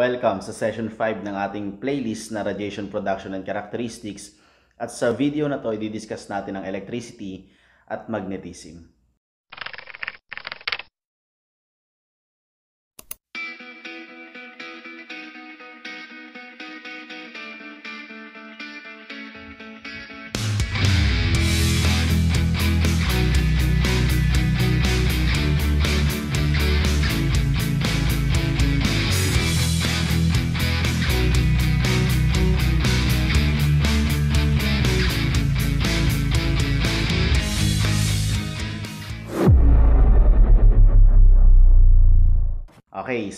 Welcome sa session 5 ng ating playlist na Radiation Production and Characteristics at sa video na to i-discuss natin ang electricity at magnetism.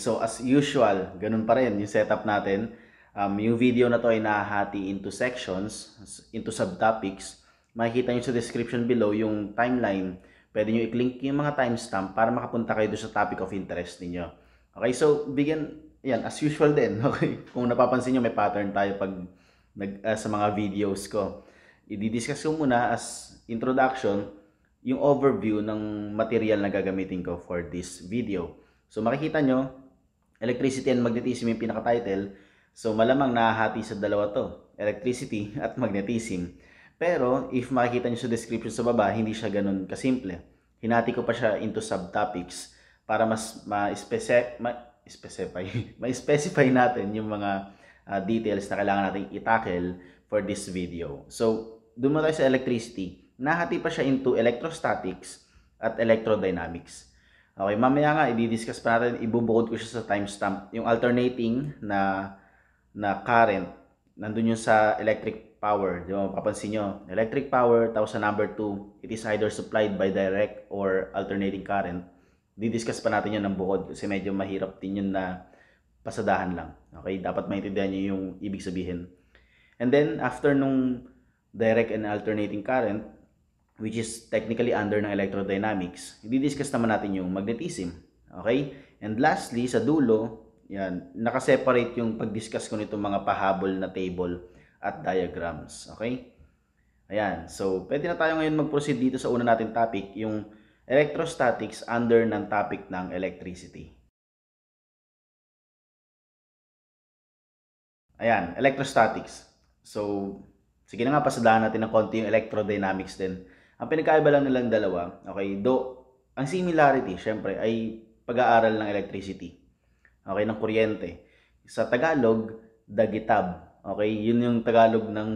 So as usual, ganun pa rin yung setup natin. Um, yung video na to ay nahati into sections, into subtopics. Makikita nyo sa description below yung timeline. Pwede nyo i click yung mga timestamp para makapunta kayo sa topic of interest ninyo. Okay, so begin, yan, as usual din. Okay? Kung napapansin nyo, may pattern tayo pag nag, uh, sa mga videos ko. I-discuss ko muna as introduction yung overview ng material na gagamitin ko for this video. So makikita nyo, Electricity and Magnetism yung pinaka-title. So malamang nahahati sa dalawa to, electricity at magnetism. Pero if makikita niyo sa description sa baba, hindi siya ganun kasimple. Hinati ko pa siya into subtopics para mas ma-specify ma specify ma specify natin yung mga uh, details na kailangan nating i-tackle for this video. So, dumating sa electricity. Nahati pa siya into electrostatics at electrodynamics. Okay, mamaya nga i-discuss pa natin, ibubukod ko siya sa timestamp. Yung alternating na na current, nandun yung sa electric power. Di ba, mapapansin niyo, electric power, tapos sa number 2, it is either supplied by direct or alternating current. Di-discuss pa natin 'yan ng bukod kasi medyo mahirap din yun na pasadahan lang. Okay, dapat maintindihan niyo yung ibig sabihin. And then, after nung direct and alternating current, which is technically under ng electrodynamics, i-discuss naman natin yung magnetism. Okay? And lastly, sa dulo, yan, nakaseparate yung pag-discuss ko nito mga pahabol na table at diagrams. Okay? Ayan. So, pwede na tayo ngayon mag-proceed dito sa una natin topic, yung electrostatics under ng topic ng electricity. Ayan, electrostatics. So, sige na nga, pasadahan natin ng konti yung electrodynamics din. Ang pinagkaiba lang nilang dalawa, okay, do, ang similarity, syempre, ay pag-aaral ng electricity. Okay, ng kuryente. Sa Tagalog, dagitab. Okay, yun yung Tagalog ng,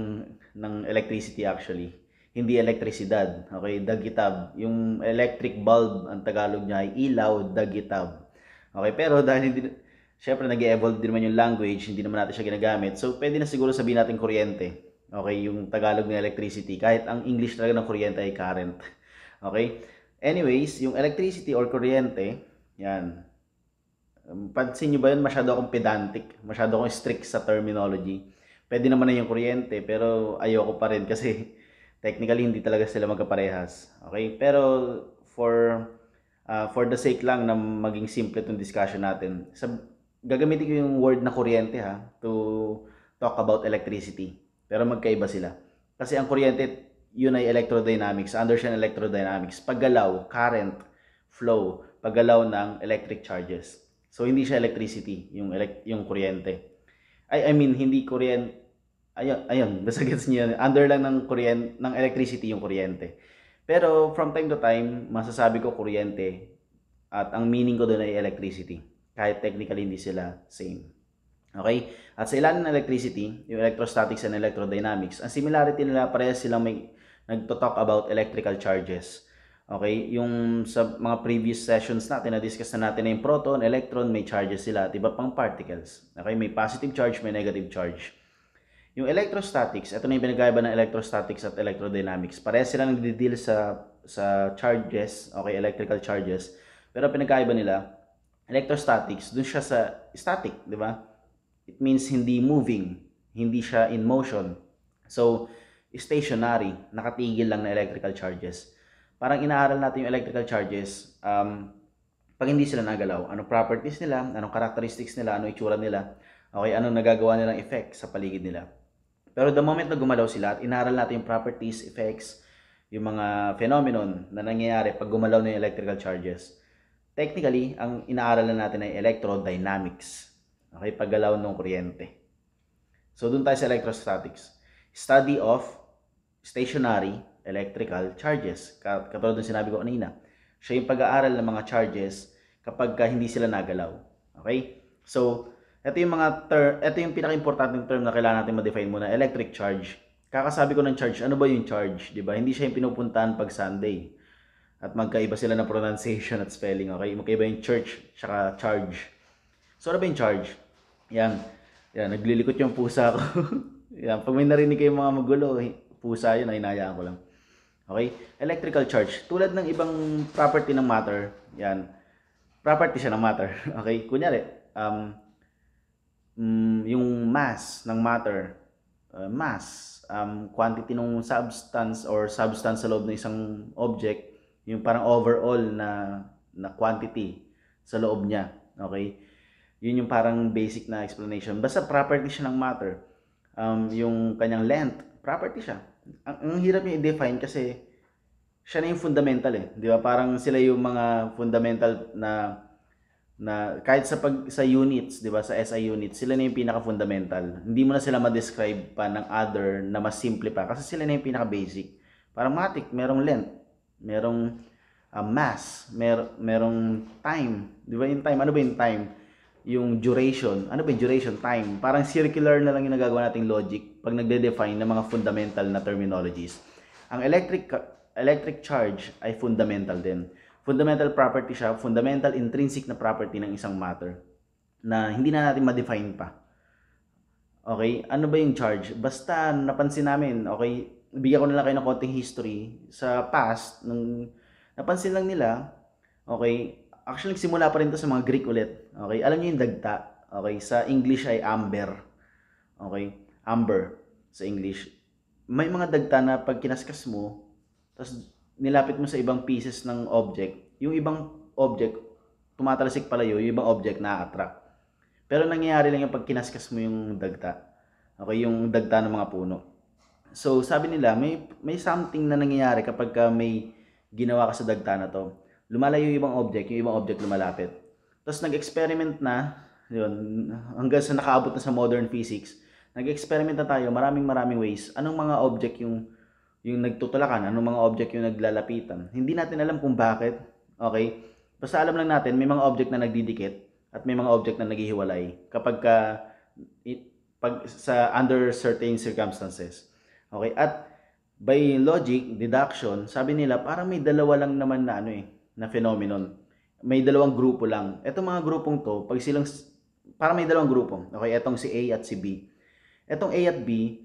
ng electricity actually. Hindi elektrisidad. Okay, dagitab. Yung electric bulb, ang Tagalog niya ay ilaw, dagitab. Okay, pero dahil hindi, syempre nag-evolve din naman yung language, hindi naman natin siya ginagamit. So, pwede na siguro sabihin natin kuryente. Okay, yung Tagalog ng electricity. Kahit ang English talaga ng kuryente ay current. Okay? Anyways, yung electricity or kuryente, yan. Um, pansin nyo ba yun? Masyado akong pedantic. Masyado akong strict sa terminology. Pwede naman na yung kuryente, pero ayoko pa rin kasi technically hindi talaga sila magkaparehas. Okay? Pero for uh, for the sake lang na maging simple itong discussion natin, sa, gagamitin ko yung word na kuryente ha to talk about electricity. Pero magkaiba sila. Kasi ang kuryente, yun ay electrodynamics. Under siya ng electrodynamics. Paggalaw, current, flow, paggalaw ng electric charges. So, hindi siya electricity, yung, elect- yung kuryente. Ay, I mean, hindi kuryente. Ayun, ayun, basta gets niyo yun. Under lang ng, kuryente, ng electricity yung kuryente. Pero from time to time, masasabi ko kuryente at ang meaning ko doon ay electricity. Kahit technically hindi sila same. Okay? At sa ilan ng electricity, yung electrostatics and electrodynamics, ang similarity nila parehas silang may nagto-talk about electrical charges. Okay? Yung sa mga previous sessions natin, na-discuss na natin na yung proton, electron, may charges sila at iba pang particles. Okay? May positive charge, may negative charge. Yung electrostatics, ito na yung pinagkaiba ng electrostatics at electrodynamics. Parehas sila nagde-deal sa, sa charges, okay, electrical charges. Pero pinagkaiba nila, electrostatics, dun siya sa static, di ba? It means hindi moving, hindi siya in motion. So, stationary, nakatigil lang na electrical charges. Parang inaaral natin yung electrical charges, um, pag hindi sila nagalaw, anong properties nila, anong characteristics nila, anong itsura nila, okay, anong nagagawa nilang effect sa paligid nila. Pero the moment na gumalaw sila at inaral natin yung properties, effects, yung mga phenomenon na nangyayari pag gumalaw na yung electrical charges, technically, ang inaaral na natin ay electrodynamics. Okay, paggalaw ng kuryente. So doon tayo sa electrostatics. Study of stationary electrical charges. Katulad ng sinabi ko kanina, siya yung pag-aaral ng mga charges kapag ka hindi sila nagalaw. Okay? So, ito yung mga term, ito yung pinaka-importanting term na kailangan natin ma-define muna, electric charge. Kakasabi ko ng charge, ano ba yung charge, 'di ba? Hindi siya yung pinupuntahan pag Sunday. At magkaiba sila ng pronunciation at spelling, okay? Magkaiba yung church tsaka charge. So, ano ba yung charge? Yan. Yan, naglilikot yung pusa ko. yan, pag may narinig kayong mga magulo, pusa yun, ay hinayaan ko lang. Okay? Electrical charge. Tulad ng ibang property ng matter, yan, property siya ng matter. Okay? Kunyari, um, mm, yung mass ng matter, uh, mass, um, quantity ng substance or substance sa loob ng isang object, yung parang overall na na quantity sa loob niya. Okay? Yun yung parang basic na explanation. Basta property siya ng matter. Um, yung kanyang length, property siya. Ang, ang hirap niya i-define kasi siya na yung fundamental eh. Di ba? Parang sila yung mga fundamental na na kahit sa pag sa units, 'di ba, sa SI units, sila na yung pinaka-fundamental. Hindi mo na sila ma-describe pa ng other na mas simple pa kasi sila na yung pinaka-basic. Parang matic, merong length, merong uh, mass, mer merong time, 'di ba? In time, ano ba 'yung time? yung duration. Ano ba yung duration? Time. Parang circular na lang yung nagagawa nating logic pag nagde-define ng mga fundamental na terminologies. Ang electric electric charge ay fundamental din. Fundamental property siya, fundamental intrinsic na property ng isang matter na hindi na natin ma-define pa. Okay? Ano ba yung charge? Basta napansin namin, okay, bigyan ko na lang kayo ng konting history sa past nung napansin lang nila, okay, actually nagsimula pa rin to sa mga Greek ulit. Okay? Alam niyo yung dagta. Okay? Sa English ay amber. Okay? Amber sa English. May mga dagta na pag kinaskas mo, tapos nilapit mo sa ibang pieces ng object, yung ibang object, tumatalsik pala yun, yung ibang object na attract. Pero nangyayari lang yung pag kinaskas mo yung dagta. Okay, yung dagta ng mga puno. So, sabi nila, may, may something na nangyayari kapag may ginawa ka sa dagta na to lumalayo yung ibang object, yung ibang object lumalapit. Tapos nag-experiment na, yun, hanggang sa nakaabot na sa modern physics, nag-experiment na tayo, maraming maraming ways, anong mga object yung yung nagtutulakan, anong mga object yung naglalapitan. Hindi natin alam kung bakit, okay? Basta alam lang natin, may mga object na nagdidikit at may mga object na naghihiwalay kapag ka, it, pag, sa under certain circumstances. Okay? At by logic, deduction, sabi nila, parang may dalawa lang naman na ano eh, na phenomenon. May dalawang grupo lang. Etong mga grupong to, pag silang, para may dalawang grupo. Okay, etong si A at si B. Etong A at B,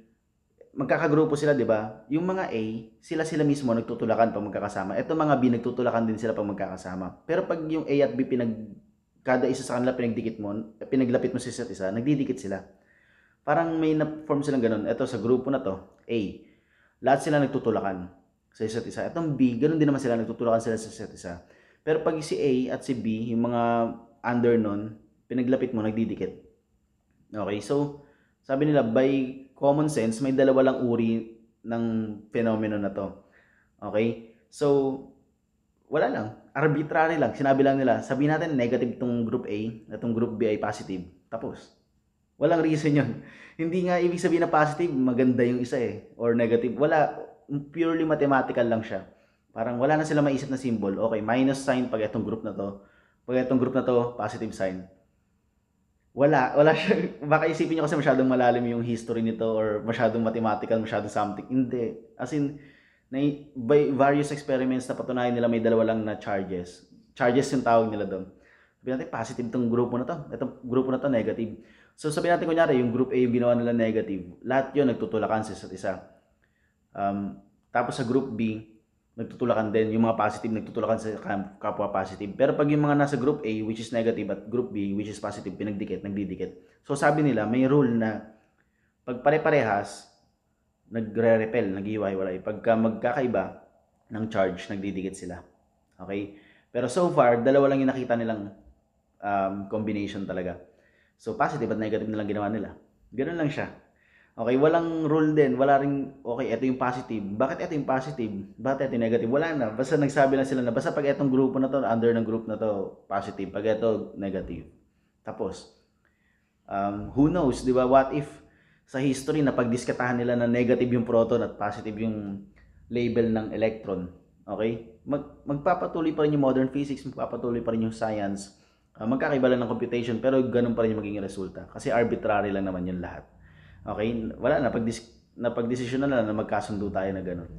magkakagrupo sila, di ba? Yung mga A, sila sila mismo nagtutulakan pag magkakasama. Etong mga B, nagtutulakan din sila pag magkakasama. Pero pag yung A at B pinag, kada isa sa kanila pinagdikit mo, pinaglapit mo sa isa't isa, nagdidikit sila. Parang may na-form silang ganun. Ito sa grupo na to, A. Lahat sila nagtutulakan sa isa't isa. At ang B, ganun din naman sila, nagtutulakan sila sa isa't isa. Pero pag si A at si B, yung mga under nun, pinaglapit mo, nagdidikit. Okay, so sabi nila, by common sense, may dalawa lang uri ng fenomeno na to. Okay, so wala lang. Arbitrary lang. Sinabi lang nila, sabihin natin negative tong group A at tong group B ay positive. Tapos. Walang reason yun. Hindi nga ibig sabihin na positive, maganda yung isa eh. Or negative. Wala purely mathematical lang siya. Parang wala na sila maiisip na symbol. Okay, minus sign pag itong group na to. Pag itong group na to, positive sign. Wala, wala siya. Baka isipin niyo kasi masyadong malalim yung history nito or masyadong mathematical, masyadong something. Hindi. As in, na, by various experiments na patunayan nila may dalawa lang na charges. Charges yung tawag nila doon. Sabi natin, positive itong grupo na to. Itong grupo na to, negative. So sabi natin kunyari, yung group A yung ginawa nila negative. Lahat yun nagtutulakan sa isa't isa Um, tapos sa group B, nagtutulakan din. Yung mga positive, nagtutulakan sa kapwa positive. Pero pag yung mga nasa group A, which is negative, at group B, which is positive, pinagdikit, nagdidikit. So sabi nila, may rule na pag pare-parehas, nagre-repel, nag-iwaiwalay. Pagka magkakaiba ng charge, nagdidikit sila. Okay? Pero so far, dalawa lang yung nakita nilang um, combination talaga. So positive at negative na lang ginawa nila. Ganun lang siya. Okay, walang rule din. Wala ring, okay, ito yung positive. Bakit ito yung positive? Bakit ito yung negative? Wala na. Basta nagsabi na sila na, basta pag itong grupo na to, under ng group na to, positive. Pag ito, negative. Tapos, um, who knows, di ba? What if sa history na pagdiskatahan nila na negative yung proton at positive yung label ng electron? Okay? Mag, magpapatuloy pa rin yung modern physics, magpapatuloy pa rin yung science. Uh, magkakaiba lang ng computation, pero ganun pa rin yung magiging resulta. Kasi arbitrary lang naman yung lahat. Okay? Wala na. Pag napag-desisyon na na magkasundo tayo na gano'n.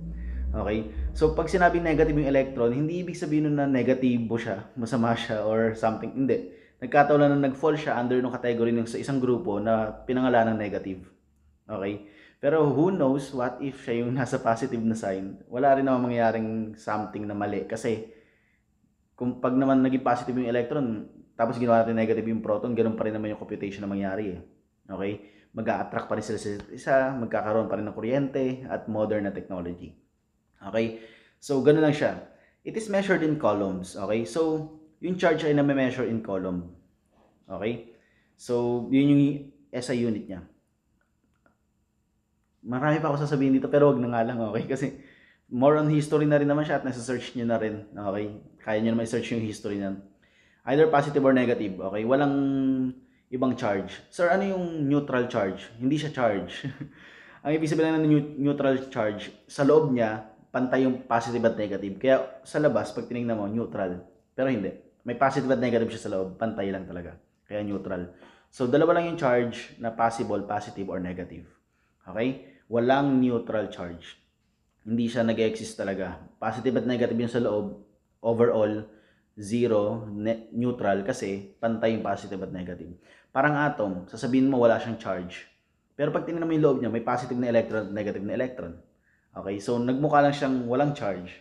Okay? So, pag sinabi negative yung electron, hindi ibig sabihin nun na negative siya, masama siya, or something. Hindi. Nagkataon lang na nag-fall siya under nung category ng sa isang grupo na pinangalan ng negative. Okay? Pero who knows what if siya yung nasa positive na sign. Wala rin naman mangyayaring something na mali. Kasi, kung pag naman naging positive yung electron, tapos ginawa natin negative yung proton, ganun pa rin naman yung computation na mangyari eh. Okay? mag attract pa rin sila sa isa, magkakaroon pa rin ng kuryente at modern na technology. Okay? So, ganun lang siya. It is measured in columns. Okay? So, yung charge ay na-measure in column. Okay? So, yun yung SI unit niya. Marami pa ako sasabihin dito pero wag na nga lang. Okay? Kasi more on history na rin naman siya at nasa-search niyo na rin. Okay? Kaya niyo naman i-search yung history niyan. Either positive or negative. Okay? Walang ibang charge. Sir, ano yung neutral charge? Hindi siya charge. Ang ibig sabihin ng neutral charge, sa loob niya, pantay yung positive at negative. Kaya sa labas, pag tinignan mo, neutral. Pero hindi. May positive at negative siya sa loob. Pantay lang talaga. Kaya neutral. So, dalawa lang yung charge na possible, positive or negative. Okay? Walang neutral charge. Hindi siya nag-exist talaga. Positive at negative yung sa loob. Overall, zero, ne- neutral kasi pantay yung positive at negative. Parang atom, sasabihin mo wala siyang charge. Pero pag tinignan mo yung loob niya, may positive na electron at negative na electron. Okay, so nagmukha lang siyang walang charge.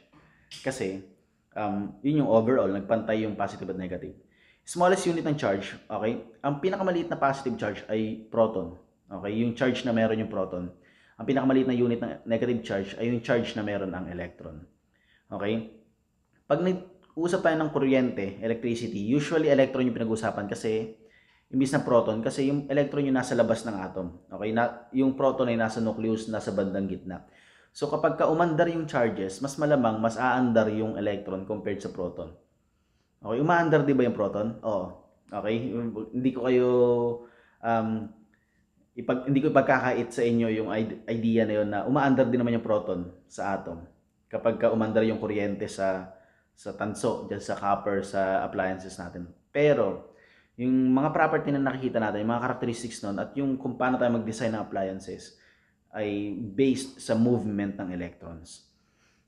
Kasi, um, yun yung overall, nagpantay yung positive at negative. Smallest unit ng charge, okay? Ang pinakamaliit na positive charge ay proton. Okay, yung charge na meron yung proton. Ang pinakamaliit na unit ng negative charge ay yung charge na meron ang electron. Okay? Pag nag-usap tayo ng kuryente, electricity, usually electron yung pinag-usapan kasi imbis na proton kasi yung electron yung nasa labas ng atom. Okay, na, yung proton ay nasa nucleus, nasa bandang gitna. So kapag kaumandar yung charges, mas malamang mas aandar yung electron compared sa proton. Okay, umaandar 'di ba yung proton? Oo. Okay, hindi ko kayo um, ipag, hindi ko ipagkakait sa inyo yung idea na yun na umaandar din naman yung proton sa atom. Kapag ka yung kuryente sa sa tanso, dyan sa copper, sa appliances natin. Pero, yung mga property na nakikita natin, yung mga characteristics nun, at yung kung paano tayo mag-design ng appliances ay based sa movement ng electrons.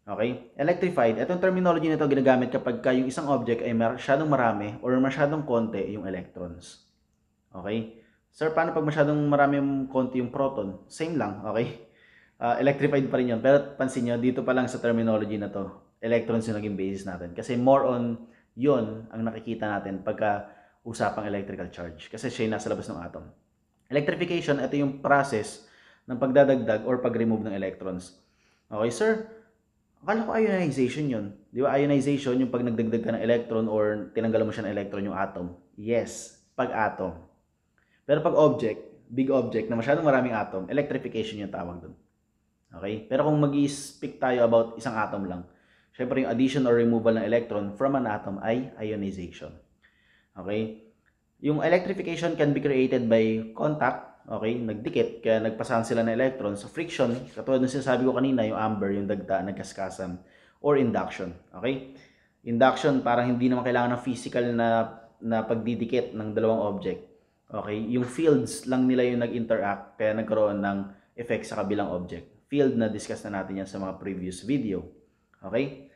Okay? Electrified, itong terminology nito ginagamit kapag ka yung isang object ay masyadong marami or masyadong konti yung electrons. Okay? Sir, paano pag masyadong marami yung konti yung proton? Same lang, okay? Uh, electrified pa rin yun. Pero pansin nyo, dito pa lang sa terminology na to, electrons yung naging basis natin. Kasi more on yun ang nakikita natin pagka usapang electrical charge kasi siya nasa labas ng atom. Electrification, ito yung process ng pagdadagdag or pag-remove ng electrons. Okay, sir? Akala ko ionization yun. Di ba? Ionization, yung pag nagdagdag ka ng electron or tinanggal mo siya ng electron yung atom. Yes, pag atom. Pero pag object, big object na masyadong maraming atom, electrification yung tawag doon. Okay? Pero kung mag speak tayo about isang atom lang, syempre yung addition or removal ng electron from an atom ay ionization. Okay? Yung electrification can be created by contact, okay? Nagdikit, kaya nagpasahan sila ng electron. So friction, katulad ng sinasabi ko kanina, yung amber, yung dagta, nagkaskasan, or induction, okay? Induction, parang hindi naman kailangan ng physical na, na pagdidikit ng dalawang object. Okay? Yung fields lang nila yung nag-interact, kaya nagkaroon ng effect sa kabilang object. Field na discuss na natin yan sa mga previous video. Okay?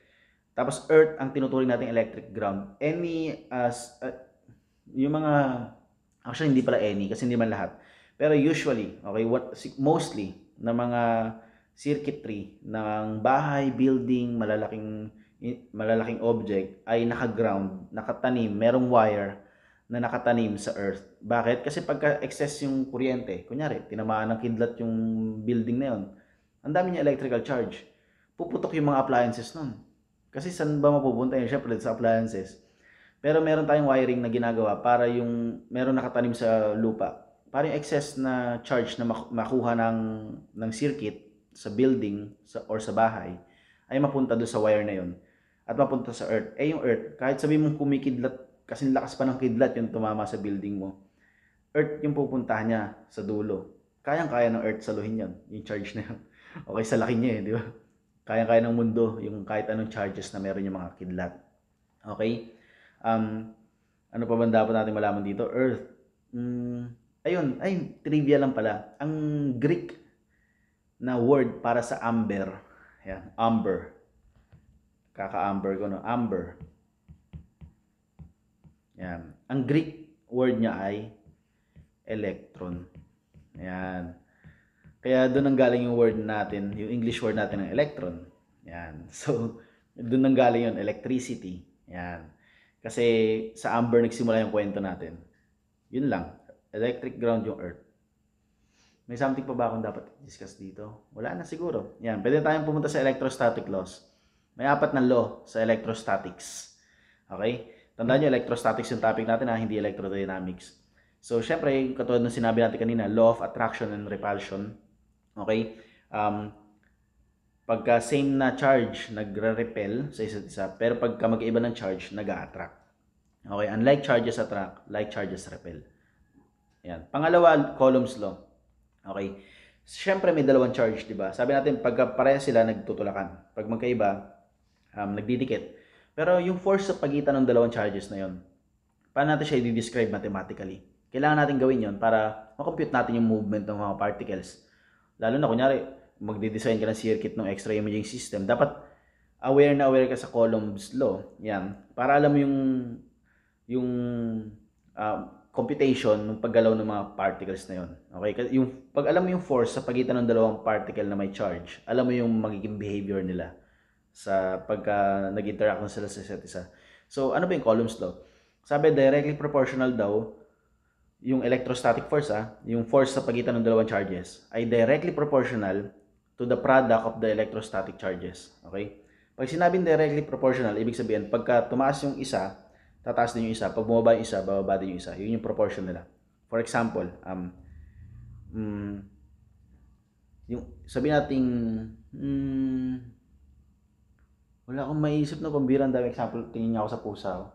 Tapos earth ang tinuturing nating electric ground. Any uh, uh yung mga, actually hindi pala any kasi hindi man lahat. Pero usually, okay, what, mostly na mga circuitry ng bahay, building, malalaking malalaking object ay naka-ground, nakatanim, merong wire na nakatanim sa earth. Bakit? Kasi pagka excess yung kuryente, kunyari, tinamaan ng kidlat yung building na yun, ang dami niya electrical charge. Puputok yung mga appliances nun. Kasi saan ba mapupunta yun? Siyempre sa appliances pero meron tayong wiring na ginagawa para yung meron nakatanim sa lupa. Para yung excess na charge na makuha ng, ng circuit sa building sa, or sa bahay ay mapunta doon sa wire na yon at mapunta sa earth. Eh yung earth, kahit sabi mong kumikidlat, kasi lakas pa ng kidlat yung tumama sa building mo. Earth yung pupuntahan niya sa dulo. Kayang-kaya ng earth saluhin yan, yung charge na yun. Okay, sa laki niya eh, di ba? Kayang-kaya ng mundo yung kahit anong charges na meron yung mga kidlat. Okay? Um, ano pa ba dapat natin malaman dito? Earth. Mm, ayun, ay, trivia lang pala. Ang Greek na word para sa amber. Ayan, amber. Kaka-amber ko, no? Amber. Ayan. Ang Greek word niya ay electron. Ayan. Kaya doon ang galing yung word natin, yung English word natin ng electron. Ayan. So, doon ang galing yun, electricity. Ayan. Kasi sa amber nagsimula yung kwento natin. Yun lang. Electric ground yung earth. May something pa ba akong dapat discuss dito? Wala na siguro. Yan, pwede tayong pumunta sa electrostatic laws. May apat na law sa electrostatics. Okay? Tandaan nyo, electrostatics yung topic natin ha, hindi electrodynamics. So, syempre, katulad ng sinabi natin kanina, law of attraction and repulsion. Okay? Um, pagka same na charge, nagre-repel sa isa't isa. Pero pagka mag-iba ng charge, nag-attract. Okay, unlike charges attract, like charges repel. Ayan. Pangalawa, Coulomb's law. Okay. Siyempre may dalawang charge, 'di ba? Sabi natin pag pareha sila nagtutulakan. Pag magkaiba, um, nagdidikit. Pero yung force sa pagitan ng dalawang charges na 'yon, paano natin siya i-describe mathematically? Kailangan natin gawin 'yon para ma-compute natin yung movement ng mga particles. Lalo na kunyari, magde-design ka ng circuit ng X-ray imaging system, dapat aware na aware ka sa Coulomb's law. Yan. Para alam mo yung yung uh, computation ng paggalaw ng mga particles na yon. Okay? Kasi yung pag alam mo yung force sa pagitan ng dalawang particle na may charge, alam mo yung magiging behavior nila sa pagka nag-interact na sila sa isa't isa. So, ano ba yung Coulomb's law? Sabi, directly proportional daw yung electrostatic force, ah, yung force sa pagitan ng dalawang charges, ay directly proportional to the product of the electrostatic charges. Okay? Pag sinabing directly proportional, ibig sabihin, pagka tumaas yung isa, tataas din yung isa. Pag bumaba yung isa, bababa din yung isa. Yun yung proportion nila. For example, um, mm, yung, sabi natin, mm, wala akong maiisip na pambirang dami example, tingin niya ako sa pusa. Oh.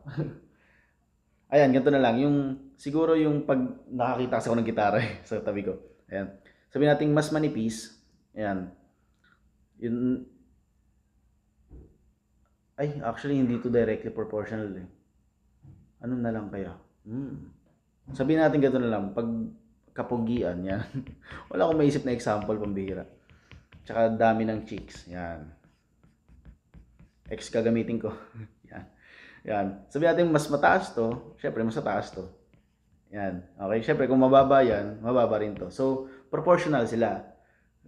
Ayan, ganito na lang. Yung, siguro yung pag nakakita sa ako ng gitara eh, sa tabi ko. Ayan. Sabi natin mas manipis. Ayan. Yun, ay, actually, hindi to directly proportional eh ano na lang kaya? Hmm. Sabihin natin ganito na lang, pag kapugian, yan. Wala akong maisip na example, pambihira. Tsaka dami ng chicks, yan. X gagamitin ko. yan. Yan. Sabi natin mas mataas to, Siyempre, mas mataas to. Yan. Okay, siyempre, kung mababa yan, mababa rin to. So, proportional sila.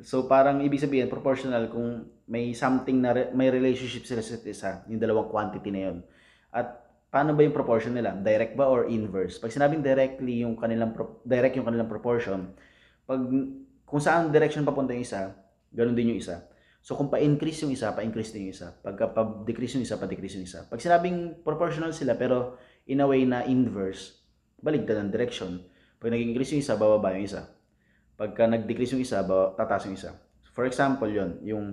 So, parang ibig sabihin, proportional kung may something na re- may relationship sila sa isa, yung dalawang quantity na yun. At paano ba yung proportion nila? Direct ba or inverse? Pag sinabing directly yung kanilang direct yung kanilang proportion, pag kung saan direction papunta yung isa, ganun din yung isa. So kung pa-increase yung isa, pa-increase din yung isa. Pag ah, pa-decrease yung isa, pa-decrease yung isa. Pag sinabing proportional sila pero in a way na inverse, baligtad ang direction. Pag naging increase yung isa, bababa yung isa. Pagka ah, nag-decrease yung isa, tataas yung isa. For example, yon yung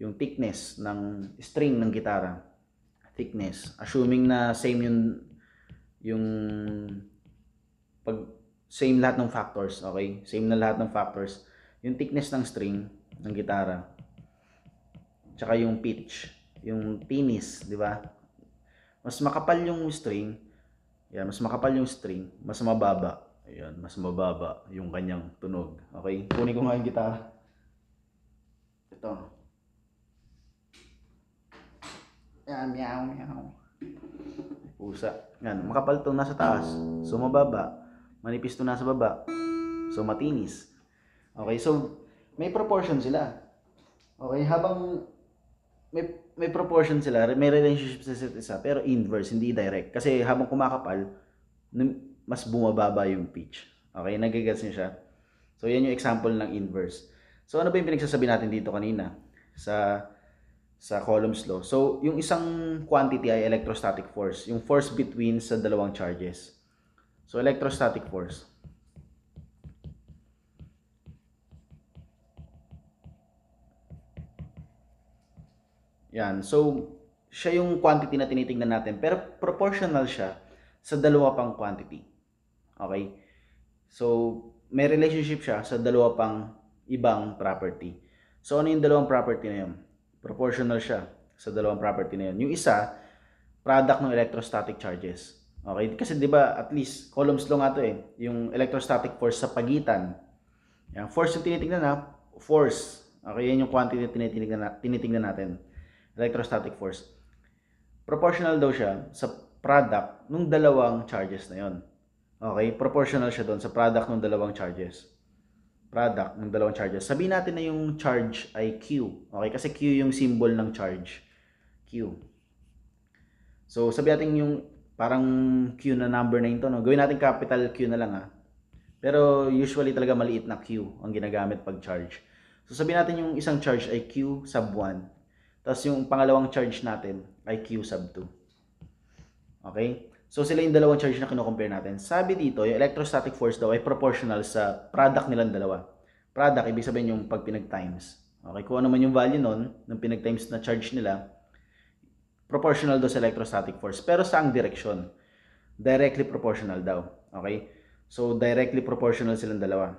yung thickness ng string ng gitara thickness. Assuming na same yung yung pag same lahat ng factors, okay? Same na lahat ng factors. Yung thickness ng string ng gitara. Tsaka yung pitch, yung tinis, di ba? Mas makapal yung string, yan, mas makapal yung string, mas mababa. Ayan, mas mababa yung kanyang tunog. Okay? Kunin ko nga yung gitara. Ito. Yan, meow, meow. Pusa. Yan, makapal tong nasa taas. So, mababa. Manipis tong nasa baba. So, matinis. Okay, so, may proportion sila. Okay, habang may, may proportion sila, may relationship sa isa, pero inverse, hindi direct. Kasi habang kumakapal, mas bumababa yung pitch. Okay, nagigets niyo siya? So, yan yung example ng inverse. So, ano ba yung pinagsasabi natin dito kanina? Sa sa Coulomb's law. So, yung isang quantity ay electrostatic force, yung force between sa dalawang charges. So, electrostatic force. Yan. So, siya yung quantity na tinitingnan natin. Pero proportional siya sa dalawa pang quantity. Okay? So, may relationship siya sa dalawa pang ibang property. So, ano yung dalawang property na yun? proportional siya sa dalawang property na yun. Yung isa, product ng electrostatic charges. Okay? Kasi 'di ba at least columns nga to eh, yung electrostatic force sa pagitan. Yan, force yung tinitingnan na, force. Okay, yan yung quantity na tinitingnan, na, tinitingnan natin. Electrostatic force. Proportional daw siya sa product ng dalawang charges na yon. Okay, proportional siya doon sa product ng dalawang charges product ng dalawang charges. Sabihin natin na yung charge ay Q. Okay, kasi Q yung symbol ng charge. Q. So, sabihin natin yung parang Q na number na ito. No? Gawin natin capital Q na lang ha. Pero usually talaga maliit na Q ang ginagamit pag charge. So, sabihin natin yung isang charge ay Q sub 1. Tapos yung pangalawang charge natin ay Q sub 2. Okay? So sila yung dalawang charge na kino-compare natin. Sabi dito, yung electrostatic force daw ay proportional sa product nilang dalawa. Product, ibig sabihin yung pagpinag times Okay, kung ano man yung value nun, ng pinag-times na charge nila, proportional daw sa electrostatic force. Pero saang direksyon? Directly proportional daw. Okay? So, directly proportional silang dalawa.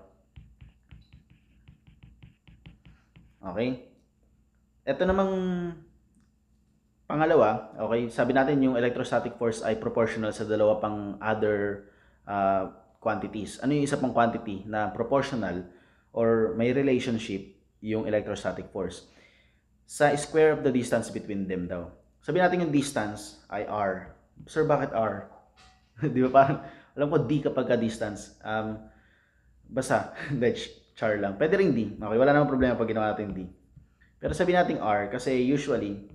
Okay? Ito namang Pangalawa, okay, sabi natin yung electrostatic force ay proportional sa dalawa pang other uh, quantities. Ano yung isa pang quantity na proportional or may relationship yung electrostatic force? Sa square of the distance between them daw. Sabi natin yung distance ay R. Sir, bakit R? Di ba parang, alam ko D kapag ka distance. Um, basta, let's char lang. Pwede ring D. Okay, wala namang problema pag ginawa natin D. Pero sabi natin R kasi usually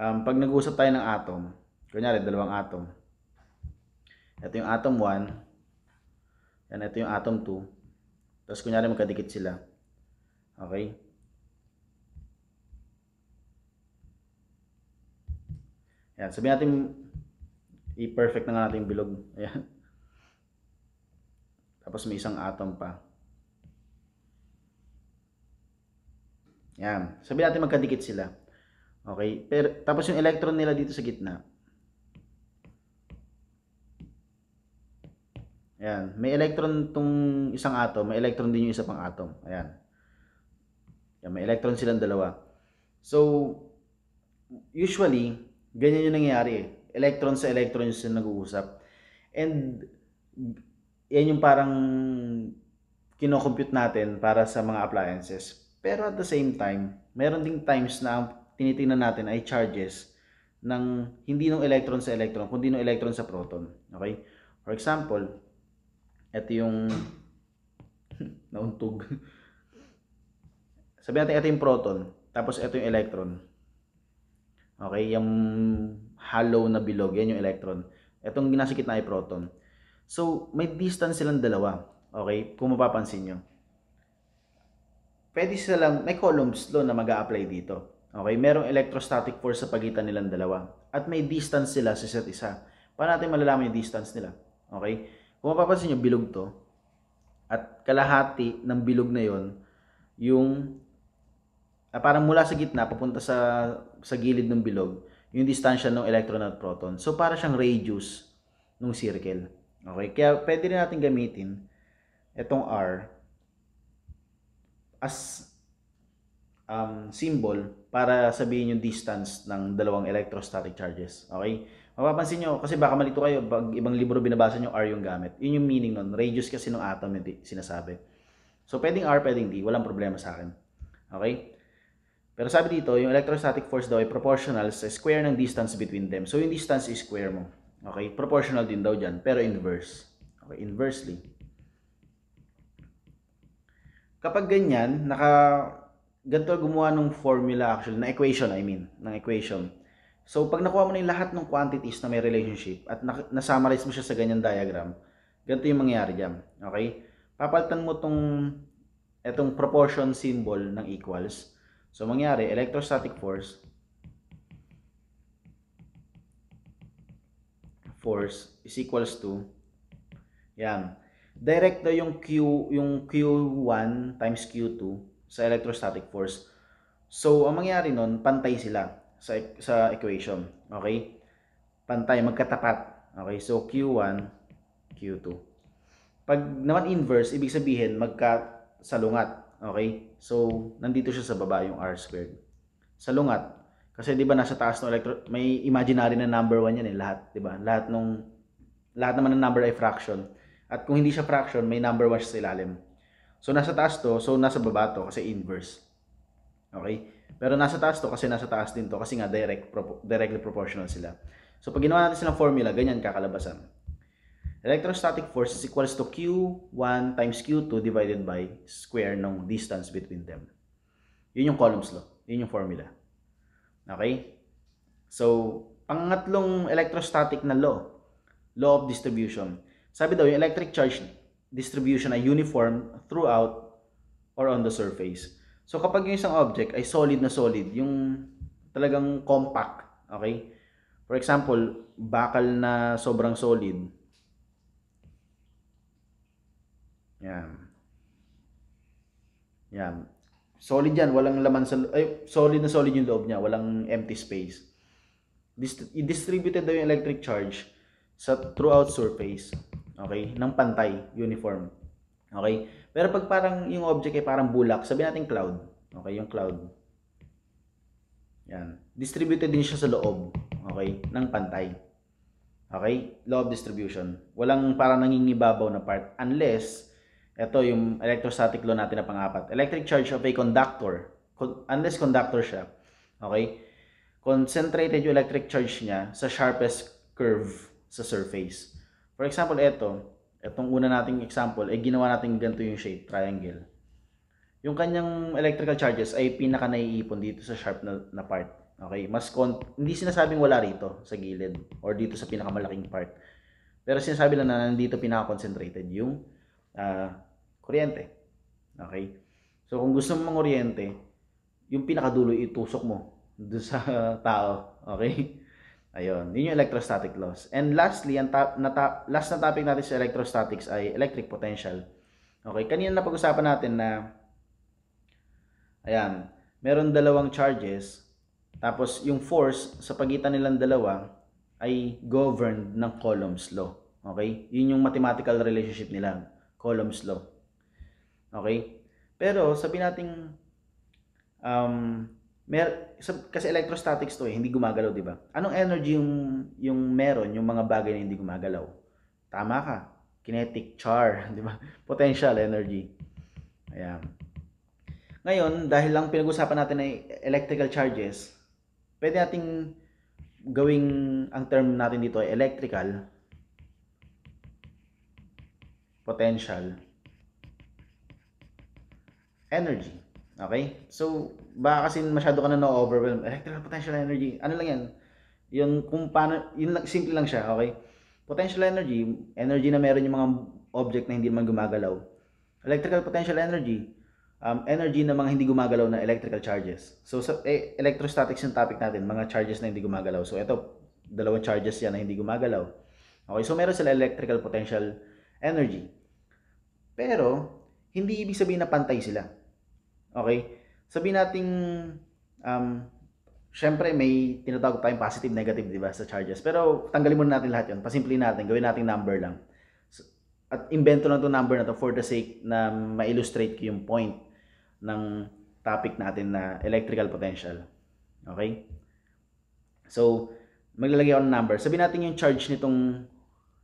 um, pag nag-usap tayo ng atom, kunyari dalawang atom. Ito yung atom 1, yan ito yung atom 2. Tapos kunyari magkadikit sila. Okay? Yan, sabihin natin i-perfect na nga natin yung bilog. Ayan. Tapos may isang atom pa. Yan. Sabihin natin magkadikit sila. Okay? Pero, tapos yung electron nila dito sa gitna. Ayan. May electron tong isang atom. May electron din yung isa pang atom. Ayan. Ayan. May electron silang dalawa. So, usually, ganyan yung nangyayari eh. Electron sa electron yung nag-uusap. And, yan yung parang kinocompute natin para sa mga appliances. Pero at the same time, meron ding times na ang tinitingnan natin ay charges ng hindi ng electron sa electron kundi ng electron sa proton. Okay? For example, ito yung nauntog. Sabi natin ito yung proton, tapos ito yung electron. Okay, yung hollow na bilog, yan yung electron. Itong ginasikit na ay proton. So, may distance silang dalawa. Okay, kung mapapansin nyo. Pwede silang, may columns law na mag a apply dito. Okay, merong electrostatic force sa pagitan nilang dalawa. At may distance sila sa isa't isa. Paano natin malalaman yung distance nila? Okay? Kung mapapansin nyo, bilog to. At kalahati ng bilog na yon yung ah, parang mula sa gitna papunta sa sa gilid ng bilog, yung distansya ng electron at proton. So para siyang radius ng circle. Okay? Kaya pwede rin natin gamitin itong R as um, symbol para sabihin yung distance ng dalawang electrostatic charges. Okay? Mapapansin nyo, kasi baka malito kayo, pag ibang libro binabasa nyo, R yung gamit. Yun yung meaning nun. Radius kasi ng atom yung sinasabi. So, pwedeng R, pwedeng D. Walang problema sa akin. Okay? Pero sabi dito, yung electrostatic force daw ay proportional sa square ng distance between them. So, yung distance is square mo. Okay? Proportional din daw dyan, pero inverse. Okay? Inversely. Kapag ganyan, naka ganito gumawa ng formula actually, na equation I mean, ng equation. So pag nakuha mo na yung lahat ng quantities na may relationship at na- na-summarize mo siya sa ganyang diagram, ganito yung mangyayari diyan. Okay? Papalitan mo tong etong proportion symbol ng equals. So mangyari, electrostatic force force is equals to yan. Direct daw yung Q yung Q1 times Q2 sa electrostatic force. So, ang mangyari nun, pantay sila sa, e-, sa equation. Okay? Pantay, magkatapat. Okay? So, Q1, Q2. Pag naman inverse, ibig sabihin, magkasalungat. Okay? So, nandito siya sa baba yung R squared. Salungat. Kasi 'di ba nasa taas ng electro may imaginary na number 1 yan eh lahat, 'di ba? Lahat nung lahat naman ng number ay fraction. At kung hindi siya fraction, may number 1 sa ilalim. So nasa taas to, so nasa baba to kasi inverse. Okay? Pero nasa taas to kasi nasa taas din to kasi nga direct pro, directly proportional sila. So pag ginawa natin silang formula, ganyan kakalabasan. Electrostatic force is equals to Q1 times Q2 divided by square ng distance between them. Yun yung Coulomb's law. Yun yung formula. Okay? So, pangatlong electrostatic na law, law of distribution. Sabi daw, yung electric charge distribution ay uniform throughout or on the surface. So kapag yung isang object ay solid na solid, yung talagang compact, okay? For example, bakal na sobrang solid. Yan. Yan. Solid yan, walang laman sa ay solid na solid yung loob niya, walang empty space. Dist- distributed daw yung electric charge sa throughout surface. Okay? Ng pantay, uniform. Okay? Pero pag parang yung object ay parang bulak, sabi natin cloud. Okay, yung cloud. Yan. Distributed din siya sa loob. Okay? Ng pantay. Okay? Law of distribution. Walang parang nangingibabaw na part unless ito yung electrostatic law natin na pang-apat. Electric charge of a conductor. unless conductor siya. Okay? Concentrated yung electric charge niya sa sharpest curve sa surface. For example, ito, itong una nating example, eh ginawa natin ganito yung shape, triangle. Yung kanyang electrical charges ay pinaka naiipon dito sa sharp na, na part. Okay, mas kon hindi sinasabing wala rito sa gilid or dito sa pinakamalaking part. Pero sinasabi lang na nandito pinaka-concentrated yung uh, kuryente. Okay? So kung gusto mong kuryente, yung pinakadulo itusok mo doon sa tao. Okay? Ayun, yun yung electrostatic loss. And lastly, ang top, na top, last na topic natin sa electrostatics ay electric potential. Okay, kanina na pag-usapan natin na ayan, meron dalawang charges tapos yung force sa pagitan nilang dalawa ay governed ng Coulomb's law. Okay? Yun yung mathematical relationship nila, Coulomb's law. Okay? Pero sabi nating um, mer kasi electrostatics to eh, hindi gumagalaw, di ba? Anong energy yung, yung meron, yung mga bagay na hindi gumagalaw? Tama ka. Kinetic char, di ba? Potential energy. Ayan. Ngayon, dahil lang pinag-usapan natin ay electrical charges, pwede nating gawing ang term natin dito ay electrical potential energy. Okay? So, baka kasi masyado ka na na-overwhelm. Electrical eh, potential energy, ano lang yan? Yung kung paano, yun lang, simple lang siya, okay? Potential energy, energy na meron yung mga object na hindi naman gumagalaw. Electrical potential energy, um, energy ng mga hindi gumagalaw na electrical charges. So, sa eh, electrostatics yung topic natin, mga charges na hindi gumagalaw. So, ito, dalawang charges yan na hindi gumagalaw. Okay, so meron sila electrical potential energy. Pero, hindi ibig sabihin na pantay sila. Okay? Sabihin nating um, syempre may tinatawag tayong positive negative di ba sa charges. Pero tanggalin muna natin lahat 'yon. Pasimplin natin, gawin nating number lang. At invento lang 'tong number na to for the sake na ma-illustrate ko yung point ng topic natin na electrical potential. Okay? So, maglalagay ako ng number. Sabihin natin yung charge nitong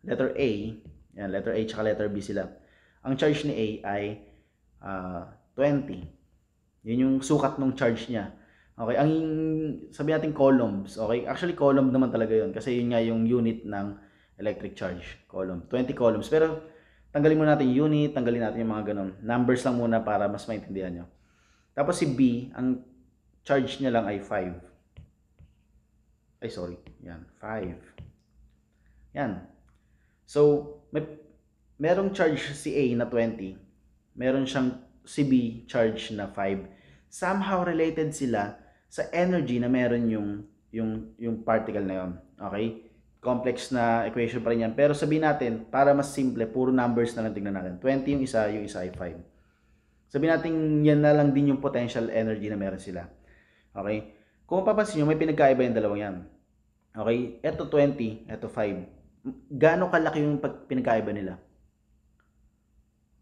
letter A, yan, letter A tsaka letter B sila. Ang charge ni A ay uh, ah, 20. Yun yung sukat ng charge niya. Okay, ang sabi natin coulombs. Okay, actually coulomb naman talaga yon kasi yun nga yung unit ng electric charge. Coulomb, 20 coulombs. Pero tanggalin muna natin yung unit, tanggalin natin yung mga ganun. Numbers lang muna para mas maintindihan nyo. Tapos si B, ang charge niya lang ay 5. Ay sorry, yan, 5. Yan. So, may merong charge si A na 20. Meron siyang si B charge na 5. Somehow related sila sa energy na meron yung yung yung particle na yon. Okay? Complex na equation pa rin yan. Pero sabihin natin, para mas simple, puro numbers na lang tingnan natin. 20 yung isa, yung isa ay 5. Sabihin natin, yan na lang din yung potential energy na meron sila. Okay? Kung papansin nyo, may pinagkaiba yung dalawang yan. Okay? Ito 20, ito 5. Gano'ng kalaki yung pinagkaiba nila?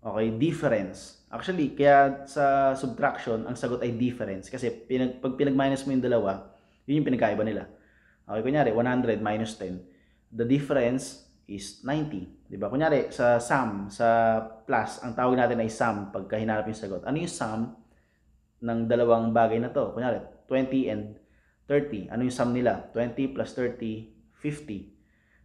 Okay, difference. Actually, kaya sa subtraction, ang sagot ay difference. Kasi pinag, pag pinag-minus mo yung dalawa, yun yung pinagkaiba nila. Okay, kunyari, 100 minus 10. The difference is 90. Di ba? Kunyari, sa sum, sa plus, ang tawag natin ay sum pagka hinarap yung sagot. Ano yung sum ng dalawang bagay na to? Kunyari, 20 and 30. Ano yung sum nila? 20 plus 30, 50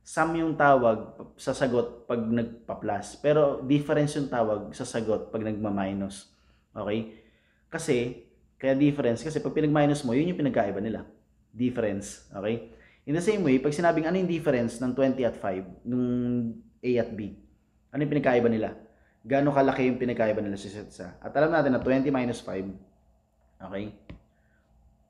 sum yung tawag sa sagot pag nagpa-plus. Pero difference yung tawag sa sagot pag nagma-minus. Okay? Kasi, kaya difference. Kasi pag pinag-minus mo, yun yung pinagkaiba nila. Difference. Okay? In the same way, pag sinabing ano yung difference ng 20 at 5, nung A at B, ano yung pinagkaiba nila? Gaano kalaki yung pinagkaiba nila sa set sa? At alam natin na 20 minus 5, okay?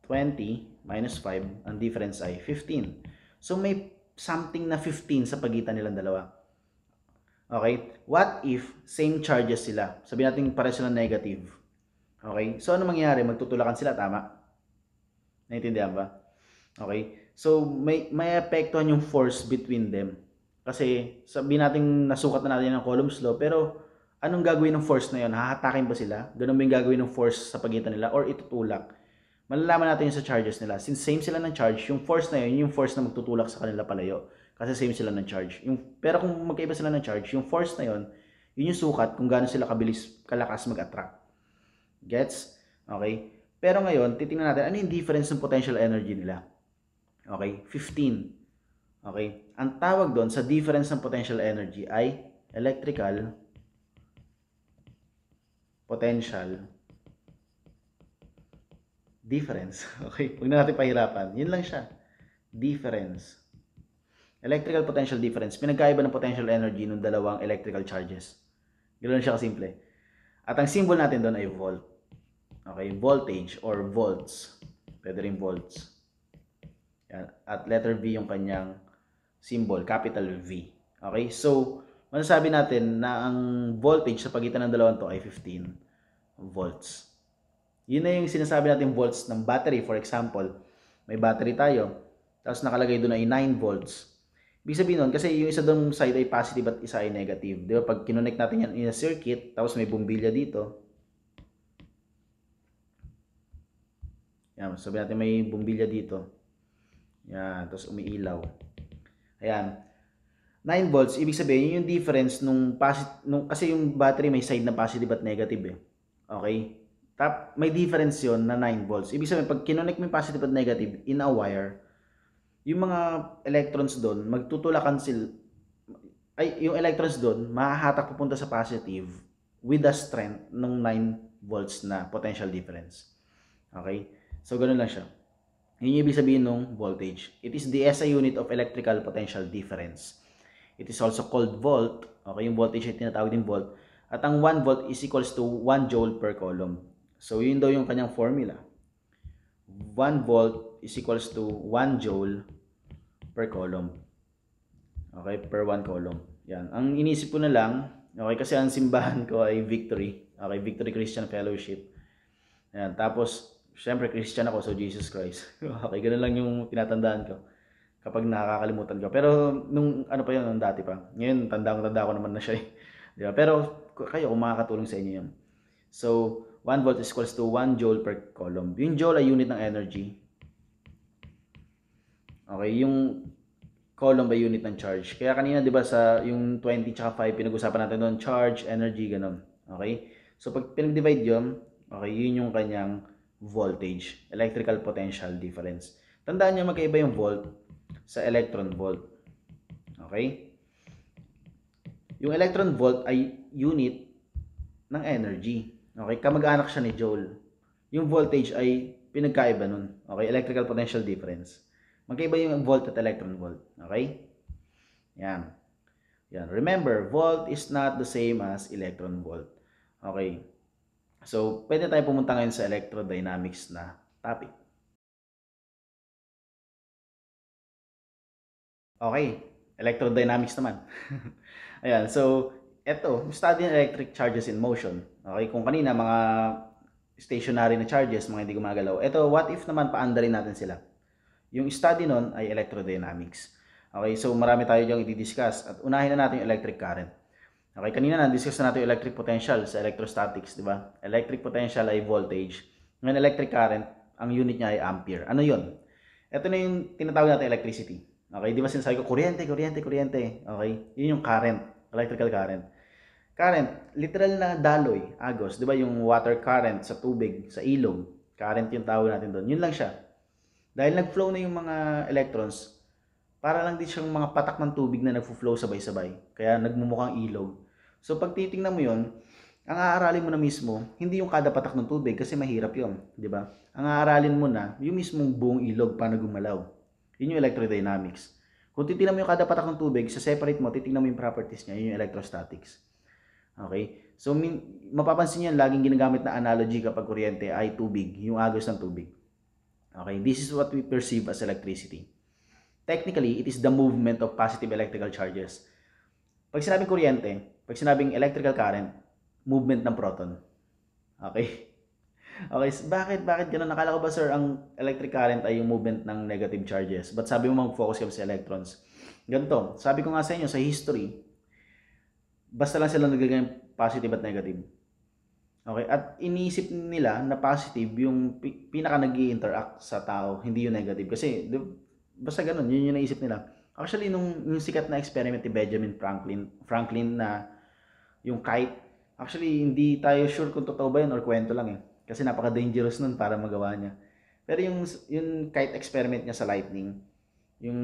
20 minus 5, ang difference ay 15. So may something na 15 sa pagitan nilang dalawa. Okay? What if same charges sila? Sabi natin pare sila negative. Okay? So ano mangyayari? Magtutulakan sila, tama? Naintindihan ba? Okay? So may may apektuhan yung force between them. Kasi sabi natin nasukat na natin ang Coulomb's law pero anong gagawin ng force na yon? Hahatakin ba sila? Ganun ba yung gagawin ng force sa pagitan nila or itutulak? malalaman natin yung sa charges nila. Since same sila ng charge, yung force na yun, yung force na magtutulak sa kanila palayo. Kasi same sila ng charge. Yung, pero kung magkaiba sila ng charge, yung force na yun, yun yung sukat kung gaano sila kabilis, kalakas mag-attract. Gets? Okay? Pero ngayon, titingnan natin, ano yung difference ng potential energy nila? Okay? 15. Okay? Ang tawag doon sa difference ng potential energy ay electrical potential Difference. Okay, huwag na natin pahirapan. Yun lang siya. Difference. Electrical potential difference. Pinagkaiba ng potential energy ng dalawang electrical charges. Ganoon siya kasimple. At ang symbol natin doon ay volt. Okay, voltage or volts. Pwede rin volts. Yan. At letter V yung kanyang symbol, capital V. Okay, so masasabi natin na ang voltage sa pagitan ng dalawang to ay 15 volts. Yun na yung sinasabi natin volts ng battery. For example, may battery tayo. Tapos nakalagay doon ay 9 volts. Ibig sabihin nun, kasi yung isa doon side ay positive at isa ay negative. Di ba? Pag kinonect natin yan in a circuit, tapos may bumbilya dito. Yan, sabi natin may bumbilya dito. Yan, tapos umiilaw. Ayan. 9 volts, ibig sabihin, yun yung difference nung, posit- nung kasi yung battery may side na positive at negative eh. Okay? Tap, may difference yon na 9 volts. Ibig sabihin, pag kinonect mo yung positive at negative in a wire, yung mga electrons doon, magtutulakan sila, ay, yung electrons doon, mahahatak papunta sa positive with the strength ng 9 volts na potential difference. Okay? So, ganun lang siya. Yun yung ibig sabihin ng voltage. It is the SI unit of electrical potential difference. It is also called volt. Okay, yung voltage ay tinatawag din volt. At ang 1 volt is equals to 1 joule per coulomb. So, yun daw yung kanyang formula. 1 volt is equals to 1 joule per column. Okay, per 1 column. Yan. Ang inisip ko na lang, okay, kasi ang simbahan ko ay Victory. Okay, Victory Christian Fellowship. Yan. Tapos, syempre Christian ako, so Jesus Christ. okay, ganun lang yung tinatandaan ko kapag nakakalimutan ko. Pero nung ano pa yun, nung dati pa. Ngayon, tandang-tanda ko naman na siya. Eh. Di ba? Pero kayo, kung makakatulong sa inyo yun. So, 1 volt is equals to 1 joule per coulomb. Yung joule ay unit ng energy. Okay, yung coulomb ay unit ng charge. Kaya kanina 'di ba sa yung 20 tsaka 5 pinag-usapan natin doon charge, energy ganun. Okay? So pag pinag-divide 'yon, okay, yun yung kanyang voltage, electrical potential difference. Tandaan niyo magkaiba yung volt sa electron volt. Okay? Yung electron volt ay unit ng energy. Okay, kamag-anak siya ni Joule. Yung voltage ay pinagkaiba nun. Okay, electrical potential difference. Magkaiba yung volt at electron volt. Okay? Yan. Yan. Remember, volt is not the same as electron volt. Okay. So, pwede tayo pumunta ngayon sa electrodynamics na topic. Okay, electrodynamics naman. Ayan, so, eto, study electric charges in motion. Okay, kung kanina mga stationary na charges, mga hindi gumagalaw. Ito, what if naman paandarin natin sila? Yung study nun ay electrodynamics. Okay, so marami tayo diyang i-discuss at unahin na natin yung electric current. Okay, kanina na-discuss na natin yung electric potential sa electrostatics, di ba? Electric potential ay voltage. Ngayon, electric current, ang unit niya ay ampere. Ano yon? Ito na yung tinatawag natin electricity. Okay, di ba sinasabi ko, kuryente, kuryente, kuryente. Okay, yun yung current, electrical current. Current, literal na daloy, agos. Di ba yung water current sa tubig, sa ilog. Current yung tawag natin doon. Yun lang siya. Dahil nag-flow na yung mga electrons, para lang din siyang mga patak ng tubig na nagfo flow sabay-sabay. Kaya nagmumukhang ilog. So pag titingnan mo yun, ang aaralin mo na mismo, hindi yung kada patak ng tubig kasi mahirap yun. Di ba? Ang aaralin mo na, yung mismong buong ilog paano gumalaw. Yun yung electrodynamics. Kung titingnan mo yung kada patak ng tubig, sa separate mo, titingnan mo yung properties niya, yun yung electrostatics. Okay? So, min, mapapansin nyo, laging ginagamit na analogy kapag kuryente ay tubig, yung agos ng tubig. Okay? This is what we perceive as electricity. Technically, it is the movement of positive electrical charges. Pag sinabing kuryente, pag sinabing electrical current, movement ng proton. Okay? Okay, so bakit? Bakit ganun? Nakala ko ba sir, ang electric current ay yung movement ng negative charges? But sabi mo mag-focus kami sa electrons. Ganito, sabi ko nga sa inyo, sa history, basta lang sila nagagawin positive at negative. Okay, at iniisip nila na positive yung pinaka nag interact sa tao, hindi yung negative. Kasi di, basta ganun, yun yung naisip nila. Actually, nung yung sikat na experiment ni Benjamin Franklin, Franklin na yung kite, actually hindi tayo sure kung totoo ba yun or kwento lang eh. Kasi napaka-dangerous nun para magawa niya. Pero yung, yung kite experiment niya sa lightning, yung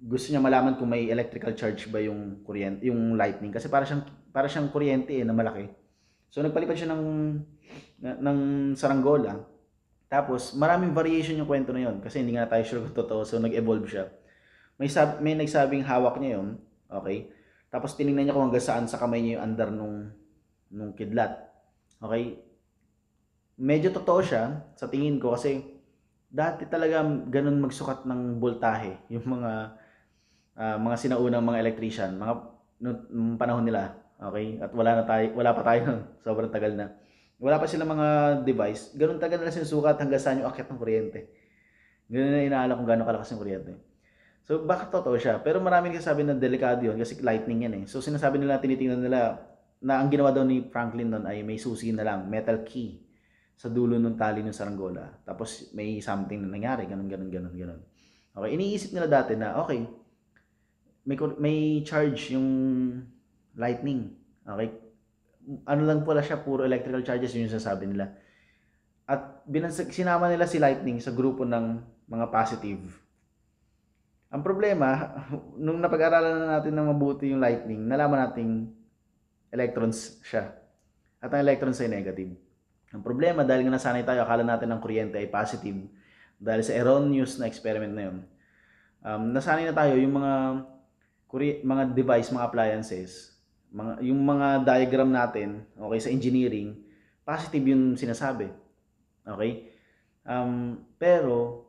gusto niya malaman kung may electrical charge ba yung kuryente, yung lightning kasi para siyang para siyang kuryente eh na malaki. So nagpalipad siya ng ng saranggola. Tapos maraming variation yung kwento na yun kasi hindi nga tayo sure kung totoo. So nag-evolve siya. May sab may nagsabing hawak niya yun. Okay? Tapos tiningnan niya kung hanggang saan sa kamay niya yung under nung nung kidlat. Okay? Medyo totoo siya sa tingin ko kasi dati talaga ganun magsukat ng boltahe yung mga uh, mga sinaunang mga electrician, mga noong panahon nila, okay? At wala na tayo, wala pa tayo sobrang tagal na. Wala pa silang mga device, ganun tagal nila sinusukat hanggang saan yung akyat ng kuryente. Ganun na inaala kung gano'ng kalakas yung kuryente. So, baka totoo siya. Pero marami nagsasabi na delikado yun kasi lightning yan eh. So, sinasabi nila, tinitingnan nila na ang ginawa daw ni Franklin noon ay may susi na lang, metal key sa dulo ng tali ng saranggola. Tapos may something na nangyari, ganun, ganun, ganun, ganun. Okay, iniisip nila dati na, okay, may, may charge yung lightning. Okay? Ano lang pala siya, puro electrical charges yun yung sasabi nila. At binansag, sinama nila si lightning sa grupo ng mga positive. Ang problema, nung napag-aralan na natin ng mabuti yung lightning, nalaman nating electrons siya. At ang electrons ay negative. Ang problema, dahil nga nasanay tayo, akala natin ang kuryente ay positive. Dahil sa erroneous na experiment na yun. Um, nasanay na tayo, yung mga mga device, mga appliances, mga, yung mga diagram natin, okay, sa engineering, positive yung sinasabi. Okay? Um, pero,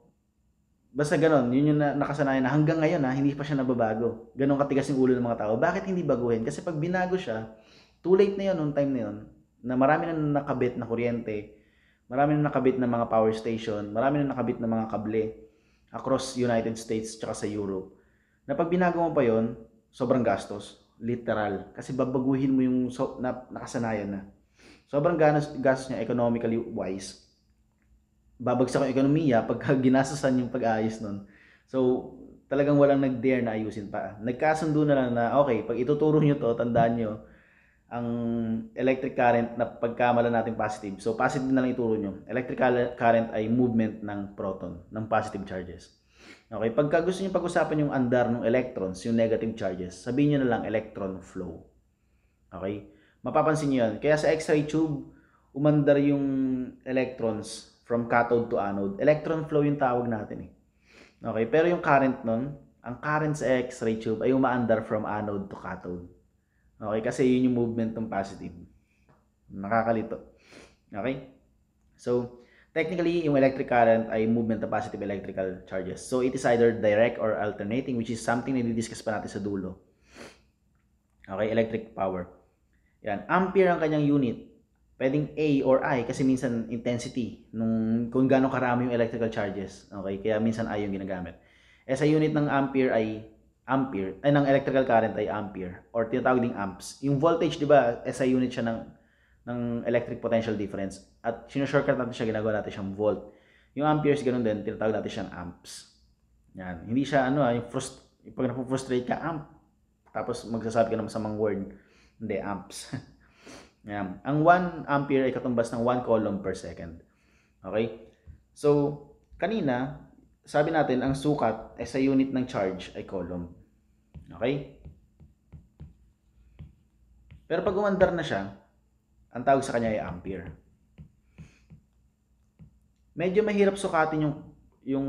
basta ganun, yun yung nakasanayan na hanggang ngayon ha, ah, hindi pa siya nababago. Ganon katigas yung ulo ng mga tao. Bakit hindi baguhin? Kasi pag binago siya, too late na yun noong time na yun, na marami na nakabit na kuryente, marami na nakabit na mga power station, marami na nakabit na mga kable across United States tsaka sa Europe. Na pag binago mo pa yon sobrang gastos. Literal. Kasi babaguhin mo yung so, na, nakasanayan na. Sobrang ganas, gastos niya economically wise. Babagsak ang ekonomiya pagka ginastosan yung pag-aayos nun. So, talagang walang nag-dare na ayusin pa. Nagkasundo na lang na, okay, pag ituturo nyo to, tandaan nyo, ang electric current na pagkamala natin positive. So positive na lang ituro nyo. Electric current ay movement ng proton, ng positive charges. Okay, pagka gusto niyo pag-usapan yung andar ng electrons, yung negative charges, sabihin niyo na lang electron flow. Okay? Mapapansin niyo 'yan. Kaya sa X-ray tube, umandar yung electrons from cathode to anode. Electron flow yung tawag natin eh. Okay, pero yung current nun, ang current sa X-ray tube ay umaandar from anode to cathode. Okay, kasi yun yung movement ng positive. Nakakalito. Okay? So, Technically, yung electric current ay movement of positive electrical charges. So, it is either direct or alternating, which is something na didiscuss pa natin sa dulo. Okay, electric power. Yan, ampere ang kanyang unit. Pwedeng A or I kasi minsan intensity nung kung gaano karami yung electrical charges. Okay, kaya minsan I yung ginagamit. Eh sa unit ng ampere ay ampere, ay ng electrical current ay ampere or tinatawag ding amps. Yung voltage, 'di ba, eh, sa unit siya ng ng electric potential difference. At sinushortcut natin siya, ginagawa natin siyang volt. Yung amperes, ganun din, tinatawag natin siyang amps. Yan. Hindi siya, ano, ah, yung frust, pag napufrustrate ka, amp. Tapos magsasabi ka naman sa mga word, hindi, amps. Yan. Ang 1 ampere ay katumbas ng 1 coulomb per second. Okay? So, kanina, sabi natin, ang sukat ay sa unit ng charge ay coulomb. Okay? Pero pag umandar na siya, ang tawag sa kanya ay ampere. Medyo mahirap sukatin yung yung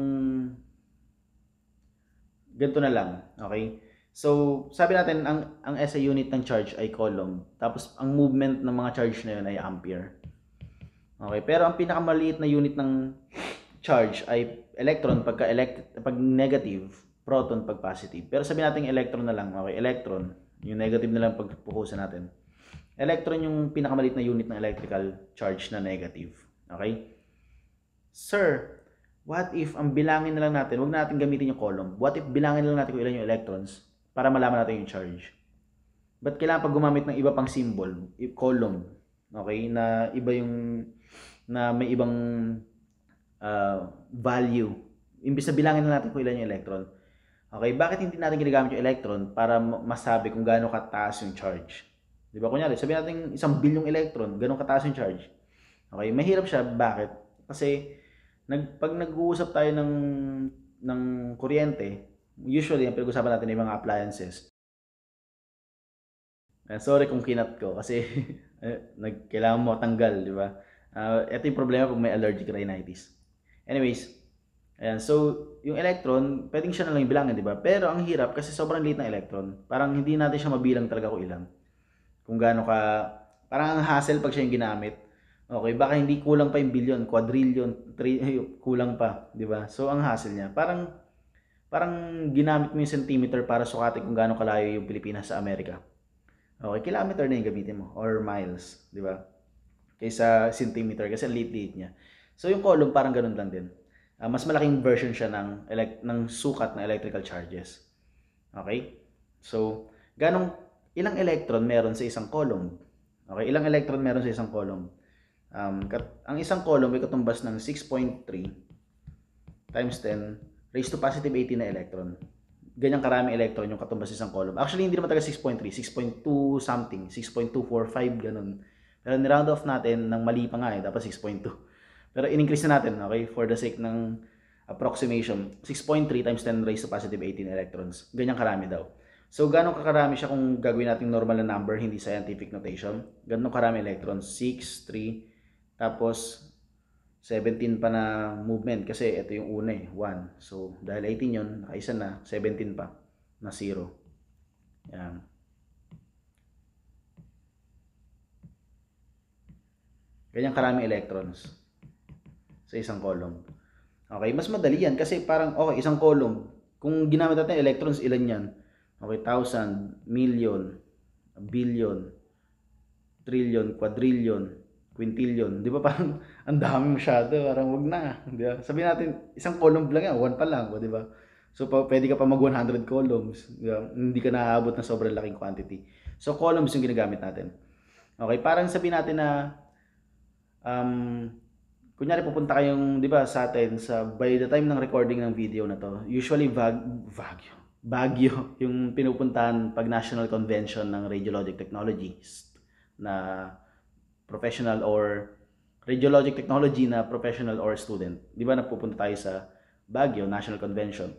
ganito na lang, okay? So, sabi natin ang ang SI unit ng charge ay coulomb. Tapos ang movement ng mga charge na yun ay ampere. Okay, pero ang pinakamaliit na unit ng charge ay electron pagka elect pag negative, proton pag positive. Pero sabi natin electron na lang, okay? Electron, yung negative na lang pagpukusan natin. Electron yung pinakamalit na unit ng electrical charge na negative. Okay? Sir, what if ang bilangin na lang natin, huwag natin gamitin yung column. What if bilangin na lang natin kung ilan yung electrons para malaman natin yung charge? But kailangan pag gumamit ng iba pang symbol, column, okay, na iba yung, na may ibang uh, value. Imbis na bilangin na natin kung ilan yung electron. Okay, bakit hindi natin ginagamit yung electron para masabi kung gaano kataas yung charge? Di ba? Kunyari, sabihin natin isang bilyong electron, ganun kataas yung charge. Okay, mahirap siya. Bakit? Kasi nag, pag nag-uusap tayo ng, ng kuryente, usually ang pinag-usapan natin ay mga appliances. Uh, sorry kung kinat ko kasi eh, nagkailangan mo tanggal, di ba? Uh, ah, ito yung problema kung may allergic rhinitis. Anyways, ayan, so yung electron, pwedeng siya na lang bilangin, di ba? Pero ang hirap kasi sobrang liit ng electron. Parang hindi natin siya mabilang talaga kung ilang. Kung gaano ka, parang ang hassle pag siya yung ginamit. Okay, baka hindi kulang pa yung billion, quadrillion, tri, kulang pa, di ba? So ang hassle niya, parang parang ginamit mo yung centimeter para sukatin kung gaano kalayo yung Pilipinas sa Amerika. Okay, kilometer na yung gamitin mo or miles, di ba? Kaysa centimeter kasi ang liit-liit niya. So yung column parang ganun lang din. Uh, mas malaking version siya ng elect- ng sukat ng electrical charges. Okay? So, ganong ilang electron meron sa isang column. Okay, ilang electron meron sa isang column? Um, kat, ang isang column ay katumbas ng 6.3 times 10 raised to positive 18 na electron. Ganyan karami electron yung katumbas sa isang column. Actually, hindi naman talaga 6.3, 6.2 something, 6.245, ganun. Pero ni off natin ng mali pa nga eh, dapat 6.2. Pero in-increase na natin, okay, for the sake ng approximation, 6.3 times 10 raised to positive 18 electrons. Ganyan karami daw. So, gano'ng kakarami siya kung gagawin natin normal na number, hindi scientific notation? Gano'ng karami electrons? 6, 3, tapos 17 pa na movement kasi ito yung una eh, 1. So, dahil 18 yun, naka-isa na, 17 pa na 0. Yan. Ganyan karami electrons sa isang column. Okay, mas madali yan kasi parang, okay, isang column. Kung ginamit natin electrons, ilan yan? okay, thousand, million, billion, trillion, quadrillion, quintillion. Di ba parang ang dami masyado, parang wag na. Di ba? Sabihin natin, isang column lang yan, one pa lang, di ba? So, pa, pwede ka pa mag 100 columns. Di ba? Hindi ka naaabot na sobrang laking quantity. So, columns yung ginagamit natin. Okay, parang sabihin natin na um, kunyari pupunta kayong, di ba, sa atin, sa, by the time ng recording ng video na to, usually vag, vag, Baguio yung pinupuntahan pag national convention ng radiologic technologies na professional or radiologic technology na professional or student. Di ba napupunta tayo sa Baguio National Convention?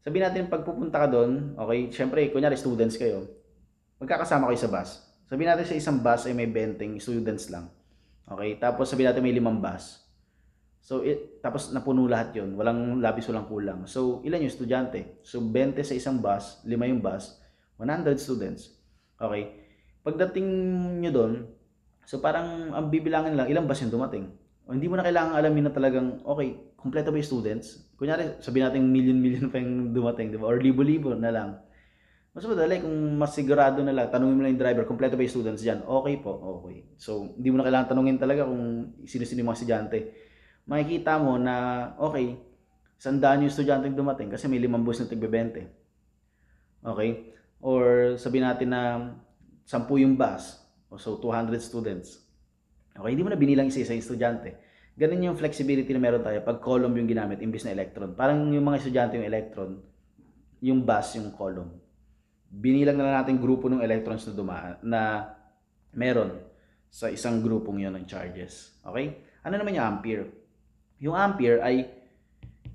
Sabi natin pagpupunta ka doon, okay, syempre kunyari students kayo, magkakasama kayo sa bus. Sabi natin sa isang bus ay may 20 students lang. Okay, tapos sabi natin may limang bus. So it, tapos napuno lahat yon Walang labis, walang kulang. So, ilan yung estudyante? So, 20 sa isang bus, lima yung bus, 100 students. Okay? Pagdating nyo doon, so parang ang bibilangin lang, ilang bus yung dumating. O, hindi mo na kailangan alamin na talagang, okay, kompleto ba yung students? Kunyari, sabihin natin million-million pa yung dumating, di ba? Or libo-libo na lang. Mas madali kung mas sigurado na lang, tanungin mo lang yung driver, kompleto ba yung students dyan? Okay po, okay. So, hindi mo na kailangan tanungin talaga kung sino-sino yung mga estudyante makikita mo na, okay, sandaan yung estudyante dumating kasi may limang bus na tigbebente. Okay? Or sabihin natin na sampu yung bus, so 200 students. Okay, hindi mo na binilang isa-isa yung estudyante. Ganun yung flexibility na meron tayo pag column yung ginamit imbis na electron. Parang yung mga estudyante yung electron, yung bus yung column. Binilang na lang natin grupo ng electrons na dumaan na meron sa isang grupong yon ng charges. Okay? Ano naman yung ampere? Yung ampere ay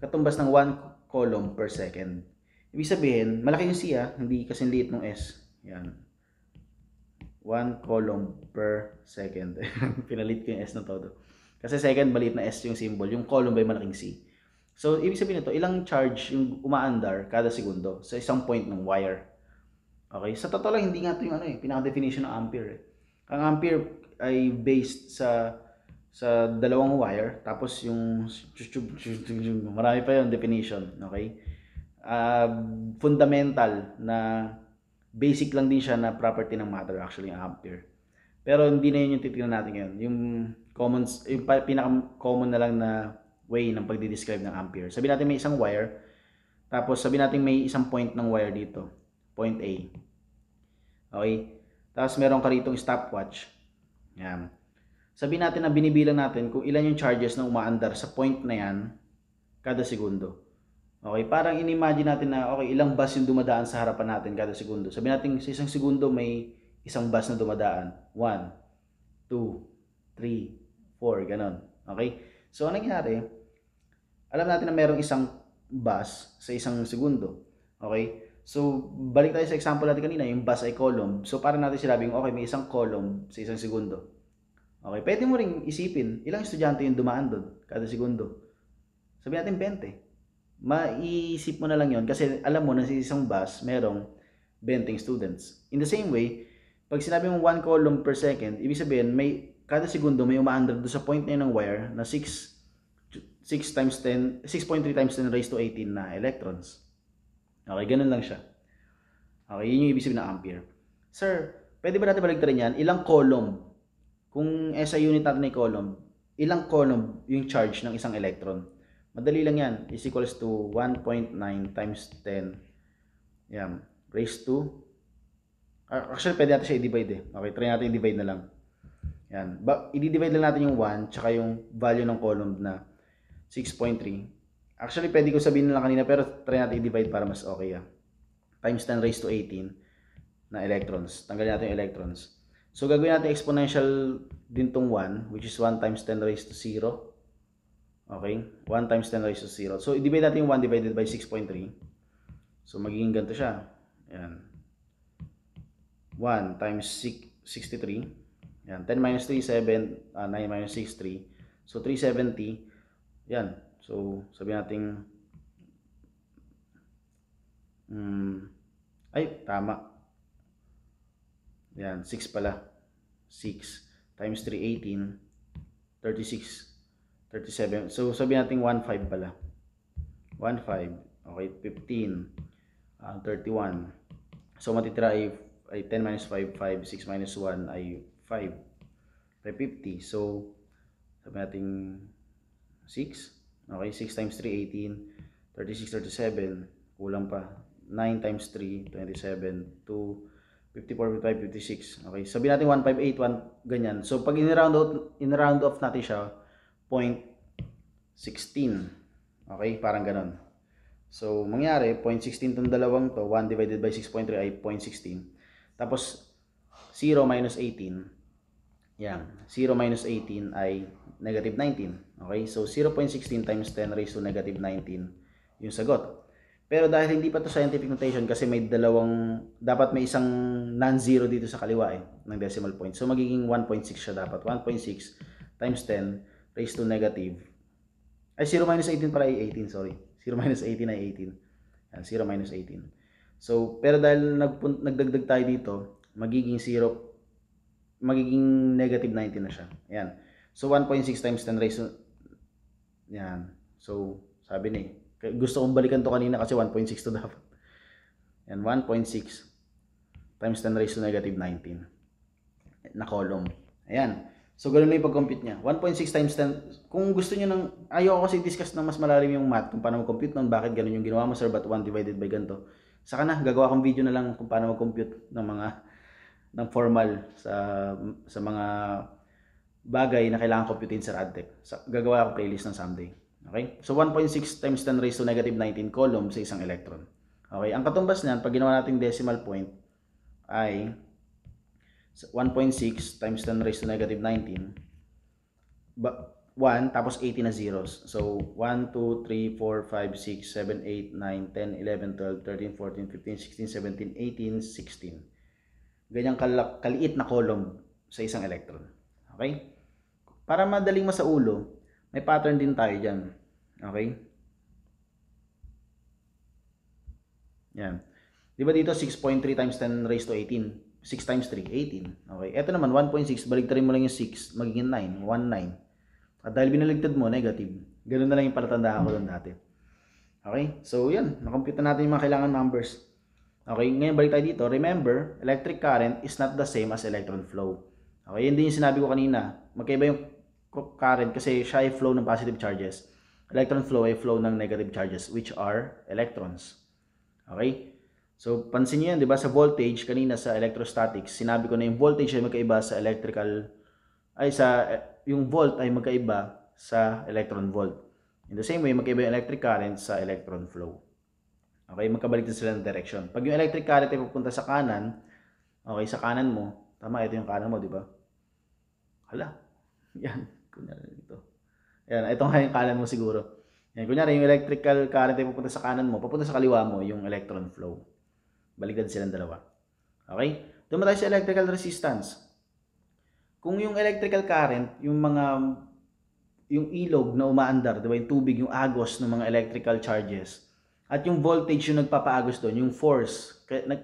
katumbas ng 1 column per second. Ibig sabihin, malaki yung C ah, hindi kasi liit ng S. Yan. 1 column per second. Pinalit ko yung S na todo. Kasi second, maliit na S yung symbol. Yung column ay malaking C? So, ibig sabihin nito, ilang charge yung umaandar kada segundo sa isang point ng wire. Okay? Sa totoo lang, hindi nga ito yung ano eh, pinaka-definition ng ampere. Eh. Ang ampere ay based sa sa dalawang wire tapos yung marami pa yung definition okay uh, fundamental na basic lang din siya na property ng matter actually ang ampere pero hindi na yun yung titingnan natin ngayon yung common yung pinaka common na lang na way ng pagdi-describe ng ampere sabi natin may isang wire tapos sabi natin may isang point ng wire dito point A okay tapos meron ka rito stopwatch yan Sabihin natin na binibilang natin kung ilan yung charges na umaandar sa point na yan kada segundo. Okay, parang inimagine natin na okay, ilang bus yung dumadaan sa harapan natin kada segundo. Sabihin natin sa isang segundo may isang bus na dumadaan. 1, 2, 3, 4, ganon. Okay? So, anong nangyari? Alam natin na mayroong isang bus sa isang segundo. Okay? So, balik tayo sa example natin kanina, yung bus ay column. So, para natin sinabing, okay, may isang column sa isang segundo. Okay, pwede mo ring isipin, ilang estudyante yung dumaan doon kada segundo. Sabi natin 20. Maiisip mo na lang yon kasi alam mo na sa isang bus, merong 20 students. In the same way, pag sinabi mong 1 column per second, ibig sabihin may kada segundo may umaandar doon sa point na yun ng wire na 6 6 times 10, 6.3 times 10 raised to 18 na electrons. Okay, ganun lang siya. Okay, yun yung ibig sabihin ng ampere. Sir, pwede ba natin baligtarin yan? Ilang column kung SI unitary column, ilang column yung charge ng isang electron? Madali lang yan. Is equals to 1.9 times 10. Yan. Raised to. Ah, actually, pwede natin siya i-divide eh. Okay, try natin i-divide na lang. Yan. I-divide lang natin yung 1 tsaka yung value ng column na 6.3. Actually, pwede ko sabihin na lang kanina pero try natin i-divide para mas okay ah. Times 10 raised to 18 na electrons. Tanggalin natin yung electrons. So gagawin natin exponential din tong 1 which is 1 times 10 raised to 0. Okay? 1 times 10 raised to 0. So i-divide natin yung 1 divided by 6.3. So magiging ganito siya. Ayan. 1 times 6, 63. Ayan. 10 minus 3, 7. Uh, 9 minus 6, 3. So 370. Ayan. So sabi natin um, mm, ay tama yan, 6 pala. 6 times 3, 18. 36. 37. So, sabi natin 1.5 pala. 1.5. Okay, 15. Uh, 31. So, matitira ay, ay 10 minus 5, 5. 6 minus 1 ay 5. Ay 50. So, sabi natin 6. Okay, 6 times 3, 18. 36, 37. Kulang pa. 9 times 3, 27. 2, 54, 56. Okay, sabi natin 1581, ganyan. So, pag in-round out, in-round off natin siya, 0.16. Okay, parang ganoon. So, mangyari, 0.16 tong dalawang to, 1 divided by 6.3 ay 0.16. Tapos, 0 minus 18, yan, 0 minus 18 ay negative 19. Okay, so 0.16 times 10 raised to negative 19 yung sagot. Pero dahil hindi pa to scientific notation kasi may dalawang, dapat may isang non-zero dito sa kaliwa eh, ng decimal point. So magiging 1.6 siya dapat. 1.6 times 10 raised to negative. Ay 0 minus 18 para ay 18, sorry. 0 minus 18 ay 18. Yan, 0 minus 18. So, pero dahil nagpun- nagdagdag tayo dito, magiging 0, magiging negative 19 na siya. Ayan. So, 1.6 times 10 raised to, yan. So, sabi ni, gusto kong balikan to kanina kasi 1.6 to dapat. Yan, 1.6 times 10 raised to negative 19 na column. Ayan. So, ganun lang yung pag-compute niya. 1.6 times 10. Kung gusto niyo ng, ayaw kasi discuss ng mas malalim yung math kung paano mag-compute nun, bakit ganun yung ginawa mo, sir, but 1 divided by ganito. Saka na, gagawa akong video na lang kung paano mag-compute ng mga, ng formal sa, sa mga bagay na kailangan computein sa Radtech. Sa, gagawa akong playlist ng someday. Okay? So 1.6 times 10 raised to negative 19 coulomb sa isang electron. Okay, ang katumbas niyan, pag ginawa natin decimal point, ay 1.6 times 10 raised to negative 19 1 tapos 80 na zeros. So 1 2 3 4 5 6 7 8 9 10 11 12 13 14 15 16 17 18 16. Ganyang kal kaliit na column sa isang electron. Okay? Para madaling masaulo, may pattern din tayo diyan. Okay? Yan. Di ba dito 6.3 times 10 raised to 18? 6 times 3, 18. Okay. Ito naman, 1.6. Baligtarin mo lang yung 6. Magiging 9. 1.9. At dahil binaligtad mo, negative. Ganun na lang yung palatandaan ko doon dati. Okay? So, yan. Nakompute na natin yung mga kailangan numbers. Okay? Ngayon, balik tayo dito. Remember, electric current is not the same as electron flow. Okay? Yun din yung sinabi ko kanina. Magkaiba yung current kasi siya ay flow ng positive charges electron flow ay flow ng negative charges which are electrons. Okay? So, pansin niyo yan, di ba? Sa voltage, kanina sa electrostatics, sinabi ko na yung voltage ay magkaiba sa electrical, ay sa, yung volt ay magkaiba sa electron volt. In the same way, magkaiba yung electric current sa electron flow. Okay, magkabalik din sila ng direction. Pag yung electric current ay pupunta sa kanan, okay, sa kanan mo, tama, ito yung kanan mo, di ba? Hala, yan, kunyari ito. Yan, ito nga yung kanan mo siguro. Yan, kunyari, yung electrical current ay pupunta sa kanan mo, papunta sa kaliwa mo, yung electron flow. Baligtad silang dalawa. Okay? Doon tayo sa electrical resistance. Kung yung electrical current, yung mga yung ilog na umaandar, di ba? Yung tubig, yung agos ng mga electrical charges. At yung voltage yung nagpapaagos doon, yung force. Kaya, nag,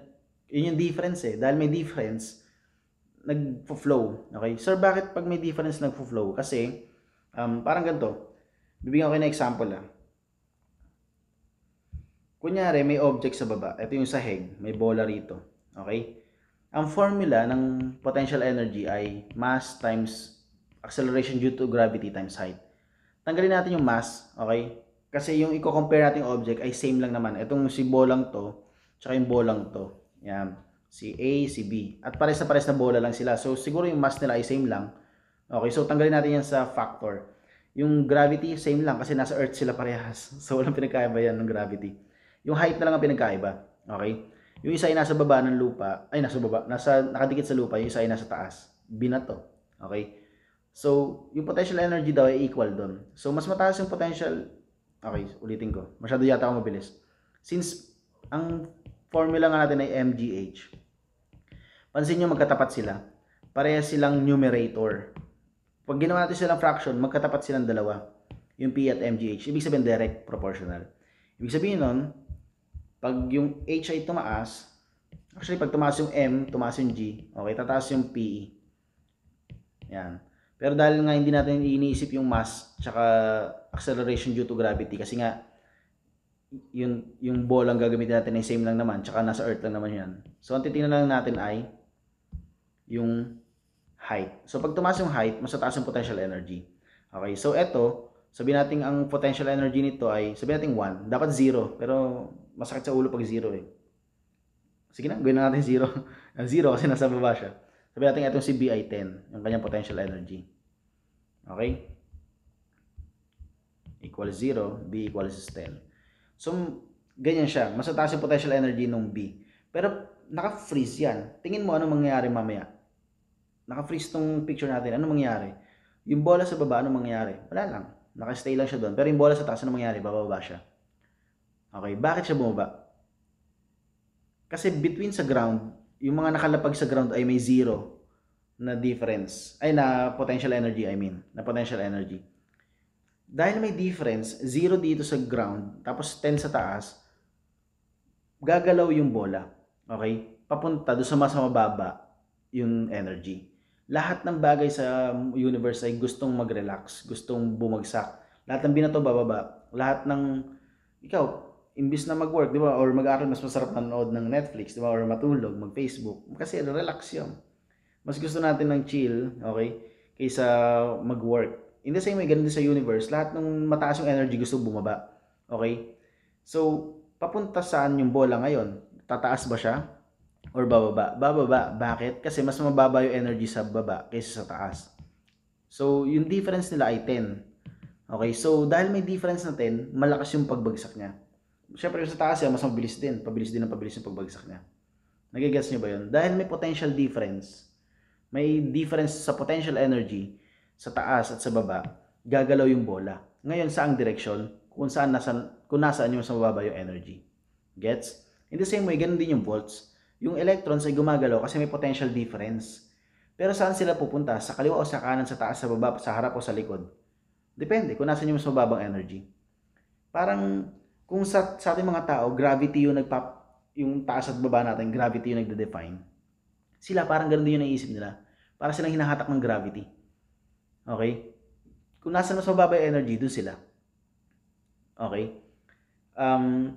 yun yung difference eh. Dahil may difference, nagfo-flow. Okay? Sir, bakit pag may difference nagfo-flow? Kasi Um, parang ganito. Bibigyan ko kayo ng example ah. Kunyari, may object sa baba. Ito yung sahig. May bola rito. Okay? Ang formula ng potential energy ay mass times acceleration due to gravity times height. Tanggalin natin yung mass, okay? Kasi yung i-compare natin yung object ay same lang naman. Itong si bolang to, tsaka yung bolang to. Yan. Si A, si B. At pares na pares na bola lang sila. So, siguro yung mass nila ay same lang. Okay, so tanggalin natin yan sa factor. Yung gravity, same lang kasi nasa Earth sila parehas. So walang pinagkaiba yan ng gravity. Yung height na lang ang pinagkaiba. Okay? Yung isa ay nasa baba ng lupa, ay nasa baba, nasa nakadikit sa lupa, yung isa ay nasa taas. Binato. Okay? So, yung potential energy daw ay equal doon. So, mas mataas yung potential. Okay, ulitin ko. Masyado yata ako mabilis. Since ang formula nga natin ay MGH. Pansin nyo magkatapat sila. Pareha silang numerator. Pag ginawa natin silang fraction, magkatapat silang dalawa. Yung P at MGH. Ibig sabihin direct proportional. Ibig sabihin nun, pag yung H ay tumaas, actually pag tumaas yung M, tumaas yung G, okay, tataas yung PE. Yan. Pero dahil nga hindi natin iniisip yung mass tsaka acceleration due to gravity kasi nga yung yung ball ang gagamitin natin ay same lang naman tsaka nasa earth lang naman yan. So ang titingnan lang natin ay yung height. So pag tumaas yung height, mas tataas yung potential energy. Okay, so ito, sabihin natin ang potential energy nito ay, sabihin natin 1, dapat 0, pero masakit sa ulo pag 0 eh. Sige na, gawin na natin 0. 0 ah, kasi nasa baba siya. Sabihin natin itong si BI10, yung kanyang potential energy. Okay? Equals 0, B equals 10. So, ganyan siya. Mas tataas yung potential energy ng B. Pero, naka-freeze yan. Tingin mo ano mangyayari mamaya naka-freeze tong picture natin, ano mangyayari? Yung bola sa baba, ano mangyayari? Wala lang. Naka-stay lang siya doon. Pero yung bola sa taas, ano mangyayari? Bababa siya. Okay, bakit siya bumaba? Kasi between sa ground, yung mga nakalapag sa ground ay may zero na difference. Ay, na potential energy, I mean. Na potential energy. Dahil may difference, zero dito sa ground, tapos 10 sa taas, gagalaw yung bola. Okay? Papunta doon sa mas mababa yung energy lahat ng bagay sa universe ay gustong mag-relax, gustong bumagsak. Lahat ng binato bababa, lahat ng ikaw imbis na mag-work, 'di ba? Or mag-aral mas masarap manood ng Netflix, 'di ba? Or matulog, mag-Facebook kasi relax 'yon. Mas gusto natin ng chill, okay? Kaysa mag-work. In the same way, ganun din sa universe, lahat ng mataas yung energy gusto bumaba. Okay? So, papunta saan yung bola ngayon? Tataas ba siya? or bababa. Bababa. Bakit? Kasi mas mababa yung energy sa baba kaysa sa taas. So, yung difference nila ay 10. Okay, so dahil may difference na 10, malakas yung pagbagsak niya. Siyempre yung sa taas yan, mas mabilis din. Pabilis din ang pabilis yung pagbagsak niya. Nagigets niyo ba yun? Dahil may potential difference, may difference sa potential energy sa taas at sa baba, gagalaw yung bola. Ngayon, saang direction? Kung saan nasa, kung nasaan yung sa baba yung energy. Gets? In the same way, ganun din yung volts yung electrons ay gumagalaw kasi may potential difference. Pero saan sila pupunta? Sa kaliwa o sa kanan, sa taas, sa baba, sa harap o sa likod? Depende kung nasan yung mas mababang energy. Parang kung sa, sa ating mga tao, gravity yung nagpap yung taas at baba natin, gravity yung nagde-define. Sila parang ganun din yung naisip nila. Para silang hinahatak ng gravity. Okay? Kung nasan mas mababa yung energy, doon sila. Okay? Um,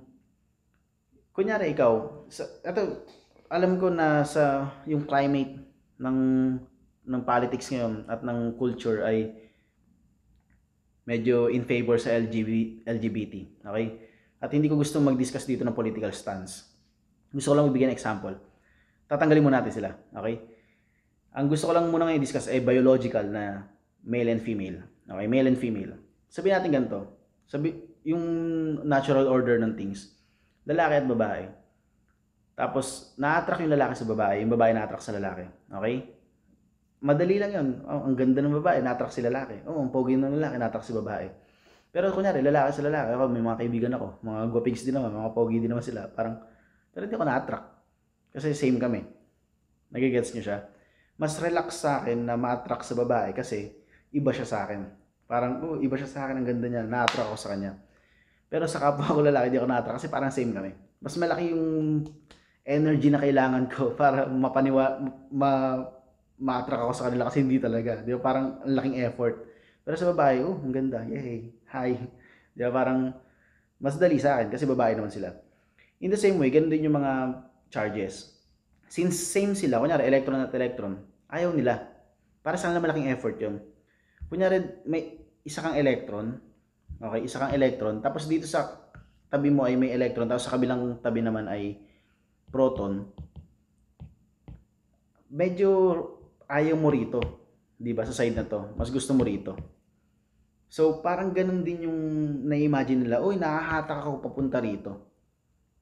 kunyari ikaw, sa, ito, alam ko na sa yung climate ng ng politics ngayon at ng culture ay medyo in favor sa LGBT, LGBT okay? At hindi ko gusto mag-discuss dito ng political stance. Gusto ko lang magbigay ng example. Tatanggalin muna natin sila, okay? Ang gusto ko lang muna ngayon discuss ay biological na male and female. Okay, male and female. Sabihin natin ganito. Sabi, yung natural order ng things, lalaki at babae tapos, na-attract yung lalaki sa babae, yung babae na-attract sa lalaki. Okay? Madali lang yun. Oh, ang ganda ng babae, na-attract si lalaki. Oh, ang pogi ng lalaki, na-attract si babae. Pero kunyari, lalaki sa lalaki, ako, may mga kaibigan ako, mga guwapings din naman, mga pogi din naman sila. Parang, pero hindi ako na-attract. Kasi same kami. Nagigets niyo siya? Mas relax sa akin na ma-attract sa babae kasi iba siya sa akin. Parang, oh, iba siya sa akin, ang ganda niya, na-attract ako sa kanya. Pero sa kapwa ko lalaki, hindi ako na-attract kasi parang same kami. Mas malaki yung energy na kailangan ko para mapaniwa ma ma-attract ako sa kanila kasi hindi talaga. Di ba? Parang ang laking effort. Pero sa babae, oh, ang ganda. Yay. Hi. Di ba? Parang mas dali sa akin kasi babae naman sila. In the same way, ganun din yung mga charges. Since same sila, kunyari electron at electron, ayaw nila. Para sa kanila malaking effort yun. Kunyari, may isa kang electron, okay, isa kang electron, tapos dito sa tabi mo ay may electron, tapos sa kabilang tabi naman ay proton, medyo ayaw mo rito, 'di ba? Sa side na 'to, mas gusto mo rito. So parang ganun din yung na-imagine nila, oy, nahahatak ako papunta rito.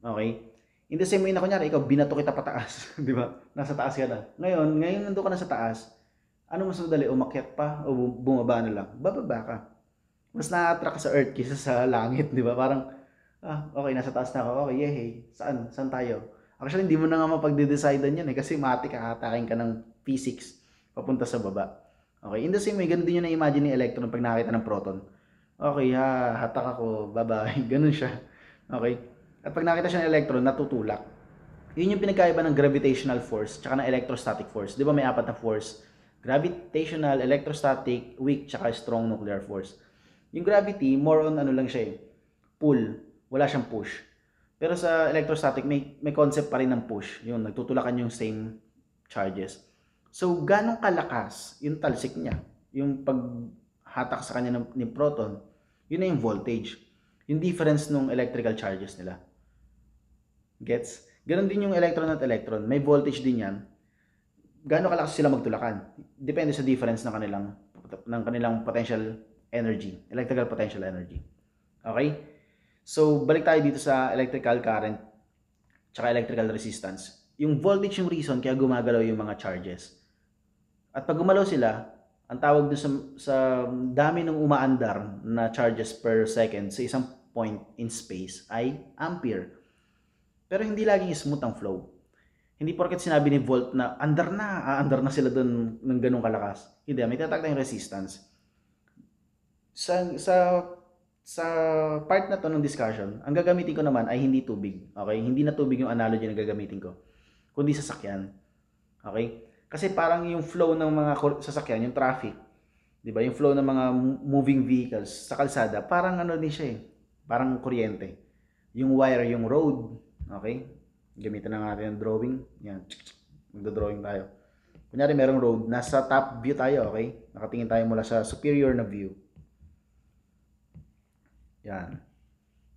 Okay? In the same way na kunyari, ikaw binato kita pataas, 'di ba? Nasa taas ka na. Ngayon, ngayon nandoon ka na sa taas. Ano mas madali, umakyat pa o bumaba na lang? Bababa ka. Mas na-attract sa earth kaysa sa langit, 'di ba? Parang ah, okay, nasa taas na ako. Okay, yehey. Saan? Saan tayo? Actually, hindi mo na nga mapagde-decidean yun eh kasi mati kakatakin ka ng physics papunta sa baba. Okay, in the same way, ganun din yung na-imagine ni electron pag nakakita ng proton. Okay, ha, hatak ako, bye-bye. Ganun siya. Okay? At pag nakita siya ng electron, natutulak. Yun yung pinagkaiba ng gravitational force tsaka ng electrostatic force. Di ba may apat na force? Gravitational, electrostatic, weak, tsaka strong nuclear force. Yung gravity, more on ano lang siya eh, pull. Wala siyang push. Pero sa electrostatic, may, may concept pa rin ng push. Yun, nagtutulakan yung same charges. So, ganong kalakas yung talsik niya, yung paghatak sa kanya ng, ni proton, yun na yung voltage. Yung difference ng electrical charges nila. Gets? Ganon din yung electron at electron. May voltage din yan. Gano'ng kalakas sila magtulakan? Depende sa difference ng kanilang ng kanilang potential energy, electrical potential energy. Okay? So, balik tayo dito sa electrical current tsaka electrical resistance. Yung voltage yung reason kaya gumagalaw yung mga charges. At pag gumalaw sila, ang tawag doon sa, sa dami ng umaandar na charges per second sa isang point in space ay ampere. Pero hindi laging smooth ang flow. Hindi porket sinabi ni Volt na under na, under na sila doon ng ganong kalakas. Hindi, may tatag tayong resistance. Sa, sa sa part na to ng discussion, ang gagamitin ko naman ay hindi tubig. Okay? Hindi na tubig yung analogy na gagamitin ko. Kundi sasakyan. Okay? Kasi parang yung flow ng mga sasakyan, yung traffic, 'di ba? Yung flow ng mga moving vehicles sa kalsada, parang ano din siya eh. Parang kuryente. Yung wire, yung road, okay? Gamitan na natin ang drawing. Yan. Magdo-drawing tayo. Kunyari merong road, nasa top view tayo, okay? Nakatingin tayo mula sa superior na view. Yan.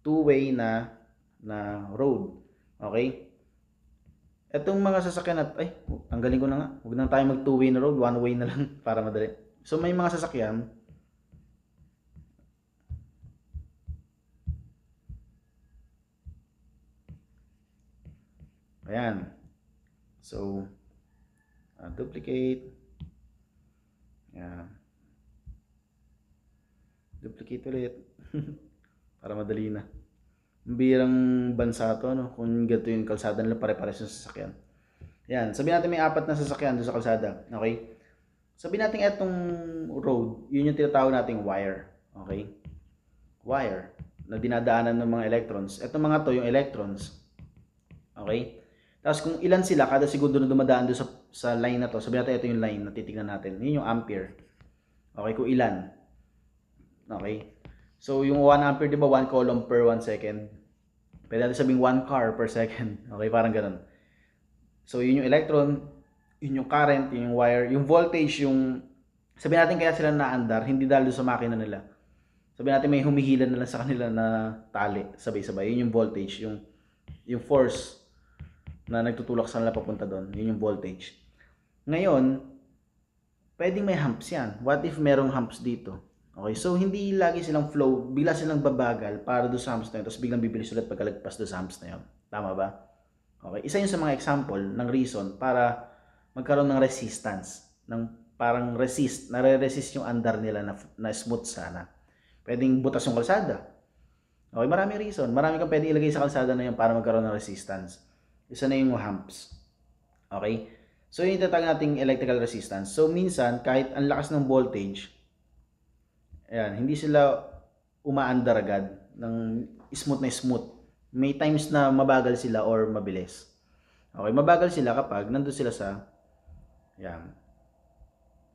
Two-way na na road. Okay? Etong mga sasakyan at ay, tanggalin ko na nga. Huwag na tayo mag two-way na road, one-way na lang para madali. So may mga sasakyan Ayan. So, uh, duplicate. Ayan. Duplicate ulit. para madali na. Ang birang bansa to, no? kung ganito yung kalsada nila, pare-pares yung sasakyan. Yan, sabi natin may apat na sasakyan doon sa kalsada, okay? Sabi natin itong road, yun yung tinatawag nating wire, okay? Wire na dinadaanan ng mga electrons. Itong mga to, yung electrons, okay? Tapos kung ilan sila, kada segundo na dumadaan doon sa, sa line na to, sabi natin ito yung line na titignan natin. Yun yung ampere. Okay, kung ilan. Okay? So, yung 1 ampere, di ba, 1 column per 1 second? Pwede natin sabing 1 car per second. Okay, parang ganun. So, yun yung electron, yun yung current, yun yung wire, yung voltage, yung... Sabihin natin kaya sila naandar, hindi dahil sa makina nila. Sabihin natin may humihila na lang sa kanila na tali, sabay-sabay. Yun yung voltage, yung, yung force na nagtutulak sa nila papunta doon. Yun yung voltage. Ngayon, pwedeng may humps yan. What if merong humps dito? Okay, so hindi lagi silang flow, bigla silang babagal para do sa humps na yun, tapos biglang bibilis ulit pagkalagpas do sa humps na yun. Tama ba? Okay, isa yun sa mga example ng reason para magkaroon ng resistance, ng parang resist, nare-resist yung under nila na, na smooth sana. Pwedeng butas yung kalsada. Okay, maraming reason. Marami kang pwede ilagay sa kalsada na yun para magkaroon ng resistance. Isa na yung humps. Okay? So, yung itatag nating electrical resistance. So, minsan, kahit ang lakas ng voltage, Ayan, hindi sila umaandar agad ng smooth na smooth. May times na mabagal sila or mabilis. Okay, mabagal sila kapag nandun sila sa ayan.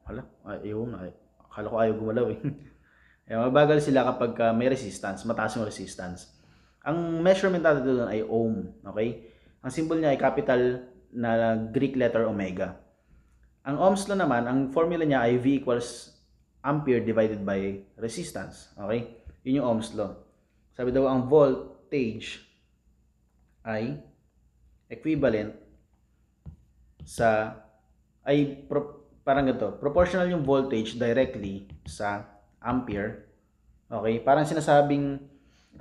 Hala, ayaw na. ay, akala ko ayaw gumalaw eh. ayan, mabagal sila kapag uh, may resistance, mataas yung resistance. Ang measurement natin doon ay ohm, okay? Ang symbol niya ay capital na Greek letter omega. Ang ohms na naman, ang formula niya ay V equals ampere divided by resistance. Okay? Yun yung Ohm's law. Sabi daw ang voltage ay equivalent sa ay pro, parang ganito, proportional yung voltage directly sa ampere. Okay? Parang sinasabing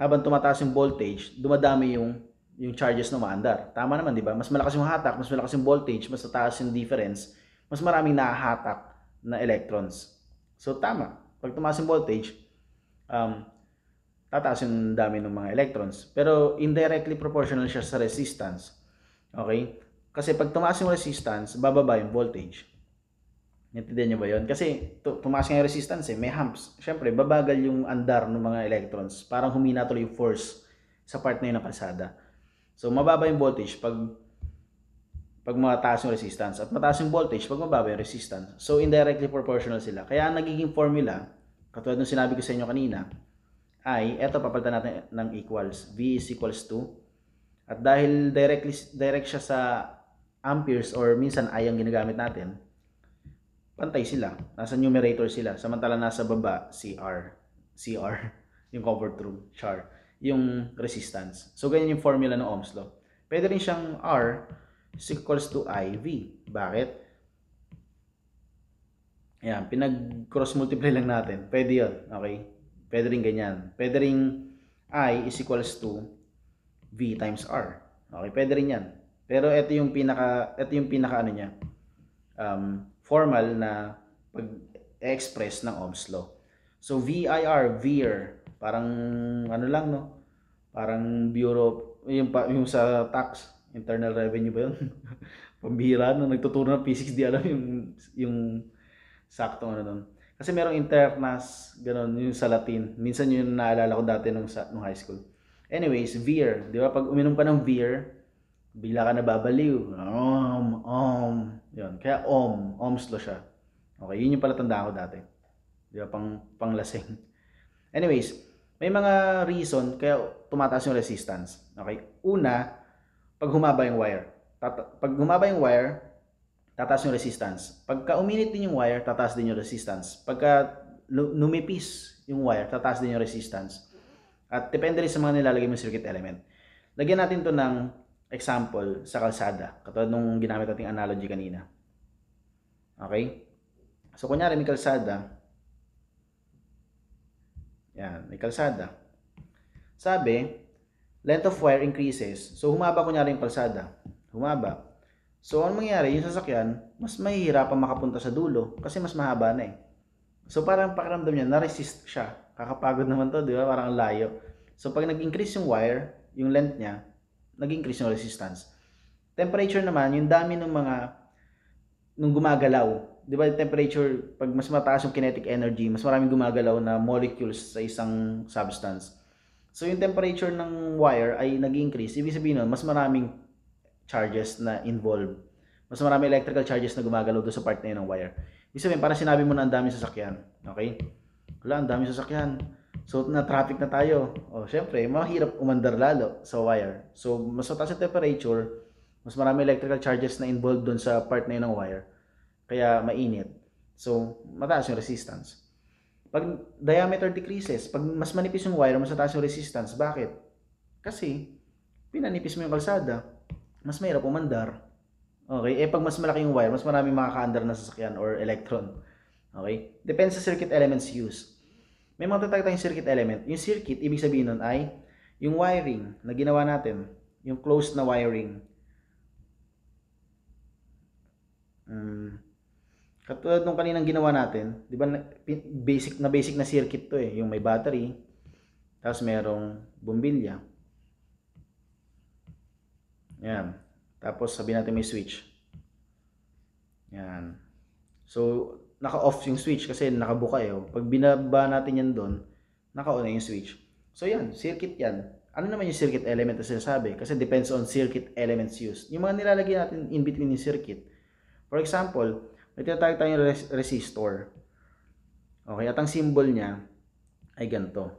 habang tumataas yung voltage, dumadami yung yung charges na maandar. Tama naman, di ba? Mas malakas yung hatak, mas malakas yung voltage, mas tataas yung difference, mas maraming nahahatak na electrons. So tama, pag tumaas yung voltage, um, tataas yung dami ng mga electrons. Pero indirectly proportional siya sa resistance. Okay? Kasi pag tumaas yung resistance, bababa yung voltage. Naintindihan nyo ba yun? Kasi tumaas nga yung resistance eh, may humps. Siyempre, babagal yung andar ng mga electrons. Parang humina tuloy yung force sa part na yun ng kalsada. So, mababa yung voltage pag pag mataas yung resistance at mataas yung voltage pag mababa yung resistance. So indirectly proportional sila. Kaya ang nagiging formula, katulad ng sinabi ko sa inyo kanina, ay eto papalitan natin ng equals. V is equals to at dahil directly direct siya sa amperes or minsan ay ang ginagamit natin, pantay sila. Nasa numerator sila. Samantala nasa baba, CR. CR. Yung comfort room, char. Yung resistance. So, ganyan yung formula ng Ohm's law. Pwede rin siyang R is equals to IV. Bakit? Ayan, pinag-cross multiply lang natin. Pwede yun, okay? Pwede rin ganyan. Pwede rin I is equals to V times R. Okay, pwede rin yan. Pero ito yung pinaka, ito yung pinaka ano niya, um, formal na pag-express ng Ohm's Law. So, VIR, VIR, parang ano lang, no? Parang Bureau, yung, yung sa tax, internal revenue ba yun? Pambihira na nagtuturo ng physics, di alam yung, yung sakto ano nun. Kasi merong internas, ganun, yung sa Latin. Minsan yun naalala ko dati nung, sa, nung high school. Anyways, beer. Di ba? Pag uminom ka ng beer, bigla ka nababaliw. Om, om. Yun. Kaya om. Omslo siya. Okay, yun yung palatandaan ko dati. Di ba? Pang, panglasing. Anyways, may mga reason kaya tumataas yung resistance. Okay? Una, pag humaba yung wire. pag humaba yung wire, tataas yung resistance. Pagka uminit din yung wire, tataas din yung resistance. Pagka lumipis yung wire, tataas din yung resistance. At depende rin sa mga nilalagay mo circuit element. Lagyan natin to ng example sa kalsada. Katulad nung ginamit nating analogy kanina. Okay? So, kunyari may kalsada. Yan, may kalsada. Sabi, length of wire increases. So, humaba kunyari yung palsada. Humaba. So, ang mangyayari, yung sasakyan, mas mahihirapan makapunta sa dulo kasi mas mahaba na eh. So, parang pakiramdam niya, na-resist siya. Kakapagod naman to, di ba? Parang layo. So, pag nag-increase yung wire, yung length niya, nag-increase yung resistance. Temperature naman, yung dami ng mga, nung gumagalaw. Di ba, temperature, pag mas mataas yung kinetic energy, mas maraming gumagalaw na molecules sa isang substance So yung temperature ng wire ay nag-increase. Ibig sabihin nun, mas maraming charges na involved. Mas maraming electrical charges na gumagalaw doon sa part na yun ng wire. Ibig sabihin, parang sinabi mo na ang dami sasakyan. Okay? Wala, ang dami sasakyan. So, na-traffic na tayo. O, oh, syempre, mahirap umandar lalo sa wire. So, mas mataas ang temperature, mas maraming electrical charges na involved doon sa part na yun ng wire. Kaya mainit. So, mataas yung resistance. Pag diameter decreases, pag mas manipis yung wire, mas mataas yung resistance. Bakit? Kasi, pinanipis mo yung kalsada, mas mahirap umandar. Okay? Eh, pag mas malaki yung wire, mas maraming makaka-under na sasakyan or electron. Okay? Depends sa circuit elements used. May mga tatag tayong circuit element. Yung circuit, ibig sabihin nun ay yung wiring na ginawa natin. Yung closed na wiring. um, Katulad nung kaninang ginawa natin, 'di ba basic na basic na circuit 'to eh, yung may battery, tapos merong bombilya. Yan. Tapos sabi natin may switch. Yan. So naka-off yung switch kasi nakabuka eh. Oh. Pag binaba natin yan doon, naka-on yung switch. So yan, circuit yan. Ano naman yung circuit element na sinasabi? Kasi depends on circuit elements used. Yung mga nilalagay natin in between yung circuit. For example, may tayo tayong res- resistor. Okay, at ang symbol niya ay ganito.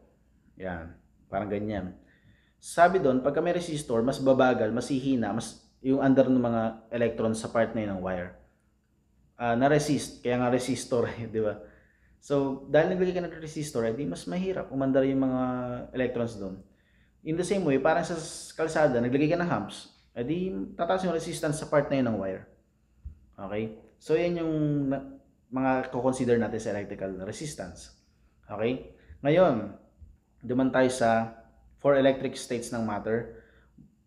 Yan, parang ganyan. Sabi doon, pagka may resistor, mas babagal, mas hihina, mas yung under ng mga electrons sa part na yun ng wire. Uh, na-resist, kaya nga resistor, eh, di ba? So, dahil nagbigay ka ng resistor, edi mas mahirap umandar yung mga electrons doon. In the same way, parang sa kalsada, naglagay ka ng humps, edi tataas yung resistance sa part na yun ng wire. Okay? So yan yung mga ko-consider natin sa electrical resistance. Okay? Ngayon, duman tayo sa four electric states ng matter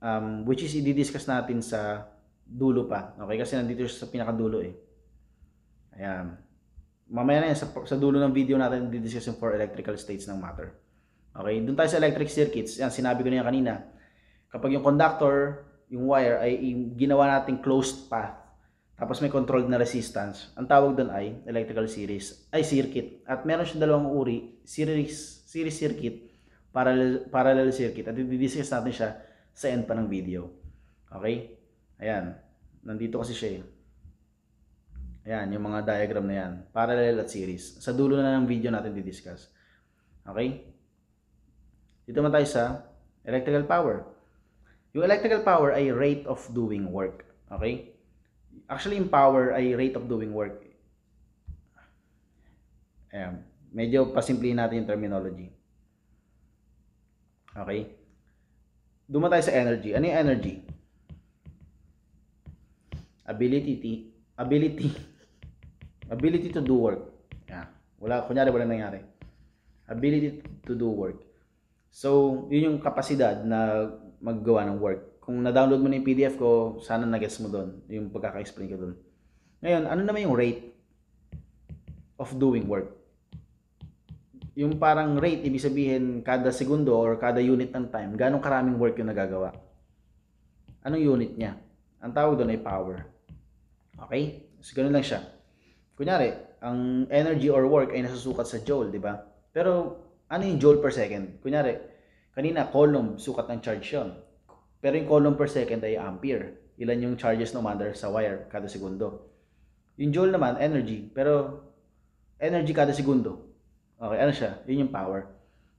um, which is i-discuss natin sa dulo pa. Okay? Kasi nandito sa pinakadulo eh. Ayan. Mamaya na yan, sa, sa dulo ng video natin i-discuss yung four electrical states ng matter. Okay? Doon tayo sa electric circuits. Yan, sinabi ko na yan kanina. Kapag yung conductor, yung wire, ay ginawa nating closed path tapos may controlled na resistance. Ang tawag doon ay electrical series, ay circuit. At meron siyang dalawang uri, series, series circuit, parallel, parallel circuit. At i-discuss natin siya sa end pa ng video. Okay? Ayan. Nandito kasi siya eh. Ayan, yung mga diagram na yan. Parallel at series. Sa dulo na ng video natin didiscuss. Okay? Dito naman tayo sa electrical power. Yung electrical power ay rate of doing work. Okay? actually yung power ay rate of doing work. Ayan. Medyo pasimplihin natin yung terminology. Okay? Duma tayo sa energy. Ano yung energy? Ability to, ability ability to do work. Yeah. Wala kunyari wala nangyari. Ability to do work. So, yun yung kapasidad na maggawa ng work kung na-download mo na yung PDF ko, sana nag guess mo doon, yung pagkaka-explain ko doon. Ngayon, ano naman yung rate of doing work? Yung parang rate, ibig sabihin, kada segundo or kada unit ng time, ganong karaming work yung nagagawa. Anong unit niya? Ang tawag doon ay power. Okay? So, ganun lang siya. Kunyari, ang energy or work ay nasusukat sa joule, di ba? Pero, ano yung joule per second? Kunyari, kanina, column, sukat ng charge yun. Pero yung coulomb per second ay ampere. Ilan yung charges na umaandar sa wire kada segundo. Yung joule naman, energy. Pero energy kada segundo. Okay, ano siya? Yun yung power.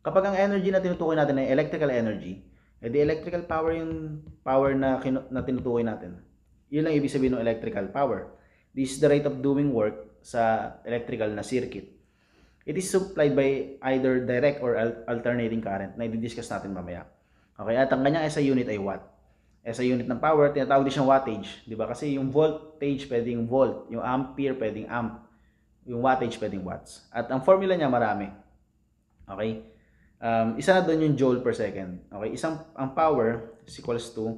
Kapag ang energy na tinutukoy natin ay electrical energy, edi eh electrical power yung power na, na tinutukoy natin. Yun lang ibig sabihin ng electrical power. This is the rate of doing work sa electrical na circuit. It is supplied by either direct or alternating current na i-discuss natin mamaya. Okay, at ang kanyang SI unit ay watt. SI unit ng power, tinatawag din siyang wattage, di ba? Kasi yung voltage pwedeng volt, yung ampere pwedeng amp, yung wattage pwedeng watts. At ang formula niya marami. Okay? Um, isa na doon yung joule per second. Okay, isang ang power is equals to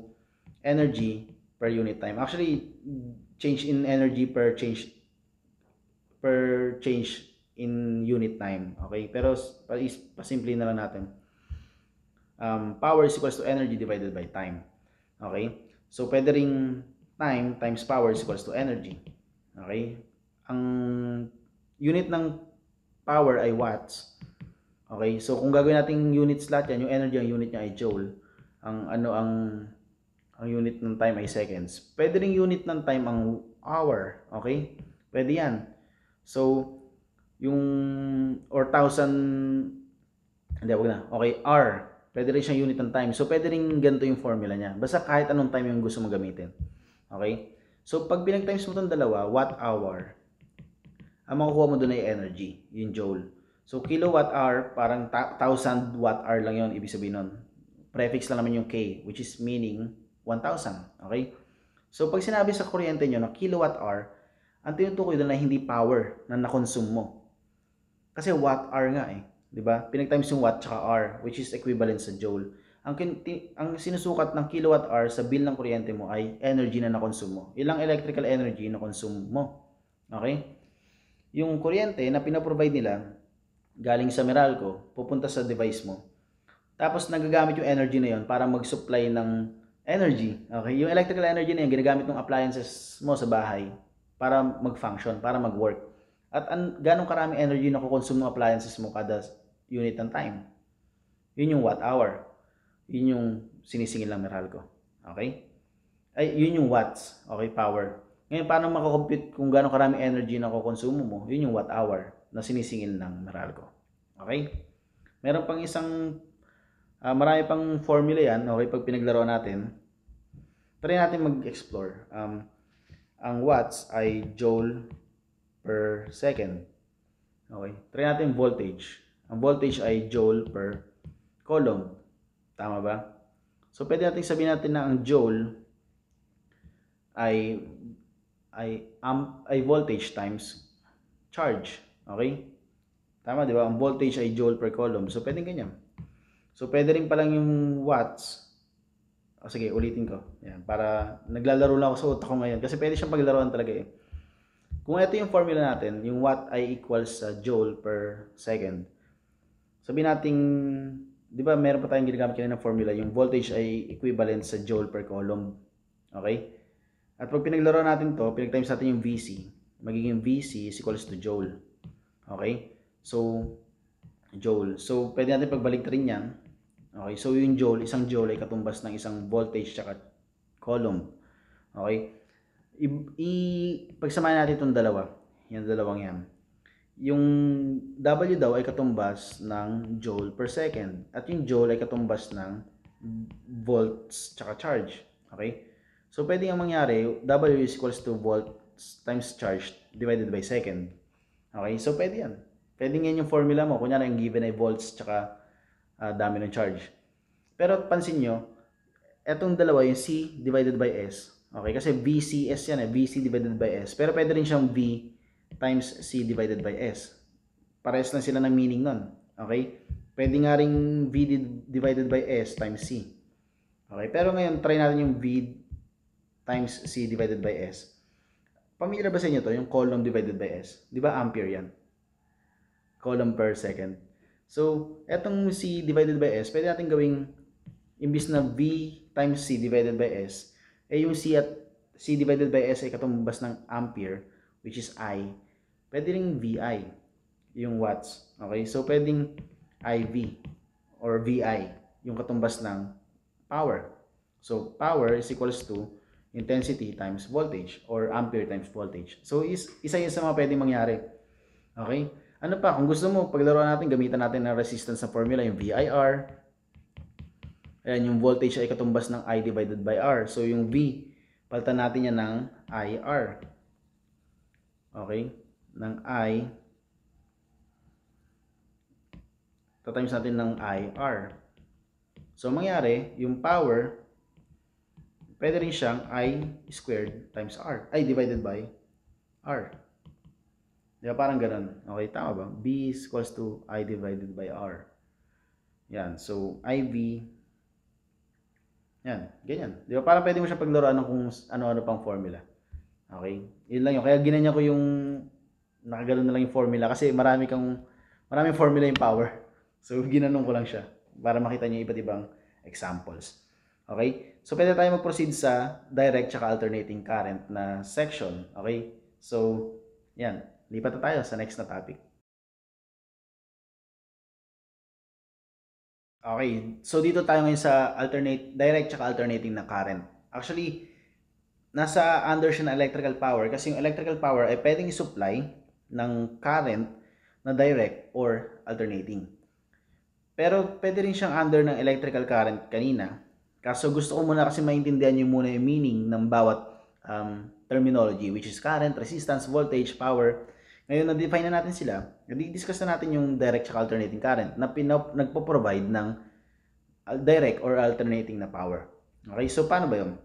energy per unit time. Actually, change in energy per change per change in unit time. Okay? Pero pa simple na lang natin um, power is equals to energy divided by time. Okay? So, pwede ring time times power is equals to energy. Okay? Ang unit ng power ay watts. Okay? So, kung gagawin natin units lahat yan, yung energy, ang unit niya ay joule. Ang ano, ang ang unit ng time ay seconds. Pwede ring unit ng time ang hour. Okay? Pwede yan. So, yung or thousand hindi, wag na. Okay, R. Pwede rin siyang unit ng time. So, pwede rin ganito yung formula niya. Basta kahit anong time yung gusto mo gamitin. Okay? So, pag pinag-times mo itong dalawa, watt hour, ang makukuha mo doon ay energy, yung joule. So, kilowatt hour, parang 1,000 watt hour lang yon ibig sabihin nun. Prefix lang naman yung K, which is meaning 1,000. Okay? So, pag sinabi sa kuryente nyo na kilowatt hour, ang tinutukoy doon ay hindi power na nakonsume mo. Kasi watt hour nga eh. 'di ba? Pinag times yung watt tsaka hour which is equivalent sa joule. Ang ang sinusukat ng kilowatt hour sa bill ng kuryente mo ay energy na na-consume mo. Ilang electrical energy na consume mo. Okay? Yung kuryente na pinaprovide nila galing sa Meralco pupunta sa device mo. Tapos nagagamit yung energy na yon para mag-supply ng energy. Okay? Yung electrical energy na yun ginagamit ng appliances mo sa bahay para mag-function, para mag-work. At an, ganong karami energy na kukonsume ng appliances mo kada unit ng time. Yun yung watt hour. Yun yung sinisingil ng Meralco. Okay? Ay, yun yung watts. Okay, power. Ngayon, paano makakompute kung gano'ng karami energy na kukonsumo mo? Yun yung watt hour na sinisingil ng Meralco. Okay? Meron pang isang, uh, marami pang formula yan, okay, pag pinaglaro natin. Try natin mag-explore. Um, ang watts ay joule per second. Okay? Try natin voltage. Ang voltage ay joule per coulomb. Tama ba? So, pwede natin sabihin natin na ang joule ay ay amp ay voltage times charge. Okay? Tama, di ba? Ang voltage ay joule per coulomb. So, pwede ganyan. So, pwede rin palang yung watts. O, ah, sige, ulitin ko. Yan, para naglalaro lang ako sa utak ko ngayon. Kasi pwede siyang paglaruan talaga eh. Kung ito yung formula natin, yung watt I equals sa uh, joule per second. Sabihin nating, di ba meron pa tayong ginagamit kanina ng formula, yung voltage ay equivalent sa joule per coulomb. Okay? At pag pinaglaro natin to, pinag-times natin yung VC. Magiging VC is equals to joule. Okay? So, joule. So, pwede natin pagbalik rin yan. Okay? So, yung joule, isang joule ay katumbas ng isang voltage at coulomb. Okay? i, i pagsamahin natin itong dalawa. Yan dalawang yan. Yung W daw ay katumbas ng joule per second. At yung joule ay katumbas ng volts tsaka charge. Okay? So, pwede ang mangyari, W is equals to volts times charge divided by second. Okay? So, pwede yan. Pwede yan yung formula mo. Kunyari, ang given ay volts tsaka uh, dami ng charge. Pero pansin nyo, etong dalawa, yung C divided by S, Okay, kasi VCS yan eh. VC divided by S. Pero pwede rin siyang V times C divided by S. Parehas lang sila ng meaning nun. Okay? Pwede nga rin V divided by S times C. Okay, pero ngayon try natin yung V times C divided by S. Pamilya ba sa inyo to? Yung column divided by S. Di ba ampere yan? Column per second. So, etong C divided by S, pwede natin gawing imbis na V times C divided by S, eh yung C at C divided by S ay katumbas ng ampere, which is I, pwede rin VI, yung watts. Okay, so pwedeng IV or VI, yung katumbas ng power. So, power is equals to intensity times voltage or ampere times voltage. So, is, isa yun sa mga pwedeng mangyari. Okay? Ano pa, kung gusto mo, paglaruan natin, gamitan natin ng resistance sa formula, yung VIR, Ayan, yung voltage ay katumbas ng I divided by R. So, yung V, palitan natin yan ng IR. Okay? Ng I. Tatimes natin ng IR. So, mangyari, yung power, pwede rin siyang I squared times R. I divided by R. Di ba? Parang ganun. Okay, tama ba? B is equals to I divided by R. Yan. So, IV yan, ganyan. Di ba? Para pwede mo siya paglaruan ng kung ano-ano pang formula. Okay? Yun lang yun. Kaya ginanya ko yung nakagano na lang yung formula kasi marami kang maraming formula yung power. So ginanong ko lang siya para makita niyo iba't ibang examples. Okay? So pwede tayo mag-proceed sa direct tsaka alternating current na section. Okay? So, yan. Lipat na tayo sa next na topic. Okay, so dito tayo ngayon sa alternate, direct at alternating na current. Actually, nasa under siya ng electrical power kasi yung electrical power ay pwedeng supply ng current na direct or alternating. Pero pwede rin siyang under ng electrical current kanina. Kaso gusto ko muna kasi maintindihan niyo muna yung meaning ng bawat um, terminology which is current, resistance, voltage, power. Ngayon, na-define na natin sila i-discuss na natin yung direct at alternating current na pinop, nagpo-provide ng direct or alternating na power. Okay, so paano ba 'yon?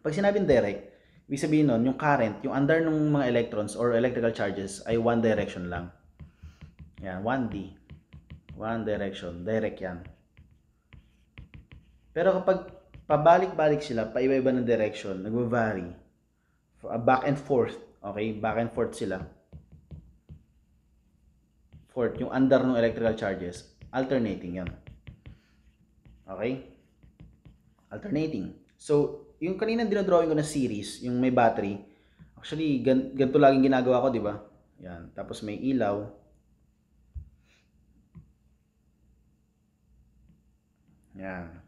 Pag sinabing direct, ibig sabihin nun, yung current, yung under ng mga electrons or electrical charges ay one direction lang. Yan, 1D. One direction. Direct yan. Pero kapag pabalik-balik sila, paiba-iba ng direction, nagwa-vary. Back and forth. Okay, back and forth sila Fourth, yung under ng electrical charges, alternating yan. Okay? Alternating. So, yung kanina dinodrawing ko na series, yung may battery, actually, ganito laging ginagawa ko, di ba? Yan. Tapos may ilaw. Yan.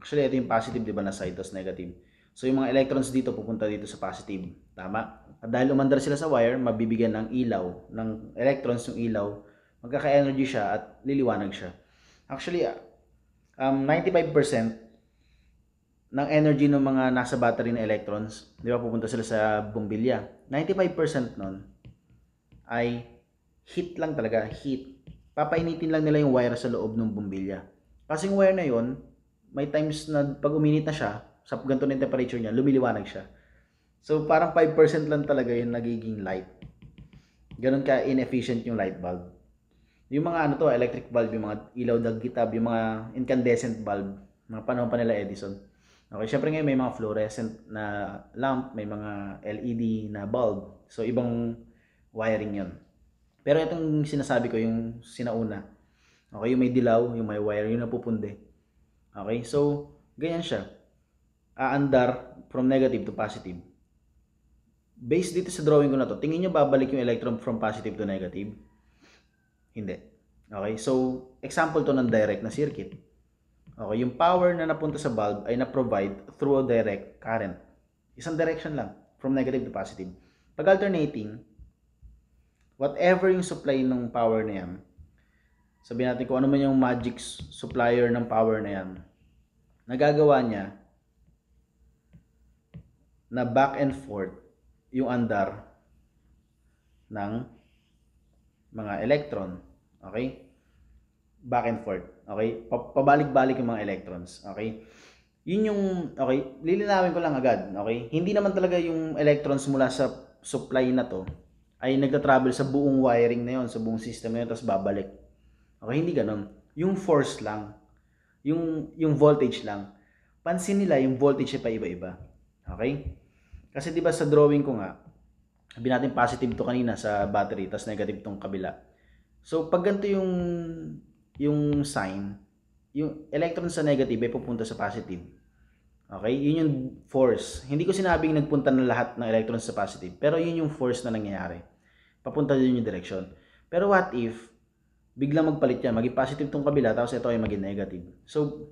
Actually, ito yung positive, di ba, na side, tapos negative. So, yung mga electrons dito, pupunta dito sa positive. Tama? At dahil umandar sila sa wire, mabibigyan ng ilaw, ng electrons yung ilaw magkaka-energy siya at liliwanag siya. Actually, um, 95% ng energy ng mga nasa battery na electrons, di ba pupunta sila sa bombilya. 95% nun ay heat lang talaga, heat. Papainitin lang nila yung wire sa loob ng bombilya. Kasi yung wire na yon, may times na pag uminit na siya, sa ganito na temperature niya, lumiliwanag siya. So parang 5% lang talaga yung nagiging light. Ganun ka inefficient yung light bulb. Yung mga ano to, electric bulb, yung mga ilaw dagkitab, yung mga incandescent bulb, mga panahon pa nila Edison. Okay, syempre ngayon may mga fluorescent na lamp, may mga LED na bulb. So ibang wiring 'yon. Pero itong sinasabi ko yung sinauna. Okay, yung may dilaw, yung may wire, yung napupunde. Okay? So ganyan siya. Aandar from negative to positive. Based dito sa drawing ko na to, tingin nyo babalik yung electron from positive to negative? Hindi. Okay? So, example to ng direct na circuit. Okay, yung power na napunta sa bulb ay na-provide through a direct current. Isang direction lang, from negative to positive. Pag alternating, whatever yung supply ng power na yan, sabihin natin kung ano man yung magic supplier ng power na yan, nagagawa niya na back and forth yung andar ng mga electron. Okay? Back and forth. Okay? Pabalik-balik yung mga electrons. Okay? Yun yung, okay, lilinawin ko lang agad. Okay? Hindi naman talaga yung electrons mula sa supply na to ay nagta-travel sa buong wiring na yon, sa buong system na yun, tapos babalik. Okay, hindi ganun. Yung force lang, yung, yung voltage lang, pansin nila yung voltage ay iba iba Okay? Kasi 'di ba sa drawing ko nga, sabi natin positive to kanina sa battery, tapos negative tong kabila. So, pag ganito yung, yung sign, yung electron sa negative ay pupunta sa positive. Okay? Yun yung force. Hindi ko sinabing nagpunta na lahat ng electron sa positive, pero yun yung force na nangyayari. Papunta yun yung direction. Pero what if, biglang magpalit yan, maging positive tong kabila, tapos ito ay maging negative. So,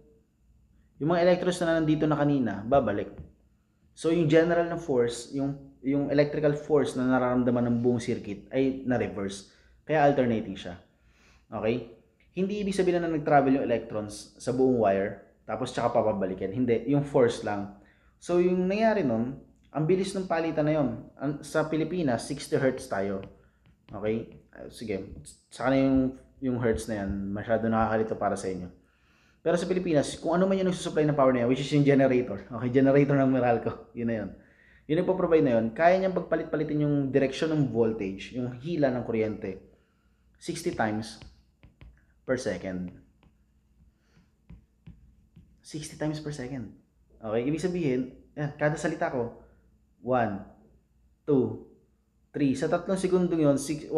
yung mga electrons na nandito na kanina, babalik. So, yung general na force, yung, yung electrical force na nararamdaman ng buong circuit ay na-reverse. Kaya alternating siya. Okay? Hindi ibig sabihin na nag-travel yung electrons sa buong wire, tapos tsaka papabalikin. Hindi, yung force lang. So, yung nangyari nun, ang bilis ng palitan na yun. Sa Pilipinas, 60 hertz tayo. Okay? Ah, sige, sana yung, yung hertz na yan, masyado nakakalito para sa inyo. Pero sa Pilipinas, kung ano man yung nagsusupply ng power na yan, which is yung generator. Okay, generator ng Meralco. Yun na yun. Yun yung po-provide na yun. Kaya niyang pagpalit-palitin yung direction ng voltage, yung hila ng kuryente 60 times per second. 60 times per second. Okay, ibig sabihin, kada salita ko, 1, 2, 3. Sa tatlong segundo yun, 180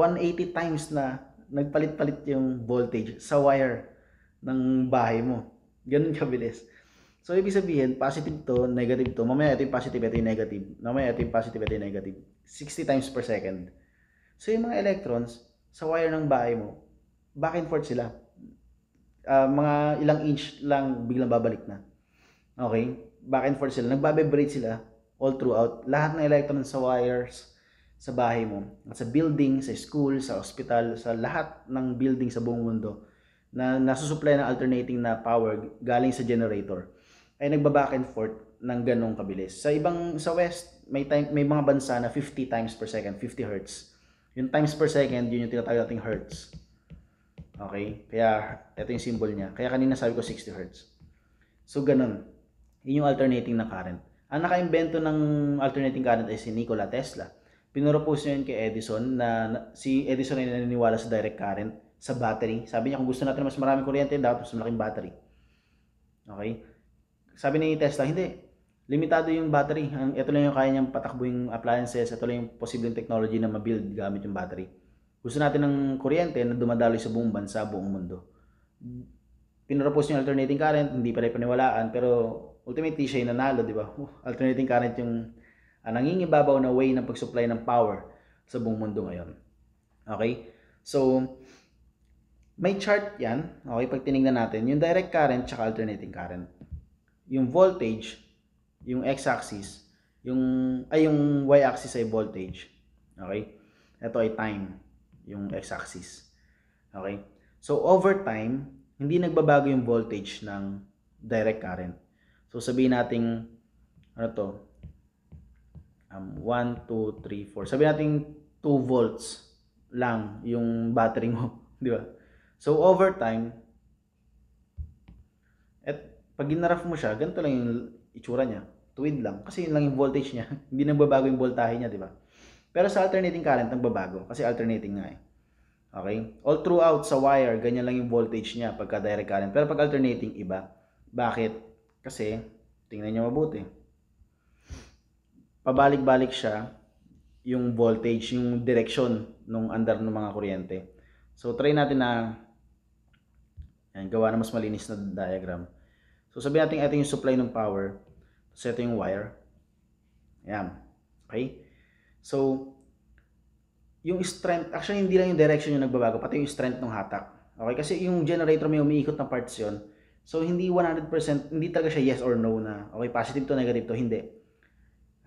times na nagpalit-palit yung voltage sa wire ng bahay mo. Ganun kabilis. So, ibig sabihin, positive to, negative to. Mamaya ito yung positive, ito yung negative. Mamaya ito yung positive, ito yung negative. 60 times per second. So, yung mga electrons, sa wire ng bahay mo, back and forth sila. Uh, mga ilang inch lang biglang babalik na. Okay? Back and forth sila. Nagbabibrate sila all throughout. Lahat ng electron sa wires sa bahay mo, at sa building, sa school, sa hospital, sa lahat ng building sa buong mundo na nasusupply ng alternating na power galing sa generator ay nagba-back and forth ng ganong kabilis. Sa ibang sa West, may time, may mga bansa na 50 times per second, 50 hertz. Yung times per second, yun yung tinatawag nating hertz. Okay? Kaya, ito yung symbol niya. Kaya kanina sabi ko 60 hertz. So, ganun. Yun yung alternating na current. Ang nakaimbento ng alternating current ay si Nikola Tesla. Pinropose niya yun kay Edison na, na si Edison ay naniniwala sa direct current sa battery. Sabi niya kung gusto natin mas maraming kuryente, dapat mas malaking battery. Okay? Sabi ni Tesla, hindi limitado yung battery. Ang, ito lang yung kaya niyang patakbuhin appliances. Ito lang yung posibleng technology na mabuild gamit yung battery. Gusto natin ng kuryente na dumadaloy sa buong bansa, buong mundo. Pinropose yung alternating current, hindi pa rin paniwalaan, pero ultimately siya yung nanalo, di ba? alternating current yung uh, nangingibabaw na way ng pag-supply ng power sa buong mundo ngayon. Okay? So, may chart yan. Okay, pag tinignan natin, yung direct current tsaka alternating current. Yung voltage, yung x-axis, yung, ay yung y-axis ay voltage. Okay? Ito ay time, yung x-axis. Okay? So, over time, hindi nagbabago yung voltage ng direct current. So, sabihin natin, ano to? Um, 1, 2, 3, 4. Sabihin natin 2 volts lang yung battery mo. Di ba? So, over time, at pag ginaraf mo siya, ganito lang yung itsura niya tuwid lang kasi yun lang yung voltage niya. Hindi nagbabago yung voltahe niya, di ba? Pero sa alternating current nagbabago kasi alternating nga eh. Okay? All throughout sa wire, ganyan lang yung voltage niya pagka direct current. Pero pag alternating, iba. Bakit? Kasi, tingnan niyo mabuti. Pabalik-balik siya yung voltage, yung direction nung andar ng mga kuryente. So, try natin na yan, gawa na mas malinis na diagram. So, sabihin natin ito yung supply ng power. So, ito yung wire. Ayan. Okay? So, yung strength, actually hindi lang yung direction yung nagbabago, pati yung strength ng hatak. Okay? Kasi yung generator may umiikot na parts yun. So, hindi 100%, hindi talaga siya yes or no na, okay, positive to negative to, hindi.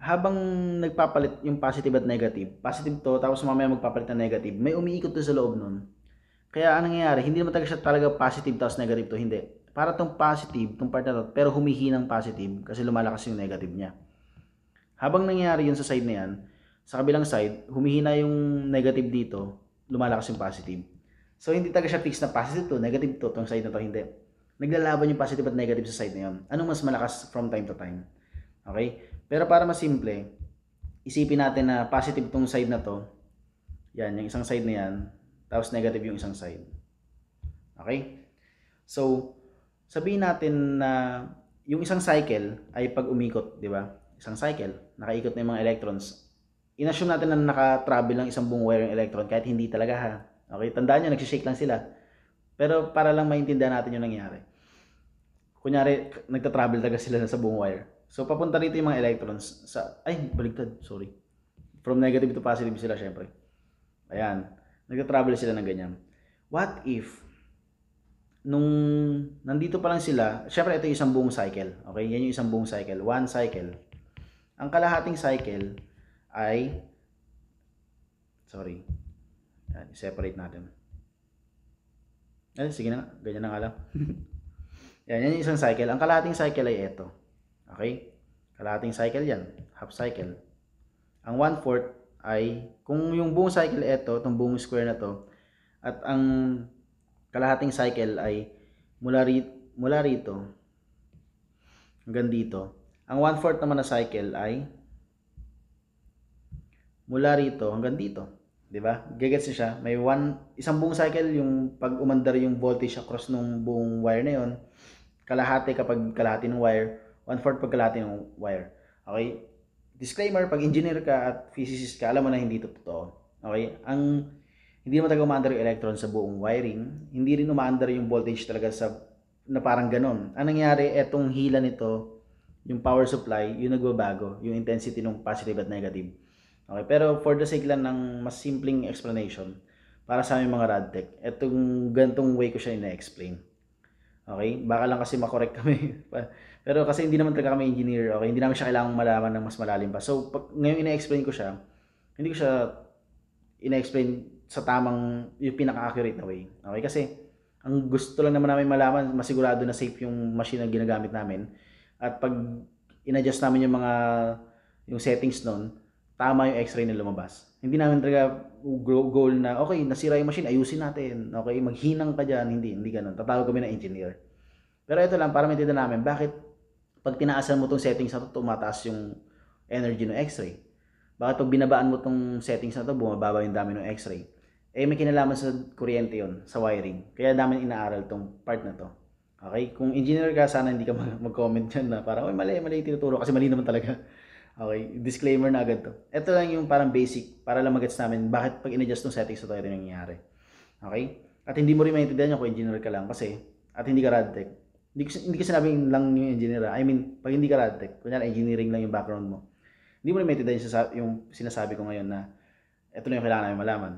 Habang nagpapalit yung positive at negative, positive to, tapos mamaya magpapalit na negative, may umiikot to sa loob nun. Kaya anong nangyayari, hindi naman talaga siya talaga positive tapos negative to, hindi para tong positive, tong part na to, pero humihinang positive kasi lumalakas yung negative niya. Habang nangyayari yun sa side na yan, sa kabilang side, humihina yung negative dito, lumalakas yung positive. So, hindi talaga siya fixed na positive to, negative to, tong side na to, hindi. Naglalaban yung positive at negative sa side na yun. Anong mas malakas from time to time? Okay? Pero para mas simple, isipin natin na positive tong side na to. Yan, yung isang side na yan. Tapos negative yung isang side. Okay? So, sabihin natin na yung isang cycle ay pag umikot, di ba? Isang cycle, nakaikot na yung mga electrons. Inassume natin na naka-travel ng isang buong wire yung electron kahit hindi talaga ha. Okay, tandaan nyo, nagsishake lang sila. Pero para lang maintindihan natin yung nangyari. Kunyari, nagta-travel talaga sila sa buong wire. So, papunta rito yung mga electrons. Sa, ay, baligtad, sorry. From negative to positive sila, syempre. Ayan. Nagta-travel sila ng ganyan. What if nung nandito pa lang sila, syempre ito yung isang buong cycle. Okay, yan yung isang buong cycle. One cycle. Ang kalahating cycle ay, sorry, yan, separate natin. Eh, sige na ganyan na nga lang. yan, yan yung isang cycle. Ang kalahating cycle ay ito. Okay? Kalahating cycle yan. Half cycle. Ang one-fourth ay, kung yung buong cycle ito, itong buong square na to, at ang kalahating cycle ay mula, ri, mula rito hanggang dito. Ang 1 4 naman na cycle ay mula rito hanggang dito. 'Di ba? Gagets siya. May one isang buong cycle yung pag umandar yung voltage across nung buong wire na 'yon. Kalahati kapag kalahati ng wire, 1/4 pag kalahati ng wire. Okay? Disclaimer, pag engineer ka at physicist ka, alam mo na hindi to totoo. Okay? Ang hindi mo talaga umaandar yung electron sa buong wiring. Hindi rin umaandar yung voltage talaga sa na parang ganon. Ang nangyari, etong hila nito, yung power supply, yung nagbabago, yung intensity ng positive at negative. Okay, pero for the sake lang ng mas simpleng explanation, para sa aming mga radtech, etong gantong way ko siya ina-explain. Okay? Baka lang kasi makorek kami. Pero kasi hindi naman talaga kami engineer, okay? Hindi namin siya kailangang malaman ng mas malalim pa. So, pag, ngayon ina-explain ko siya, hindi ko siya ina-explain sa tamang, yung pinaka-accurate na way. Okay, kasi ang gusto lang naman namin malaman, masigurado na safe yung machine na ginagamit namin. At pag inadjust namin yung mga yung settings noon, tama yung x-ray na lumabas. Hindi namin talaga goal na, okay, nasira yung machine, ayusin natin. Okay, maghinang ka diyan, Hindi, hindi ganoon. Tatawag kami ng engineer. Pero ito lang, para maintindihan namin, bakit pag tinaasan mo tong settings na to, tumataas yung energy ng x-ray? Bakit pag binabaan mo tong settings na to, bumababa yung dami ng x-ray? eh may kinalaman sa kuryente yon sa wiring. Kaya namin inaaral tong part na to. Okay? Kung engineer ka, sana hindi ka mag-comment dyan na parang, oy mali, mali tinuturo kasi mali naman talaga. Okay, disclaimer na agad to. Ito lang yung parang basic para lang magets namin bakit pag in-adjust ng settings ito, ito yung nangyayari. Okay? At hindi mo rin maintindihan kung engineer ka lang kasi at hindi ka radtech. Hindi ko, hindi ko sinabing lang yung engineer. Ah. I mean, pag hindi ka radtech, tech, kunyari engineering lang yung background mo, hindi mo rin maintindihan yung sinasabi ko ngayon na ito lang yung kailangan namin malaman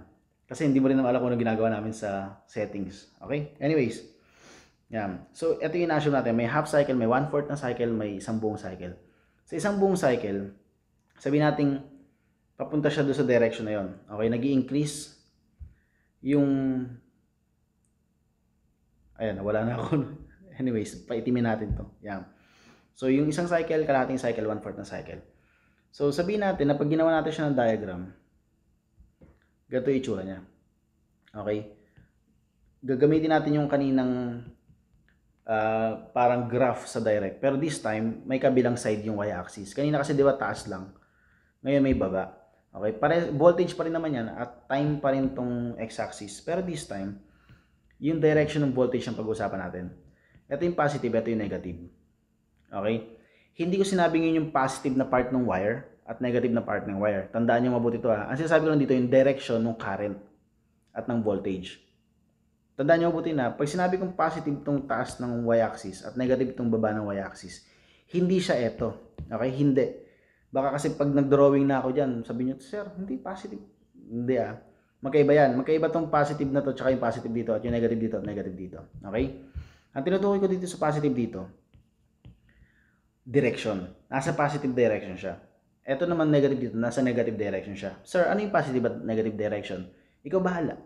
kasi hindi mo rin alam kung ano ginagawa namin sa settings. Okay? Anyways, yan. So, ito yung inassume natin. May half cycle, may one-fourth na cycle, may isang buong cycle. Sa isang buong cycle, sabi natin, papunta siya doon sa direction na yon. Okay, nag increase yung... Ayan, wala na ako. Anyways, paitimin natin to. Yan. So, yung isang cycle, kalating cycle, one-fourth na cycle. So, sabihin natin na pag ginawa natin siya ng diagram, Ganito yung itsura niya. Okay? Gagamitin natin yung kaninang uh, parang graph sa direct. Pero this time, may kabilang side yung y-axis. Kanina kasi di ba taas lang. Ngayon may baba. Okay, pare voltage pa rin naman yan at time pa rin tong x-axis. Pero this time, yung direction ng voltage ang pag-uusapan natin. Ito yung positive, ito yung negative. Okay? Hindi ko sinabing yun yung positive na part ng wire at negative na part ng wire. Tandaan nyo mabuti ito ha. Ang sinasabi ko lang dito yung direction ng current at ng voltage. Tandaan nyo mabuti na pag sinabi kong positive itong taas ng y-axis at negative itong baba ng y-axis, hindi siya ito. Okay? Hindi. Baka kasi pag nag-drawing na ako dyan, sabi nyo, sir, hindi positive. Hindi ah. Magkaiba yan. Magkaiba tong positive na to tsaka yung positive dito at yung negative dito at negative dito. Okay? Ang tinutukoy ko dito sa positive dito, direction. Nasa positive direction siya. Ito naman negative dito, nasa negative direction siya. Sir, ano yung positive at negative direction? Ikaw bahala.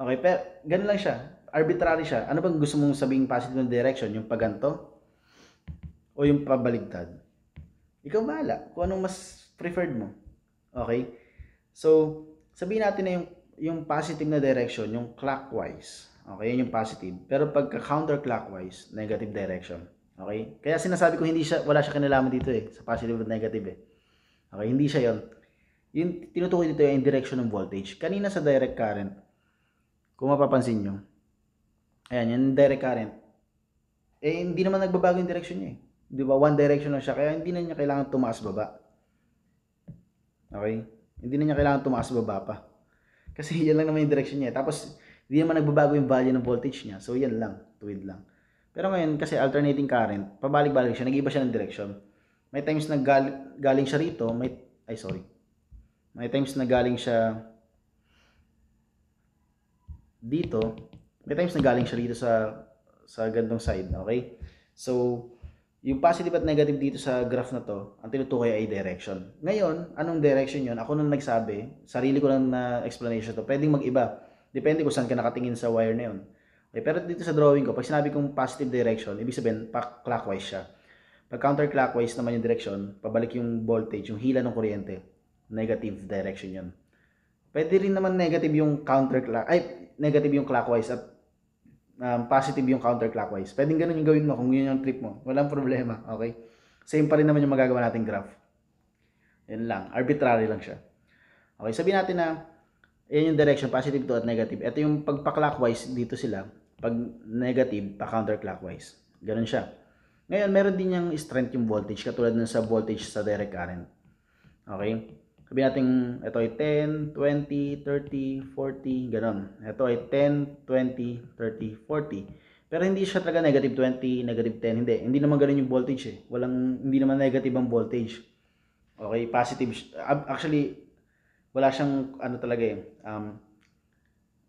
Okay, pero ganun lang siya. Arbitrary siya. Ano bang gusto mong sabing positive na direction? Yung paganto? O yung pabaligtad? Ikaw bahala kung anong mas preferred mo. Okay? So, sabihin natin na yung, yung positive na direction, yung clockwise. Okay, yun yung positive. Pero pagka counterclockwise, negative direction. Okay? Kaya sinasabi ko hindi siya wala siya kinalaman dito eh sa positive at negative eh. Okay, hindi siya 'yon. Yung tinutukoy dito yung direction ng voltage. Kanina sa direct current, kung mapapansin nyo, ayan, yung direct current, eh hindi naman nagbabago yung direction niya eh. 'Di ba? One direction lang siya kaya hindi na niya kailangan tumaas baba. Okay? Hindi na niya kailangan tumaas baba pa. Kasi yan lang naman yung direction niya. Eh. Tapos, hindi naman nagbabago yung value ng voltage niya. So, yan lang. Tuwid lang. Pero ngayon kasi alternating current, pabalik-balik siya, nag-iba siya ng direction. May times na gal- galing siya rito, may ay sorry. May times na galing siya dito, may times na galing siya rito sa sa gandong side, okay? So, yung positive at negative dito sa graph na to, ang tinutukoy ay direction. Ngayon, anong direction yon? Ako nang nagsabi, sarili ko lang na explanation to. Pwedeng mag-iba. Depende kung saan ka nakatingin sa wire na yon. Okay, eh, pero dito sa drawing ko, pag sinabi kong positive direction, ibig sabihin, clockwise siya. Pag counterclockwise naman yung direction, pabalik yung voltage, yung hila ng kuryente, negative direction yun. Pwede rin naman negative yung counterclockwise, ay, negative yung clockwise at um, positive yung counterclockwise. Pwede ganun yung gawin mo kung yun yung trip mo. Walang problema, okay? Same pa rin naman yung magagawa nating graph. Yan lang. Arbitrary lang siya. Okay, sabihin natin na yan yung direction, positive to at negative. Ito yung pagpa-clockwise dito sila. Pag negative, pa-counterclockwise. Ganun siya. Ngayon, meron din niyang strength yung voltage katulad ng sa voltage sa direct current. Okay? Sabi natin, ito ay 10, 20, 30, 40, ganun. Ito ay 10, 20, 30, 40. Pero hindi siya talaga negative 20, negative 10, hindi. Hindi naman ganun yung voltage eh. Walang, hindi naman negative ang voltage. Okay, positive. Actually, wala siyang ano talaga eh. Um,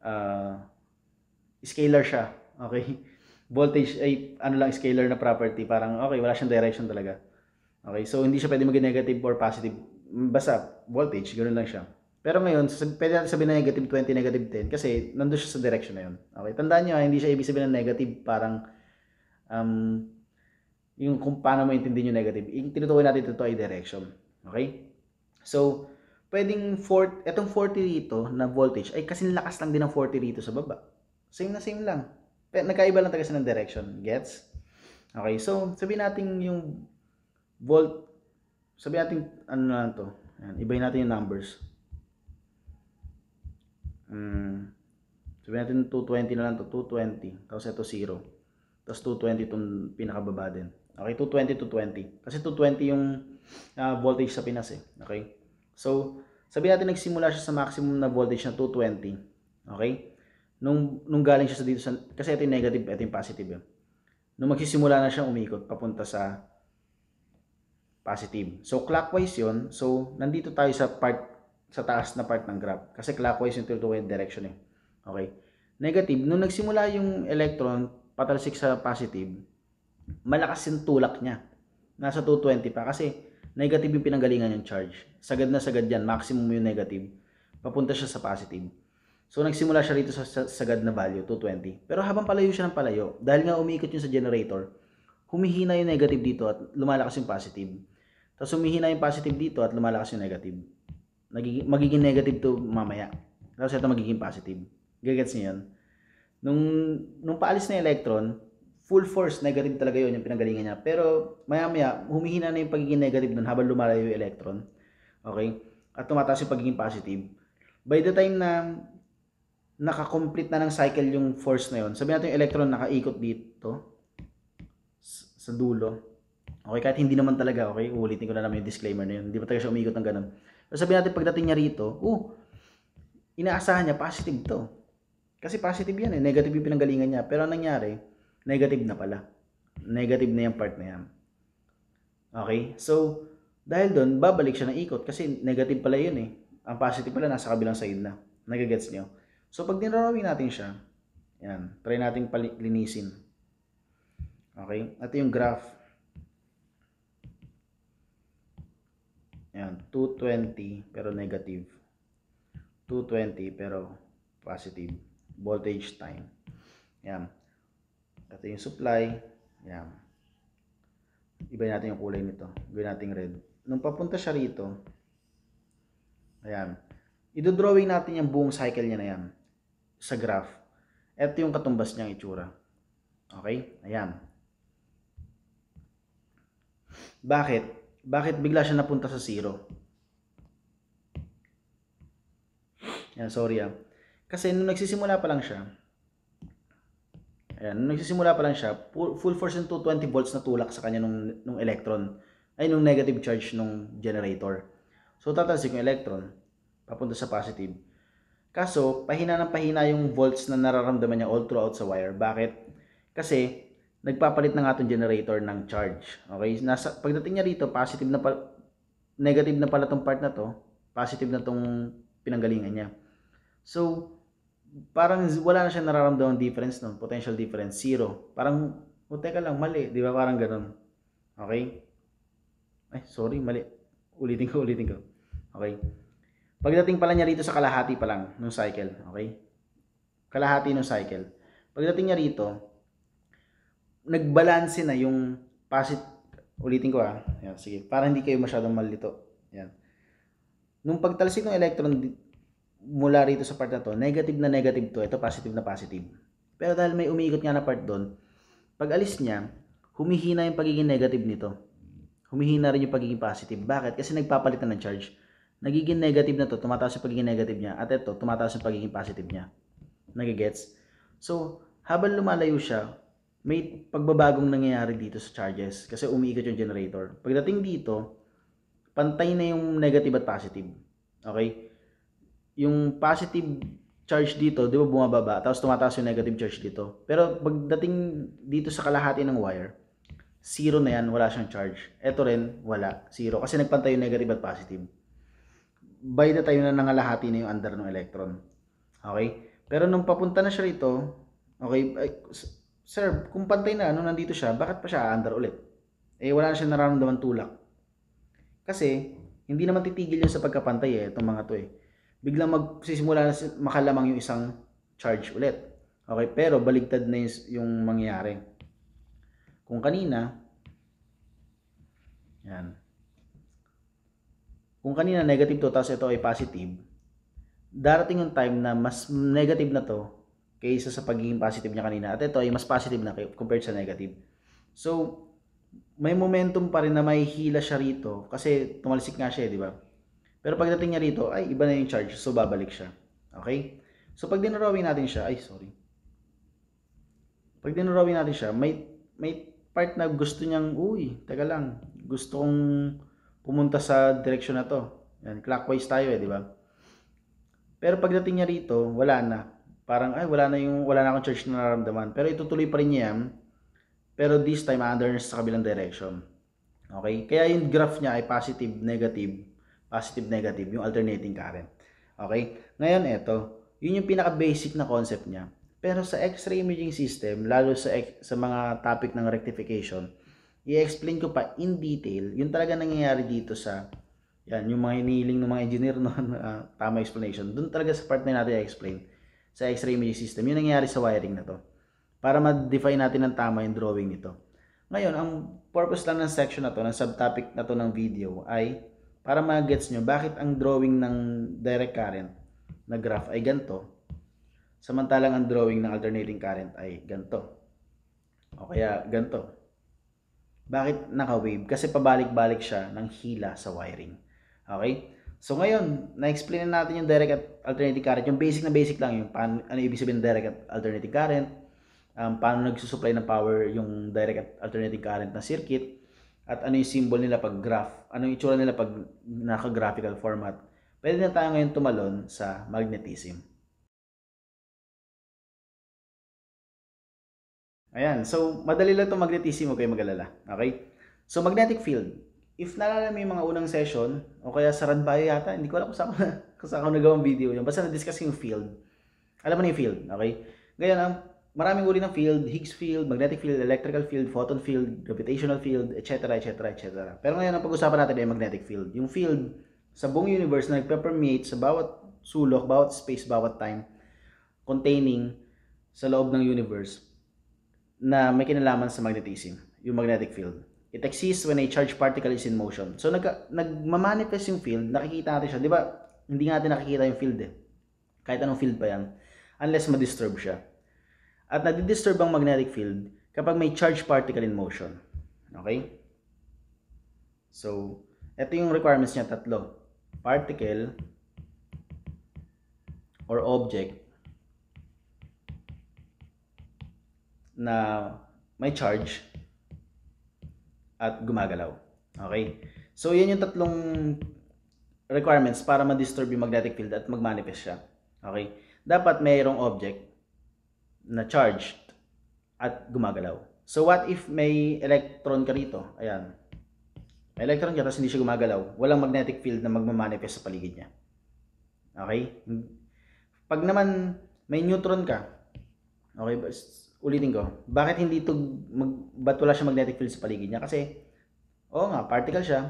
uh, scalar siya. Okay? Voltage ay ano lang scalar na property. Parang okay, wala siyang direction talaga. Okay? So hindi siya pwedeng maging negative or positive. Basta voltage, ganoon lang siya. Pero ngayon, pwede natin sabihin na negative 20, negative 10 kasi nandoon siya sa direction na yun. Okay, tandaan niyo, ah, hindi siya ibig sabihin na negative parang um, yung kung paano mo intindihin yung negative. Yung Tinutukoy natin ito ay direction. Okay? So, pwedeng 4, etong 40 dito na voltage ay kasi lakas lang din ng 40 dito sa baba. Same na same lang. Pero nagkaiba lang talaga ng direction. Gets? Okay, so sabihin natin yung volt, sabihin natin ano na lang to. Ayan, ibay natin yung numbers. Mm, sabihin natin 220 na lang to, 220. Tapos ito 0. Tapos 220 itong pinakababa din. Okay, 220 to 20. Kasi 220 yung uh, voltage sa Pinas eh. Okay? So, sabi natin nagsimula siya sa maximum na voltage na 220. Okay? nung, nung galing siya sa dito, sa, kasi ito yung negative, ito yung positive yun. Nung magsisimula na siya umikot, papunta sa positive. So, clockwise yun. So, nandito tayo sa part, sa taas na part ng graph. Kasi clockwise yung tinutukoy yung direction yun. Eh. Okay. Negative. Nung nagsimula yung electron, patalsik sa positive, malakas yung tulak niya. Nasa 220 pa. Kasi, negative yung pinanggalingan yung charge. Sagad na sagad yan. Maximum yung negative. Papunta siya sa positive. So nagsimula siya rito sa sagad na value, 220. Pero habang palayo siya ng palayo, dahil nga umiikot yun sa generator, humihina yung negative dito at lumalakas yung positive. Tapos humihina yung positive dito at lumalakas yung negative. Nagiging, magiging negative to mamaya. Tapos ito magiging positive. Gagets niyo yun? Nung, nung paalis na electron, full force negative talaga yun yung pinagalingan niya. Pero maya maya, humihina na yung pagiging negative nun habang lumalayo yung electron. Okay? At tumataas yung pagiging positive. By the time na naka-complete na ng cycle yung force na yun. Sabihin natin yung electron nakaikot dito sa dulo. Okay, kahit hindi naman talaga, okay, uulitin ko na naman yung disclaimer na yun. Hindi pa talaga siya umiikot ng ganun. Pero sabihin natin pagdating niya rito, oh, inaasahan niya positive to. Kasi positive yan eh, negative yung pinanggalingan niya. Pero nangyari, negative na pala. Negative na yung part na yan. Okay, so dahil doon, babalik siya ng ikot kasi negative pala yun eh. Ang positive pala nasa kabilang side na. Nagagets niyo? So pag dinarawin natin siya, yan, try nating linisin. Okay? Ito yung graph. Yan, 220 pero negative. 220 pero positive. Voltage time. Yan. Ito yung supply. Yan. Ibay natin yung kulay nito. Gawin natin red. Nung papunta siya rito, ayan, idodrawing natin yung buong cycle niya na yan sa graph, ito yung katumbas niyang itsura. Okay? Ayan. Bakit? Bakit bigla siya napunta sa zero? Ayan, sorry ah. Kasi nung nagsisimula pa lang siya, ayan, nung nagsisimula pa lang siya, full force yung 220 volts na tulak sa kanya nung, nung electron, ay nung negative charge nung generator. So tatalsik yung electron, papunta sa positive Kaso, pahina ng pahina yung volts na nararamdaman niya all throughout sa wire. Bakit? Kasi, nagpapalit na nga itong generator ng charge. Okay? Nasa, pagdating niya rito, positive na pala, negative na pala itong part na to, positive na itong pinanggalingan niya. So, parang wala na siya nararamdaman difference nun, potential difference, zero. Parang, o oh, teka lang, mali. Di ba? Parang ganun. Okay? Ay, sorry, mali. Ulitin ko, ulitin ko. Okay? Pagdating pala niya rito sa kalahati pa lang ng cycle, okay? Kalahati ng cycle. Pagdating niya rito, nagbalanse na yung positive ulitin ko ha. Ah. Ayan, sige, para hindi kayo masyadong malito. Ayan. Nung pagtalsik ng electron mula rito sa part na to, negative na negative to, ito positive na positive. Pero dahil may umiikot nga na part doon, pag alis niya, humihina yung pagiging negative nito. Humihina rin yung pagiging positive. Bakit? Kasi nagpapalitan ng charge nagiging negative na to, tumataas yung pagiging negative niya. At ito, tumataas yung pagiging positive niya. Nagigets? So, habang lumalayo siya, may pagbabagong nangyayari dito sa charges kasi umiikot yung generator. Pagdating dito, pantay na yung negative at positive. Okay? Yung positive charge dito, di ba bumababa, tapos tumataas yung negative charge dito. Pero pagdating dito sa kalahati ng wire, zero na yan, wala siyang charge. Ito rin, wala, zero. Kasi nagpantay yung negative at positive by the time na nangalahati na yung under ng electron. Okay? Pero nung papunta na siya rito, okay, ay, sir, kung pantay na, nung ano, nandito siya, bakit pa siya under ulit? Eh, wala na siya nararamdaman tulak. Kasi, hindi naman titigil yun sa pagkapantay eh, itong mga to eh. Biglang magsisimula na makalamang yung isang charge ulit. Okay, pero baligtad na yung, yung mangyayari. Kung kanina, yan, kung kanina negative to tapos ito ay positive, darating yung time na mas negative na to kaysa sa pagiging positive niya kanina. At ito ay mas positive na compared sa negative. So, may momentum pa rin na may hila siya rito kasi tumalsik nga siya, eh, di ba? Pero pagdating niya rito, ay iba na yung charge. So, babalik siya. Okay? So, pag dinarawin natin siya, ay sorry. Pag dinarawin natin siya, may, may part na gusto niyang, uy, taga lang, gusto kong pumunta sa direksyon na to. Yan, clockwise tayo eh, di ba? Pero pagdating niya rito, wala na. Parang, ay, wala na yung, wala na akong church na nararamdaman. Pero itutuloy pa rin niya yan. Pero this time, under sa kabilang direction. Okay? Kaya yung graph niya ay positive, negative, positive, negative, yung alternating current. Okay? Ngayon, ito. Yun yung pinaka-basic na concept niya. Pero sa X-ray imaging system, lalo sa, sa mga topic ng rectification, i-explain ko pa in detail yung talaga nangyayari dito sa yan, yung mga iniling ng mga engineer no, uh, tama explanation. Doon talaga sa part na natin i-explain sa X-ray imaging system, yung nangyayari sa wiring na to. Para ma-define natin ng tama yung drawing nito. Ngayon, ang purpose lang ng section na to, ng subtopic na to ng video ay para ma-gets nyo bakit ang drawing ng direct current na graph ay ganto samantalang ang drawing ng alternating current ay ganto. O kaya ganto. Bakit naka-wave? Kasi pabalik-balik siya ng hila sa wiring. Okay? So ngayon, na-explain natin yung direct at alternating current. Yung basic na basic lang yung paano, ano ibig sabihin ng direct alternating current, um, paano nagsusupply ng power yung direct at alternating current na circuit, at ano yung symbol nila pag graph, ano yung itsura nila pag naka-graphical format. Pwede na tayo ngayon tumalon sa magnetism. Ayan. So, madali lang itong magnetisi mo kayo magalala. Okay? So, magnetic field. If nalala mo yung mga unang session, o kaya sa Ranbayo yata, hindi ko alam kung saan, kung saan ako nagawang video yun. Basta na-discuss yung field. Alam mo na yung field. Okay? Ngayon, ang maraming uri ng field, Higgs field, magnetic field, electrical field, photon field, gravitational field, etc., etc., etc. Pero ngayon, ang pag-usapan natin ay magnetic field. Yung field sa buong universe na nagpe-permeate sa bawat sulok, bawat space, bawat time, containing sa loob ng universe na may kinalaman sa magnetism, yung magnetic field. It exists when a charged particle is in motion. So nag nagmamanifest yung field, nakikita natin siya, 'di ba? Hindi natin nakikita yung field eh. Kahit anong field pa 'yan unless ma-disturb siya. At nag-disturb ang magnetic field kapag may charged particle in motion. Okay? So, ito yung requirements niya tatlo. Particle or object na may charge at gumagalaw. Okay? So, yan yung tatlong requirements para ma-disturb yung magnetic field at mag-manifest siya. Okay? Dapat mayroong object na charged at gumagalaw. So, what if may electron ka rito? Ayan. May electron ka, tapos hindi siya gumagalaw. Walang magnetic field na magmamanifest sa paligid niya. Okay? Pag naman may neutron ka, okay, ulitin ko, bakit hindi ito, mag, ba't wala siya magnetic field sa paligid niya? Kasi, oo nga, particle siya,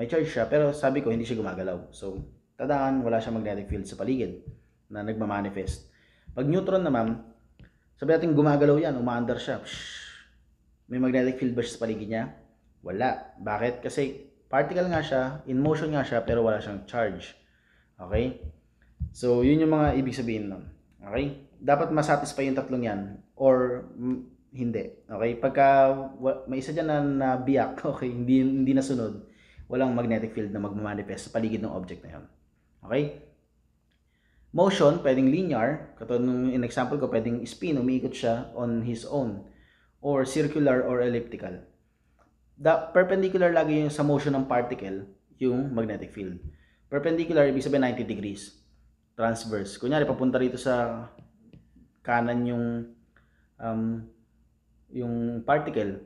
may charge siya, pero sabi ko, hindi siya gumagalaw. So, tadaan, wala siya magnetic field sa paligid na nagmamanifest. Pag neutron naman, sabi natin gumagalaw yan, umaandar siya. Psh, may magnetic field ba siya sa paligid niya? Wala. Bakit? Kasi particle nga siya, in motion nga siya, pero wala siyang charge. Okay? So, yun yung mga ibig sabihin nun. Okay? Dapat masatisfy yung tatlong yan or hindi. Okay? Pagka may isa dyan na, na biyak, okay, hindi, hindi nasunod, walang magnetic field na magmamanifest sa paligid ng object na yun. Okay? Motion, pwedeng linear, katulad nung in example ko, pwedeng spin, umiikot siya on his own, or circular or elliptical. The perpendicular lagi yung sa motion ng particle, yung magnetic field. Perpendicular, ibig sabihin 90 degrees. Transverse. Kunyari, papunta rito sa kanan yung um, yung particle,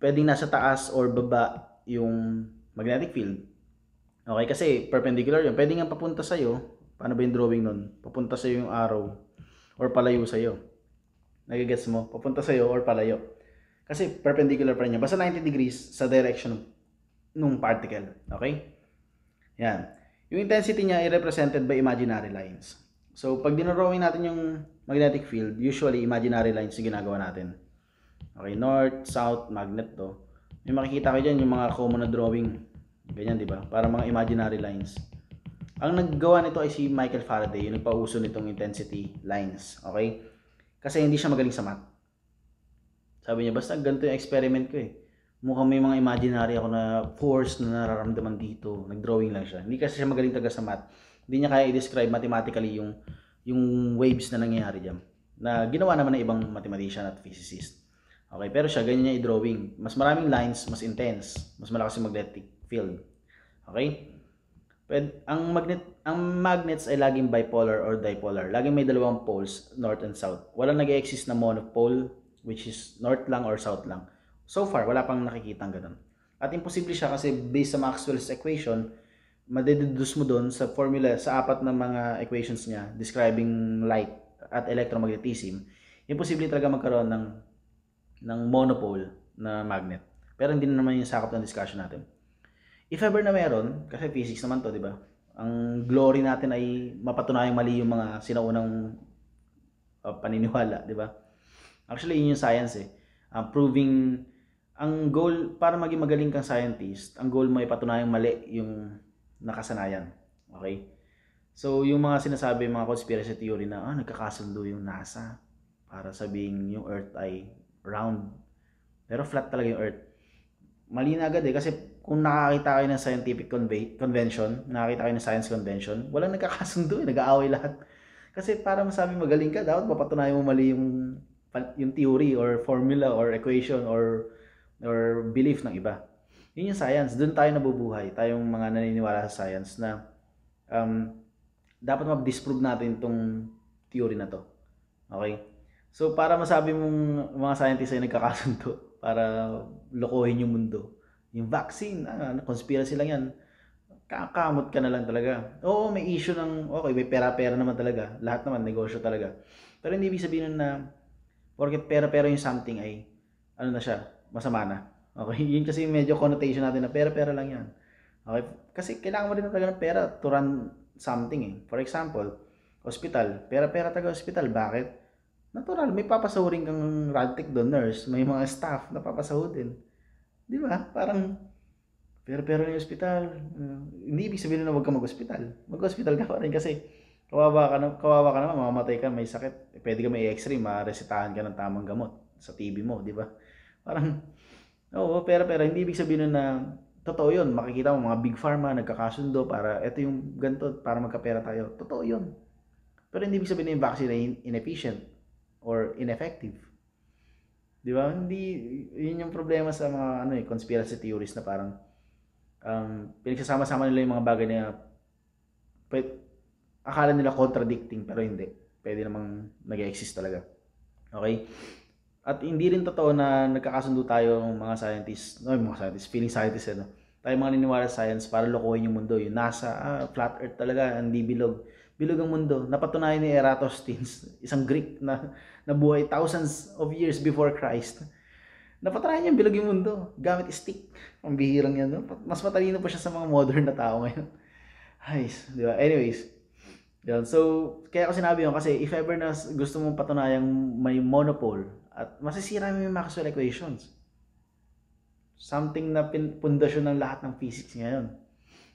pwedeng nasa taas or baba yung magnetic field. Okay, kasi perpendicular yun. pwedeng nga papunta sa'yo. Paano ba yung drawing nun? Papunta sa'yo yung arrow or palayo sa'yo. Nagigets mo? Papunta sa'yo or palayo. Kasi perpendicular pa rin yun. Basta 90 degrees sa direction ng particle. Okay? Yan. Yung intensity niya ay represented by imaginary lines. So, pag dinrawing natin yung magnetic field, usually imaginary lines yung ginagawa natin. Okay, north, south, magnet to. May makikita ko dyan yung mga common na drawing. Ganyan, di ba? Para mga imaginary lines. Ang naggawa nito ay si Michael Faraday, yung nagpauso nitong intensity lines. Okay? Kasi hindi siya magaling sa math. Sabi niya, basta ganito yung experiment ko eh. Mukhang may mga imaginary ako na force na nararamdaman dito. Nag-drawing lang siya. Hindi kasi siya magaling taga sa math. Hindi niya kaya i-describe mathematically yung yung waves na nangyayari diyan na ginawa naman ng ibang mathematician at physicist. Okay, pero siya ganyan niya i-drawing. Mas maraming lines, mas intense, mas malakas yung magnetic field. Okay? Pwede, ang magnet ang magnets ay laging bipolar or dipolar. Laging may dalawang poles, north and south. Walang nag-exist na monopole which is north lang or south lang. So far, wala pang nakikitang ganun. At imposible siya kasi based sa Maxwell's equation, madidus mo doon sa formula sa apat na mga equations niya describing light at electromagnetism, imposible talaga magkaroon ng ng monopole na magnet. Pero hindi na naman yung sakop ng discussion natin. If ever na meron, kasi physics naman to, di ba? Ang glory natin ay mapatunayan mali yung mga sinaunang uh, paniniwala, di ba? Actually, yun yung science eh. Um, proving, ang goal, para maging magaling kang scientist, ang goal mo ay patunayang mali yung nakasanayan. Okay? So, yung mga sinasabi, mga conspiracy theory na, ah, nagkakasundo yung NASA para sabing yung Earth ay round. Pero flat talaga yung Earth. Mali na agad eh, kasi kung nakakita kayo ng scientific conve- convention, nakakita kayo ng science convention, walang nagkakasundo eh, nag-aaway lahat. Kasi para masabi magaling ka, dapat mapatunayan mo mali yung, yung theory or formula or equation or, or belief ng iba. Yun yung science. Doon tayo nabubuhay. Tayong mga naniniwala sa science na um, dapat mag-disprove natin itong theory na to. Okay? So, para masabi mong mga scientists ay nagkakasundo para lokohin yung mundo, yung vaccine, ah, ano, conspiracy lang yan, kakamot ka na lang talaga. Oo, may issue ng, okay, may pera-pera naman talaga. Lahat naman, negosyo talaga. Pero hindi ibig sabihin na, porket pera-pera yung something ay, ano na siya, masama na. Okay, yun kasi medyo connotation natin na pera-pera lang yan. Okay, kasi kailangan mo rin talaga ng pera to run something eh. For example, hospital, pera-pera taga hospital. Bakit? Natural, may papasahurin kang radtech doon, nurse, may mga staff na papasahod Di ba? Parang, pera-pera yung hospital. Uh, hindi ibig sabihin na huwag ka mag-hospital. Mag-hospital ka pa rin kasi kawawa ka, na, kawawa ka naman, mamamatay ka, may sakit. Eh, pwede ka may x-ray, maresetahan ka ng tamang gamot sa TV mo, di ba? Parang, Oo, pera-pera. Hindi ibig sabihin na totoo yun. Makikita mo mga big pharma, nagkakasundo para ito yung ganito, para magkapera tayo. Totoo yun. Pero hindi ibig sabihin na yung vaccine ay inefficient or ineffective. Di ba? Hindi, yun yung problema sa mga ano, eh, conspiracy theories na parang um, pinagsasama-sama nila yung mga bagay na pwede, akala nila contradicting pero hindi. Pwede namang nag exist talaga. Okay? At hindi rin totoo na nagkakasundo tayo ng mga scientists, no, mga scientists, feeling scientists, ano, tayo mga naniniwala sa science para lokohin yung mundo. Yung NASA, ah, flat earth talaga, hindi bilog. Bilog ang mundo. Napatunayan ni Eratosthenes, isang Greek na nabuhay thousands of years before Christ. Napatunayan niya bilog yung mundo gamit stick. Ang bihirang yan. No? Mas matalino pa siya sa mga modern na tao ngayon. Ay, di ba? Anyways, yun. So, kaya ko sinabi yun kasi if ever na gusto mong patunayang may monopole at masisira mo yung Maxwell equations. Something na pundasyon ng lahat ng physics ngayon.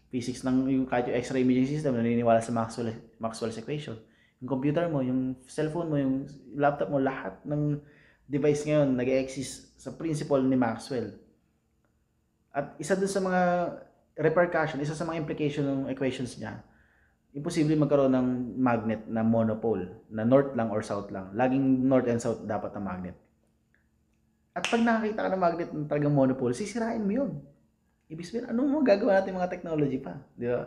Physics ng yung kahit yung X-ray imaging system, naniniwala sa Maxwell, Maxwell's equation. Yung computer mo, yung cellphone mo, yung laptop mo, lahat ng device ngayon nag exist sa principle ni Maxwell. At isa dun sa mga repercussion, isa sa mga implication ng equations niya, imposible magkaroon ng magnet na monopole na north lang or south lang. Laging north and south dapat ang magnet. At pag nakakita ka ng magnet na talagang monopole, sisirain mo yun. Ibig sabihin, anong magagawa natin mga technology pa? Di ba?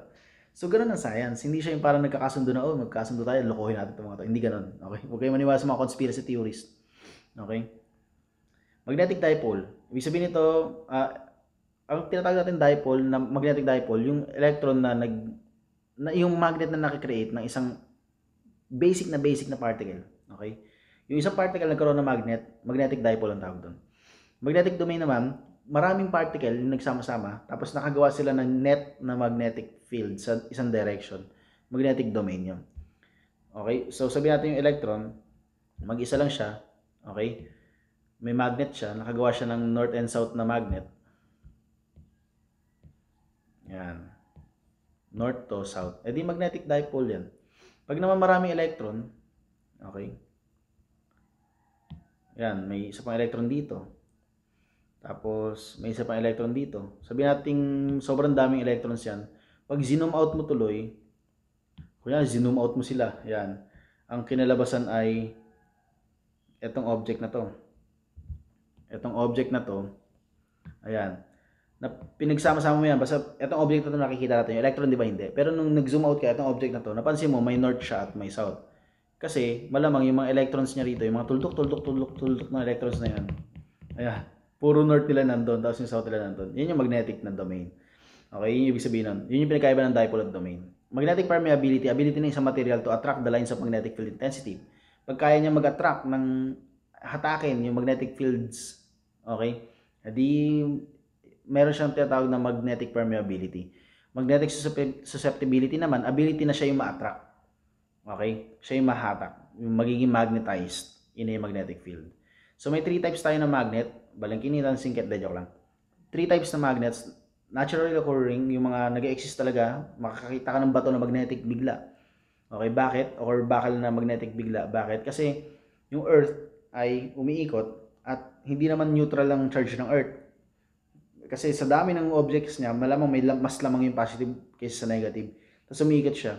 So, ganun ang science. Hindi siya yung parang nagkakasundo na, oh, magkasundo tayo, lokohin natin itong mga to. Hindi ganun. Okay? Huwag kayo maniwala sa mga conspiracy theories. Okay? Magnetic dipole. Ibig sabihin nito, uh, ang tinatawag natin dipole, na magnetic dipole, yung electron na nag na yung magnet na nakikreate ng isang basic na basic na particle. Okay? Yung isang particle nagkaroon ng magnet, magnetic dipole ang tawag doon. Magnetic domain naman, maraming particle yung nagsama-sama, tapos nakagawa sila ng net na magnetic field sa isang direction. Magnetic domain yun. Okay? So, sabi natin yung electron, mag-isa lang siya. Okay? May magnet siya. Nakagawa siya ng north and south na magnet. Yan north to south. E di magnetic dipole yan. Pag naman maraming electron, okay? Yan, may isa pang electron dito. Tapos, may isa pang electron dito. Sabi natin, sobrang daming electrons yan. Pag zoom out mo tuloy, kuya, zoom out mo sila. Yan. Ang kinalabasan ay etong object na to. Etong object na to, ayan, na pinagsama-sama mo yan, basta itong object na to nakikita natin, yung electron di ba hindi? Pero nung nag-zoom out ka, itong object na to, napansin mo may north siya at may south. Kasi malamang yung mga electrons niya rito, yung mga tuldok, tuldok, tuldok, tuldok ng electrons na yan. Ayan, puro north nila nandun, tapos yung south nila nandun. Yan yung magnetic na domain. Okay, yun yung ibig sabihin nun. Yun yung pinagkaiba ng dipole at domain. Magnetic permeability, ability ng isang material to attract the lines of magnetic field intensity. Pag kaya niya mag-attract ng hatakin yung magnetic fields, okay, hindi meron siyang tinatawag na magnetic permeability. Magnetic susceptibility naman, ability na siya yung ma-attract. Okay? Siya yung mahatak. Yung magiging magnetized. Yun yung magnetic field. So may three types tayo ng magnet. Balangkinitan, singket, de joke lang. Three types ng magnets. Naturally occurring, yung mga nag exist talaga, makakakita ka ng bato na magnetic bigla. Okay, bakit? Or bakal na magnetic bigla. Bakit? Kasi yung Earth ay umiikot at hindi naman neutral ang charge ng Earth. Kasi sa dami ng objects niya, malamang may mas lamang yung positive kaysa sa negative. Tapos umiikot siya.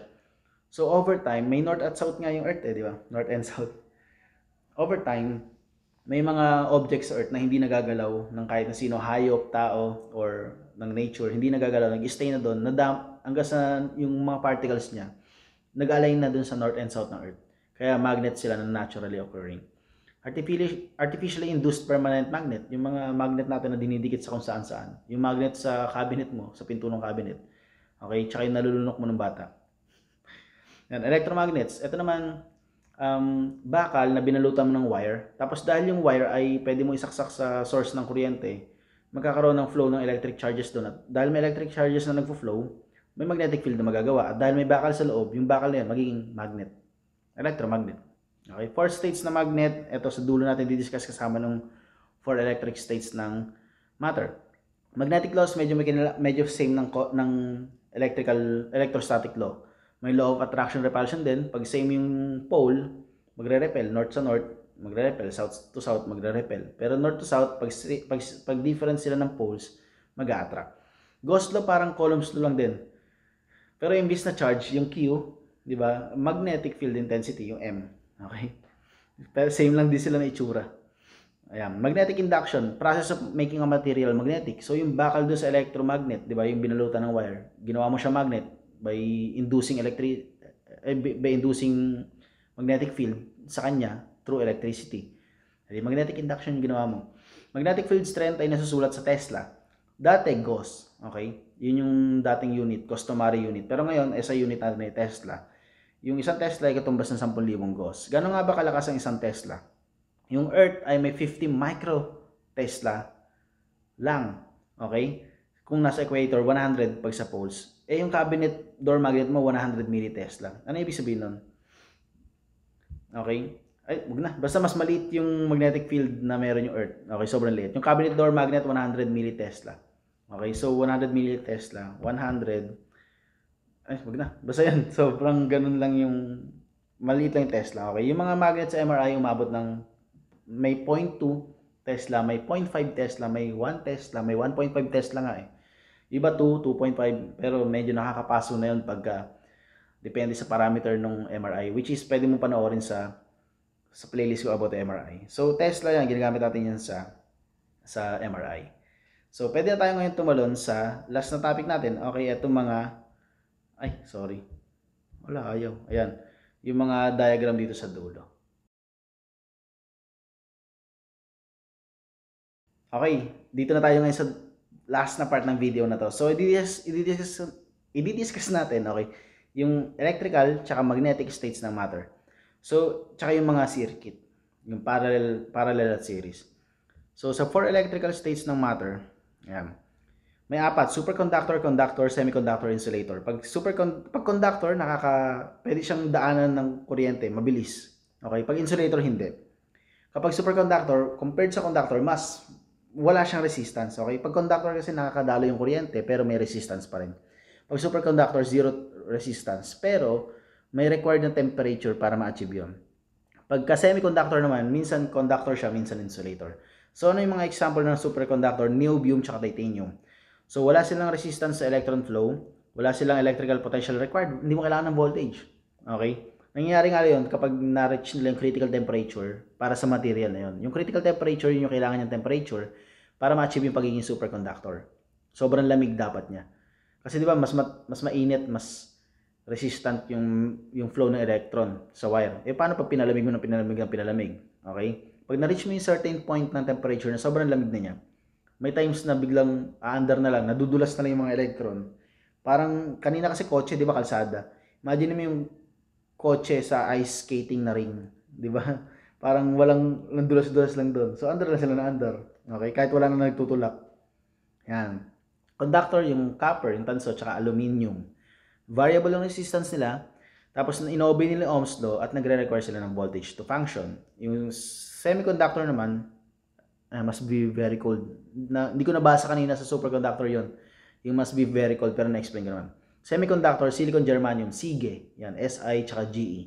So over time, may north at south nga yung Earth eh, di ba? North and south. Over time, may mga objects sa Earth na hindi nagagalaw ng kahit na sino, hayop, tao, or ng nature, hindi nagagalaw, nag-stay na doon, nadam, hanggang sa yung mga particles niya, nag-align na doon sa north and south ng Earth. Kaya magnet sila na naturally occurring artificially induced permanent magnet, yung mga magnet natin na dinidikit sa kung saan saan. Yung magnet sa cabinet mo, sa pinto ng cabinet. Okay, tsaka yung nalulunok mo ng bata. Yan, electromagnets. Ito naman, um, bakal na binalutan mo ng wire. Tapos dahil yung wire ay pwede mo isaksak sa source ng kuryente, magkakaroon ng flow ng electric charges doon. At dahil may electric charges na nagfo-flow, may magnetic field na magagawa. At dahil may bakal sa loob, yung bakal na yan magiging magnet. Electromagnet. Okay, four states na magnet, ito sa dulo natin didiscuss kasama ng four electric states ng matter. Magnetic laws medyo medyo same ng ng electrical electrostatic law. May law of attraction repulsion din. Pag same yung pole, magre-repel north sa north, magre-repel south to south, magre-repel. Pero north to south pag pag, pag different sila ng poles, mag-attract. Gauss law parang Coulomb's law lang din. Pero imbis na charge, yung Q, di ba? Magnetic field intensity, yung M Okay? Pero same lang din sila na itsura. Ayan. Magnetic induction, process of making a material magnetic. So yung bakal do sa electromagnet, di ba, yung binalutan ng wire, ginawa mo siya magnet by inducing electric eh, by inducing magnetic field sa kanya through electricity. Hindi magnetic induction yung ginawa mo. Magnetic field strength ay nasusulat sa Tesla. Dati GOS, okay? Yun yung dating unit, customary unit. Pero ngayon, isa unit natin ay Tesla. Yung isang Tesla ay katumbas ng 10,000 gauss. Gano'n nga ba kalakas ang isang Tesla? Yung Earth ay may 50 micro Tesla lang. Okay? Kung nasa equator, 100 pag sa poles. Eh yung cabinet door magnet mo, 100 milli Tesla. Ano ibig sabihin nun? Okay? Ay, wag na. Basta mas maliit yung magnetic field na meron yung Earth. Okay, sobrang liit. Yung cabinet door magnet, 100 milli Tesla. Okay, so 100 milli Tesla, 100 ay, wag na. Basta yan, sobrang ganun lang yung maliit lang yung Tesla. Okay, yung mga magnet sa MRI umabot ng may 0.2 Tesla, may 0.5 Tesla, may 1 Tesla, may 1.5 Tesla nga eh. Iba 2, 2.5, pero medyo nakakapaso na yun pagka depende sa parameter ng MRI, which is pwede mo panoorin sa sa playlist ko about the MRI. So Tesla yan, ginagamit natin yan sa sa MRI. So pwede na tayo ngayon tumalon sa last na topic natin. Okay, itong mga ay, sorry. Wala, ayaw. Ayan. Yung mga diagram dito sa dulo. Okay, dito na tayo ngayon sa last na part ng video na to. So, i-discuss, i-discuss, natin, okay, yung electrical tsaka magnetic states ng matter. So, tsaka yung mga circuit, yung parallel, parallel at series. So, sa four electrical states ng matter, ayan, may apat, superconductor, conductor, semiconductor, insulator. Pag super pag conductor, nakaka pwede siyang daanan ng kuryente, mabilis. Okay, pag insulator hindi. Kapag superconductor, compared sa conductor, mas wala siyang resistance. Okay, pag conductor kasi nakakadalo yung kuryente pero may resistance pa rin. Pag superconductor, zero resistance pero may required na temperature para ma-achieve 'yon. Pagka semiconductor naman, minsan conductor siya, minsan insulator. So ano yung mga example ng superconductor? Niobium tsaka titanium. So wala silang resistance sa electron flow, wala silang electrical potential required, hindi mo kailangan ng voltage. Okay? Nangyayari nga yun kapag na-reach nila yung critical temperature para sa material na yun. Yung critical temperature, yun yung kailangan ng temperature para ma-achieve yung pagiging superconductor. Sobrang lamig dapat niya. Kasi di ba mas ma- mas mainit, mas resistant yung yung flow ng electron sa wire. Eh paano pag pinalamig mo ng pinalamig ng pinalamig? Okay? Pag na-reach mo yung certain point ng temperature na sobrang lamig na niya, may times na biglang aandar ah, na lang, nadudulas na lang yung mga electron. Parang kanina kasi kotse, 'di ba, kalsada. Imagine mo yung kotse sa ice skating na ring, 'di ba? Parang walang nandulas-dulas lang doon. So under na sila na under. Okay, kahit wala na nagtutulak. Yan. Conductor yung copper, yung tanso, tsaka aluminum. Variable yung resistance nila. Tapos inobey nila Ohm's law at nagre-require sila ng voltage to function. Yung semiconductor naman, uh, ah, must be very cold. Na, hindi ko nabasa kanina sa superconductor yon Yung must be very cold, pero na-explain ko naman. Semiconductor, silicon germanium, SIGE, yan, SI tsaka GE.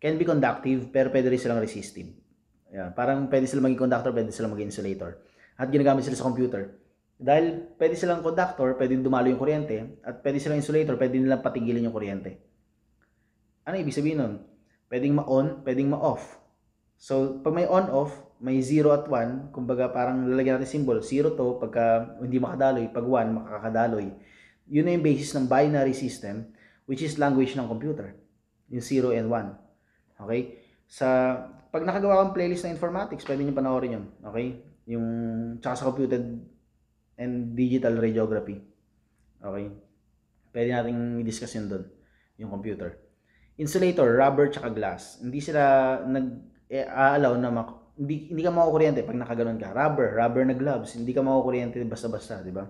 Can be conductive, pero pwede rin silang resistive. Yan, parang pwede silang maging conductor, pwede silang maging insulator. At ginagamit sila sa computer. Dahil pwede silang conductor, pwede dumalo yung kuryente, at pwede silang insulator, pwede nilang patigilin yung kuryente. Ano ibig sabihin nun? Pwedeng ma-on, pwedeng ma-off. So, pag may on-off, may 0 at 1, kumbaga parang lalagyan natin symbol, 0 to, pagka hindi makadaloy, pag 1, makakadaloy. Yun na yung basis ng binary system, which is language ng computer. Yung 0 and 1. Okay? Sa, pag nakagawa kang playlist ng informatics, pwede nyo panoorin yun. Okay? Yung, tsaka sa computed and digital radiography. Okay? Pwede nating i-discuss yun doon, yung computer. Insulator, rubber, tsaka glass. Hindi sila nag-allow na na hindi, hindi ka makukuryente pag nakaganon ka. Rubber, rubber na gloves, hindi ka makukuryente basta-basta, di ba?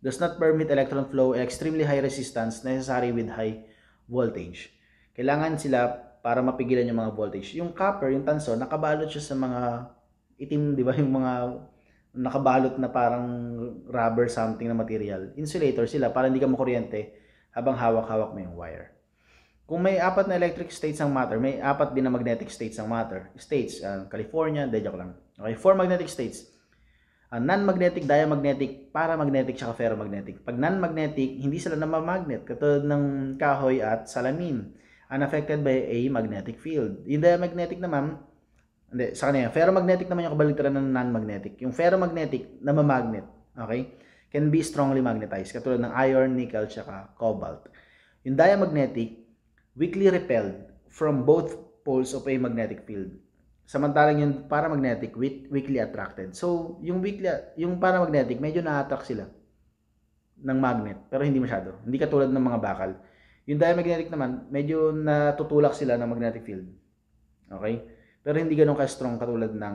Does not permit electron flow at extremely high resistance necessary with high voltage. Kailangan sila para mapigilan yung mga voltage. Yung copper, yung tanso, nakabalot siya sa mga itim, di ba? Yung mga nakabalot na parang rubber something na material. Insulator sila para hindi ka makuryente habang hawak-hawak mo yung wire. Kung may apat na electric states ang matter, may apat din na magnetic states ang matter. States, uh, California, de joke lang. Okay, four magnetic states. Uh, non-magnetic, diamagnetic, paramagnetic, saka ferromagnetic. Pag non-magnetic, hindi sila namamagnet, katulad ng kahoy at salamin, unaffected by a magnetic field. Yung diamagnetic naman, hindi, sa kanila, ferromagnetic naman yung kabaligtaran ng non-magnetic. Yung ferromagnetic, namamagnet, okay? Can be strongly magnetized, katulad ng iron, nickel, saka cobalt. Yung diamagnetic, weakly repelled from both poles of a magnetic field. Samantalang yung paramagnetic weakly attracted. So, yung weakly yung paramagnetic medyo na-attract sila ng magnet, pero hindi masyado. Hindi katulad ng mga bakal. Yung diamagnetic naman, medyo natutulak sila ng magnetic field. Okay? Pero hindi ganoon ka-strong katulad ng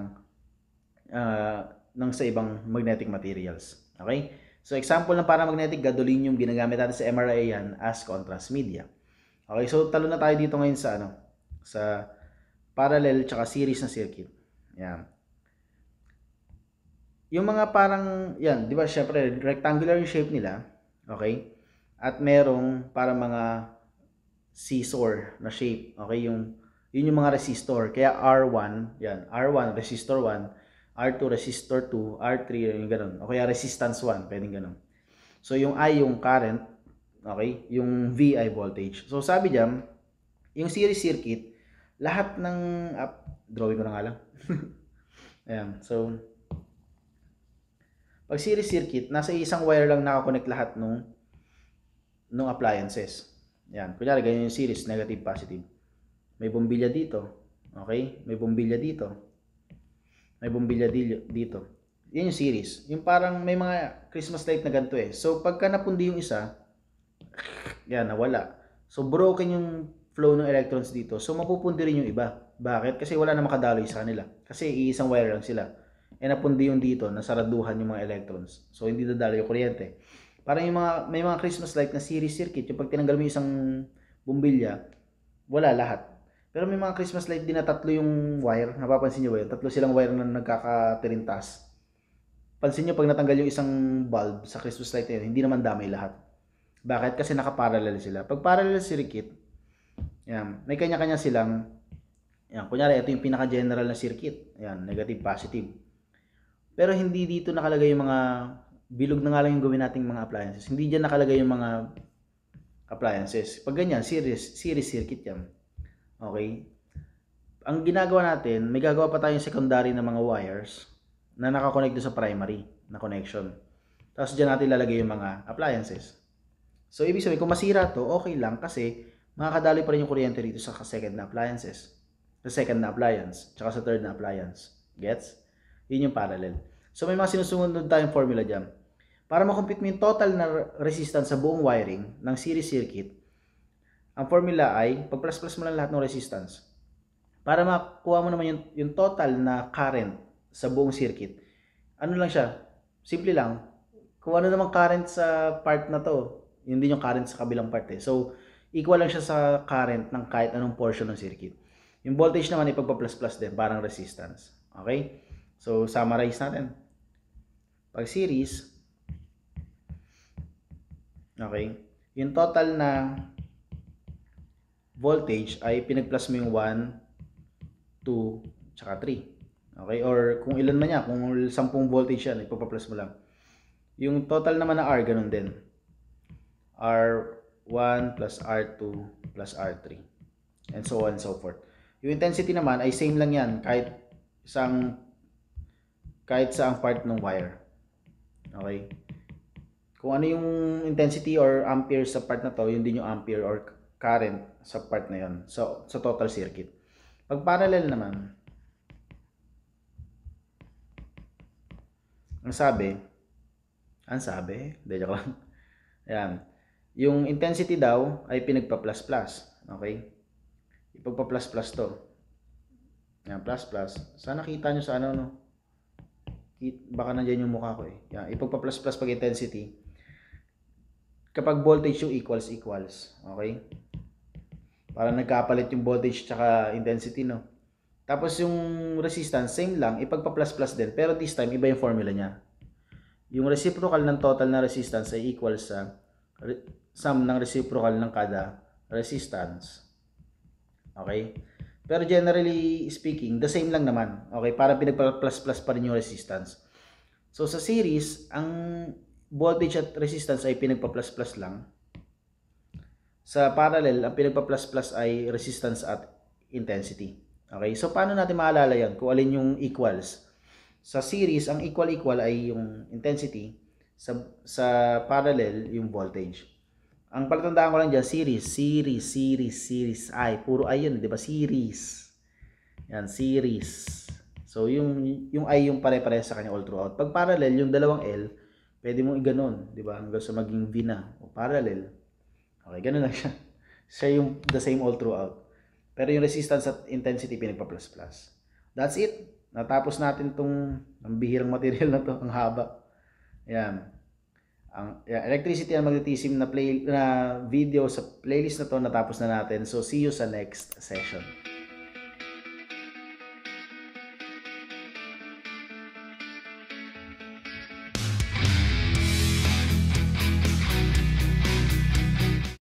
uh, ng sa ibang magnetic materials. Okay? So example ng paramagnetic gadolinium ginagamit natin sa MRI yan as contrast media. Okay, so talo na tayo dito ngayon sa ano, sa parallel tsaka series na circuit. Yan. Yung mga parang, yan, di ba, syempre, rectangular yung shape nila. Okay? At merong para mga scissor na shape. Okay? Yung, yun yung mga resistor. Kaya R1, yan, R1, resistor 1, R2, resistor 2, R3, yung ganun. O kaya resistance 1, pwedeng ganun. So, yung I, yung current, Okay? Yung VI voltage. So sabi diyan, yung series circuit, lahat ng up, drawing ko na nga lang. Ayan. So, pag series circuit, nasa isang wire lang nakakonect lahat nung nung appliances. Ayan. Kunyari, ganyan yung series, negative, positive. May bombilya dito. Okay? May bombilya dito. May bombilya dito. Yan yung series. Yung parang may mga Christmas light na ganito eh. So, pagka napundi yung isa, yan, nawala. So, broken yung flow ng electrons dito. So, mapupundi rin yung iba. Bakit? Kasi wala na makadaloy sa kanila. Kasi iisang wire lang sila. E napundi yung dito, nasaraduhan yung mga electrons. So, hindi dadaloy yung kuryente. Parang yung mga, may mga Christmas light na series circuit, yung pag tinanggal mo yung isang bumbilya, wala lahat. Pero may mga Christmas light din na tatlo yung wire. Napapansin nyo ba yun? Tatlo silang wire na nagkakatirintas. Pansin nyo pag natanggal yung isang bulb sa Christmas light na yun, hindi naman damay lahat. Bakit? Kasi nakaparallel sila. Pag parallel circuit, yan, may kanya-kanya silang, yan, kunyari, ito yung pinaka-general na circuit. Yan, negative, positive. Pero hindi dito nakalagay yung mga, bilog na nga lang yung gawin nating mga appliances. Hindi dyan nakalagay yung mga appliances. Pag ganyan, series, series circuit yan. Okay? Ang ginagawa natin, may gagawa pa tayong secondary na mga wires na nakakonect sa primary na connection. Tapos dyan natin lalagay yung mga appliances. So, ibig sabihin, kung masira to, okay lang kasi makakadaloy pa rin yung kuryente dito sa second na appliances. Sa second na appliance, tsaka sa third na appliance. Gets? Yun yung parallel. So, may mga sinusunod tayong formula dyan. Para makompute mo yung total na resistance sa buong wiring ng series circuit, ang formula ay, pag-plus-plus mo lang lahat ng resistance. Para makuha mo naman yung, yung total na current sa buong circuit, ano lang siya, simple lang, kung ano naman current sa part na to, yun din yung current sa kabilang parte. So, equal lang siya sa current ng kahit anong portion ng circuit. Yung voltage naman ipagpa-plus-plus din, parang resistance. Okay? So, summarize natin. Pag series, okay, yung total na voltage ay pinag-plus mo yung 1, 2, tsaka 3. Okay? Or kung ilan man niya, kung 10 voltage yan, ipagpa-plus mo lang. Yung total naman na R, ganun din. R1 plus R2 plus R3. And so on and so forth. Yung intensity naman ay same lang yan kahit isang kahit sa ang part ng wire. Okay? Kung ano yung intensity or ampere sa part na to, yun din yung ampere or current sa part na yun. So, sa total circuit. Pag parallel naman, ang sabi, ang sabi, hindi lang. Ayan. Yung intensity daw ay pinagpa-plus-plus. Okay? Ipagpa-plus-plus to. Yan, plus-plus. Sana kita nyo sa ano, no? Baka nandiyan yung mukha ko eh. Yan, ipagpa-plus-plus pag intensity. Kapag voltage yung equals equals. Okay? Para nagkapalit yung voltage tsaka intensity, no? Tapos yung resistance, same lang. Ipagpa-plus-plus din. Pero this time, iba yung formula niya. Yung reciprocal ng total na resistance ay equals sa sum ng reciprocal ng kada resistance. Okay? Pero generally speaking, the same lang naman. Okay? Para pinagpa-plus-plus pa rin yung resistance. So sa series, ang voltage at resistance ay pinagpa-plus-plus lang. Sa parallel, ang pinagpa-plus-plus ay resistance at intensity. Okay? So paano natin maalala yan kung alin yung equals? Sa series, ang equal-equal ay yung intensity. Sa, sa parallel, yung voltage. Ang palatandaan ko lang dyan, series, series, series, series. Ay, puro ay yun, di ba? Series. Yan, series. So, yung, yung ay yung pare-pare sa kanya all throughout. Pag parallel, yung dalawang L, pwede mong iganon, di ba? Hanggang sa maging V na, o parallel. Okay, ganun lang siya. Siya yung the same all throughout. Pero yung resistance at intensity, pinagpa-plus-plus. That's it. Natapos natin tong ang bihirang material na to, ang haba. Yan ang electricity ang magtitisim na play na video sa playlist na to natapos na natin. So see you sa next session.